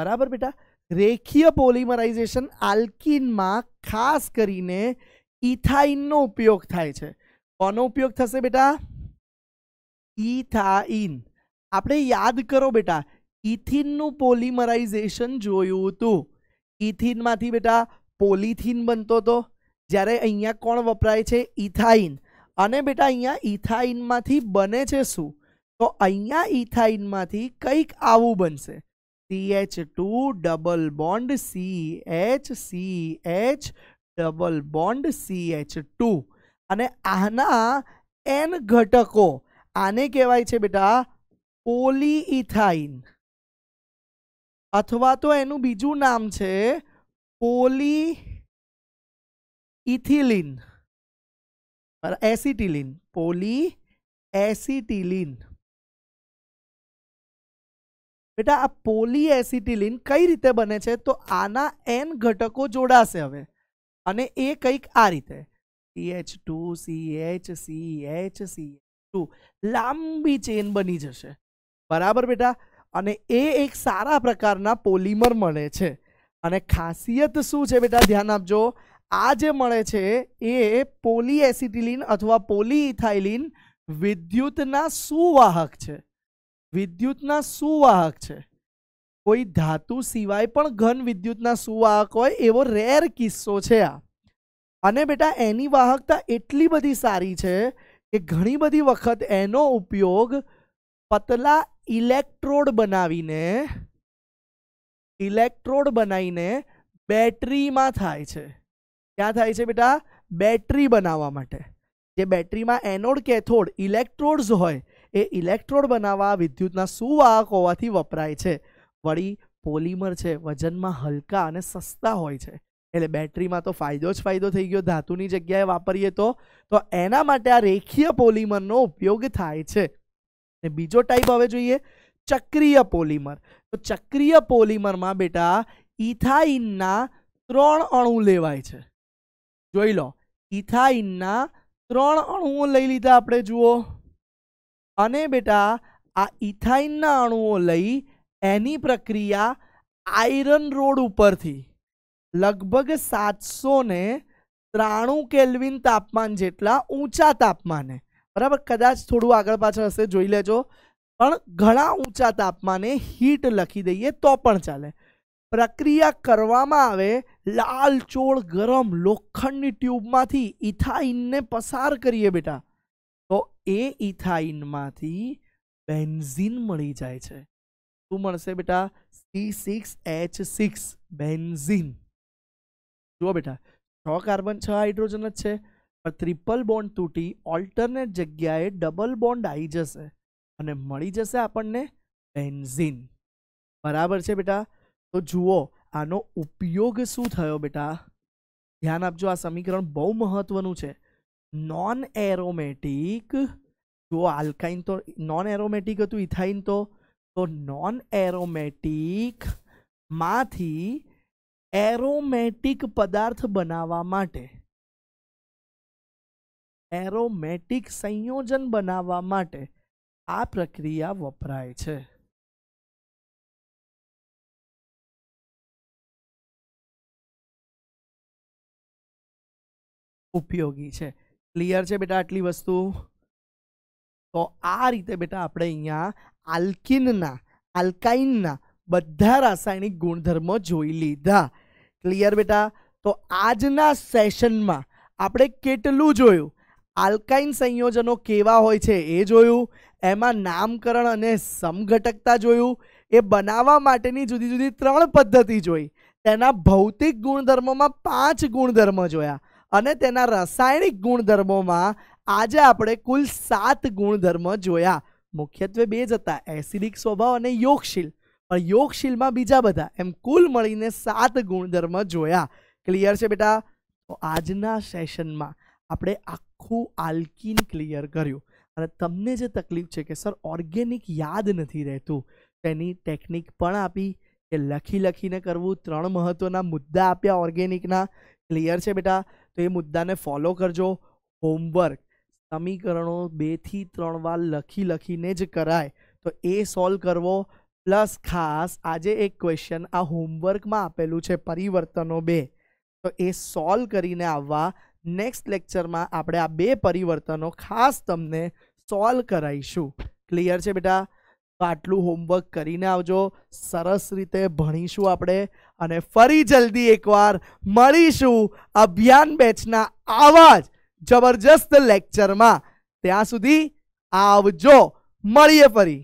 બરાબર બેટા રેખીય પોલિમરાઇઝેશન આલ્કિનમાં ખાસ કરીને ઇથાઇનનો ઉપયોગ થાય છે કોનો ઉપયોગ થશે બેટા ઇથાઇન આપણે યાદ કરો બેટા ઇથિનનું પોલિમરાઇઝેશન જોયું હતું ઇથિનમાંથી બેટા પોલિથિન બનતો હતો જ્યારે અહીંયા કોણ વપરાય છે ઇથાઇન અને બેટા અહીંયા ઇથાઇનમાંથી બને છે શું તો અહીંયા ઇથાઇનમાંથી કંઈક આવું બનશે H two double bond C H C H double bond C H two અને આના એન ઘટકો આને કહેવાય છે બેટા પોલીઇથાઇન અથવા તો એનું બીજું નામ છે poly ethylene acetylene poly acetylene બેટા આ પોલી એસિટિલિન કઈ રીતે બને છે તો આના એન ઘટકો જોડાશે હવે અને એ કંઈક આ રીતે CH2 CH CH CH2 લાંબી ચેન બની જશે બરાબર બેટા અને એ એક સારા પ્રકારના પોલિમર મળે છે અને ખાસિયત શું છે બેટા ધ્યાન આપજો આ જે મળે છે એ પોલીએસિટિલિન અથવા પોલીઇથાઇલિન વિદ્યુતના સુવાહક છે વિદ્યુતના સુવાહક છે કોઈ ધાતુ સિવાય પણ ઘન વિદ્યુતના સુવાહક હોય એવો રેર કિસ્સો છે આ અને બેટા એની વાહકતા એટલી બધી સારી છે કે ઘણી બધી વખત એનો ઉપયોગ પતલા ઇલેક્ટ્રોડ બનાવીને ઇલેક્ટ્રોડ બનાવીને બેટરીમાં થાય છે ક્યાં થાય છે બેટા બેટરી બનાવવા માટે જે બેટરીમાં એનોડ કેથોડ ઇલેક્ટ્રોડ્સ હોય એ ઇલેક્ટ્રોડ બનાવવા વિદ્યુતના સુવાહક હોવાથી વપરાય છે વળી પોલિમર છે વજનમાં હલકા અને સસ્તા હોય છે એટલે બેટરીમાં તો ફાયદો જ ફાયદો થઈ ગયો ધાતુની જગ્યાએ વાપરીએ તો તો એના માટે આ રેખીય પોલિમરનો ઉપયોગ થાય છે ને બીજો ટાઈપ હવે જોઈએ ચક્રીય પોલિમર તો ચક્રીય પોલિમરમાં બેટા ઇથાઇનના ત્રણ અણુ લેવાય છે જોઈ લો ઇથાઇનના ત્રણ અણુઓ લઈ લીધા આપણે જુઓ અને બેટા આ ઇથાઇનના અણુઓ લઈ એની પ્રક્રિયા આયરન રોડ ઉપરથી લગભગ સાતસો ને ત્રાણું કેલ્વિન તાપમાન જેટલા ઊંચા તાપમાને બરાબર કદાચ થોડું આગળ પાછળ હશે જોઈ લેજો પણ ઘણા ઊંચા તાપમાને હીટ લખી દઈએ તો પણ ચાલે પ્રક્રિયા કરવામાં આવે લાલચોળ ગરમ લોખંડની ટ્યુબમાંથી ઇથાઇનને પસાર કરીએ બેટા તો એ ઇથાઇનમાંથી બેન્ઝીન મળી જાય છે શું મળશે બેટા C six H six benzene જુઓ બેટા છ કાર્બન છ હાઇડ્રોજન જ છે પણ ત્રિપલ બોન્ડ તૂટી ઓલ્ટરનેટ જગ્યાએ ડબલ બોન્ડ આવી જશે અને મળી જશે આપણને બેન્ઝીન બરાબર છે બેટા તો જુઓ આનો ઉપયોગ શું થયો બેટા ધ્યાન આપજો આ સમીકરણ બહુ મહત્વનું છે નોન એરોમેટિક જો આલ્કાઇન તો નોન એરોમેટિક હતું ઇથાઇન તો તો નોન એરોમેટિકમાંથી એરોમેટિક પદાર્થ બનાવવા માટે એરોમેટિક સંયોજન બનાવવા માટે આ પ્રક્રિયા વપરાય છે ઉપયોગી છે ક્લિયર છે બેટા આટલી વસ્તુ તો આ રીતે બેટા આપણે અહીંયા આલ્કિનના આલ્કાઇનના બધા રાસાયણિક ગુણધર્મો જોઈ લીધા ક્લિયર બેટા તો આજના સેશનમાં આપણે કેટલું જોયું આલ્કાઇન સંયોજનો કેવા હોય છે એ જોયું એમાં નામકરણ અને સમઘટકતા જોયું એ બનાવવા માટેની જુદી જુદી ત્રણ પદ્ધતિ જોઈ તેના ભૌતિક ગુણધર્મોમાં પાંચ ગુણધર્મ જોયા અને તેના રાસાયણિક ગુણધર્મોમાં આજે આપણે કુલ સાત ગુણધર્મ જોયા મુખ્યત્વે બે જ હતા એસિડિક સ્વભાવ અને યોગશીલ પણ યોગશીલમાં બીજા બધા એમ કુલ મળીને સાત ગુણધર્મ જોયા ક્લિયર છે બેટા તો આજના સેશનમાં આપણે આખું આલ્કીન ક્લિયર કર્યું અને તમને જે તકલીફ છે કે સર ઓર્ગેનિક યાદ નથી રહેતું તેની ટેકનિક પણ આપી કે લખી લખીને કરવું ત્રણ મહત્ત્વના મુદ્દા આપ્યા ઓર્ગેનિકના ક્લિયર છે બેટા તો એ મુદ્દાને ફોલો કરજો હોમવર્ક સમીકરણો બેથી ત્રણ વાર લખી લખીને જ કરાય તો એ સોલ્વ કરવો પ્લસ ખાસ આજે એક ક્વેશ્ચન આ હોમવર્કમાં આપેલું છે પરિવર્તનો બે તો એ સોલ્વ કરીને આવવા નેક્સ્ટ લેક્ચરમાં આપણે આ બે પરિવર્તનો ખાસ તમને સોલ્વ કરાવીશું ક્લિયર છે બેટા તો આટલું હોમવર્ક કરીને આવજો સરસ રીતે ભણીશું આપણે અને ફરી જલ્દી એકવાર મળીશું અભિયાન બેચના આવા જ જબરજસ્ત લેક્ચરમાં ત્યાં સુધી આવજો મળીએ ફરી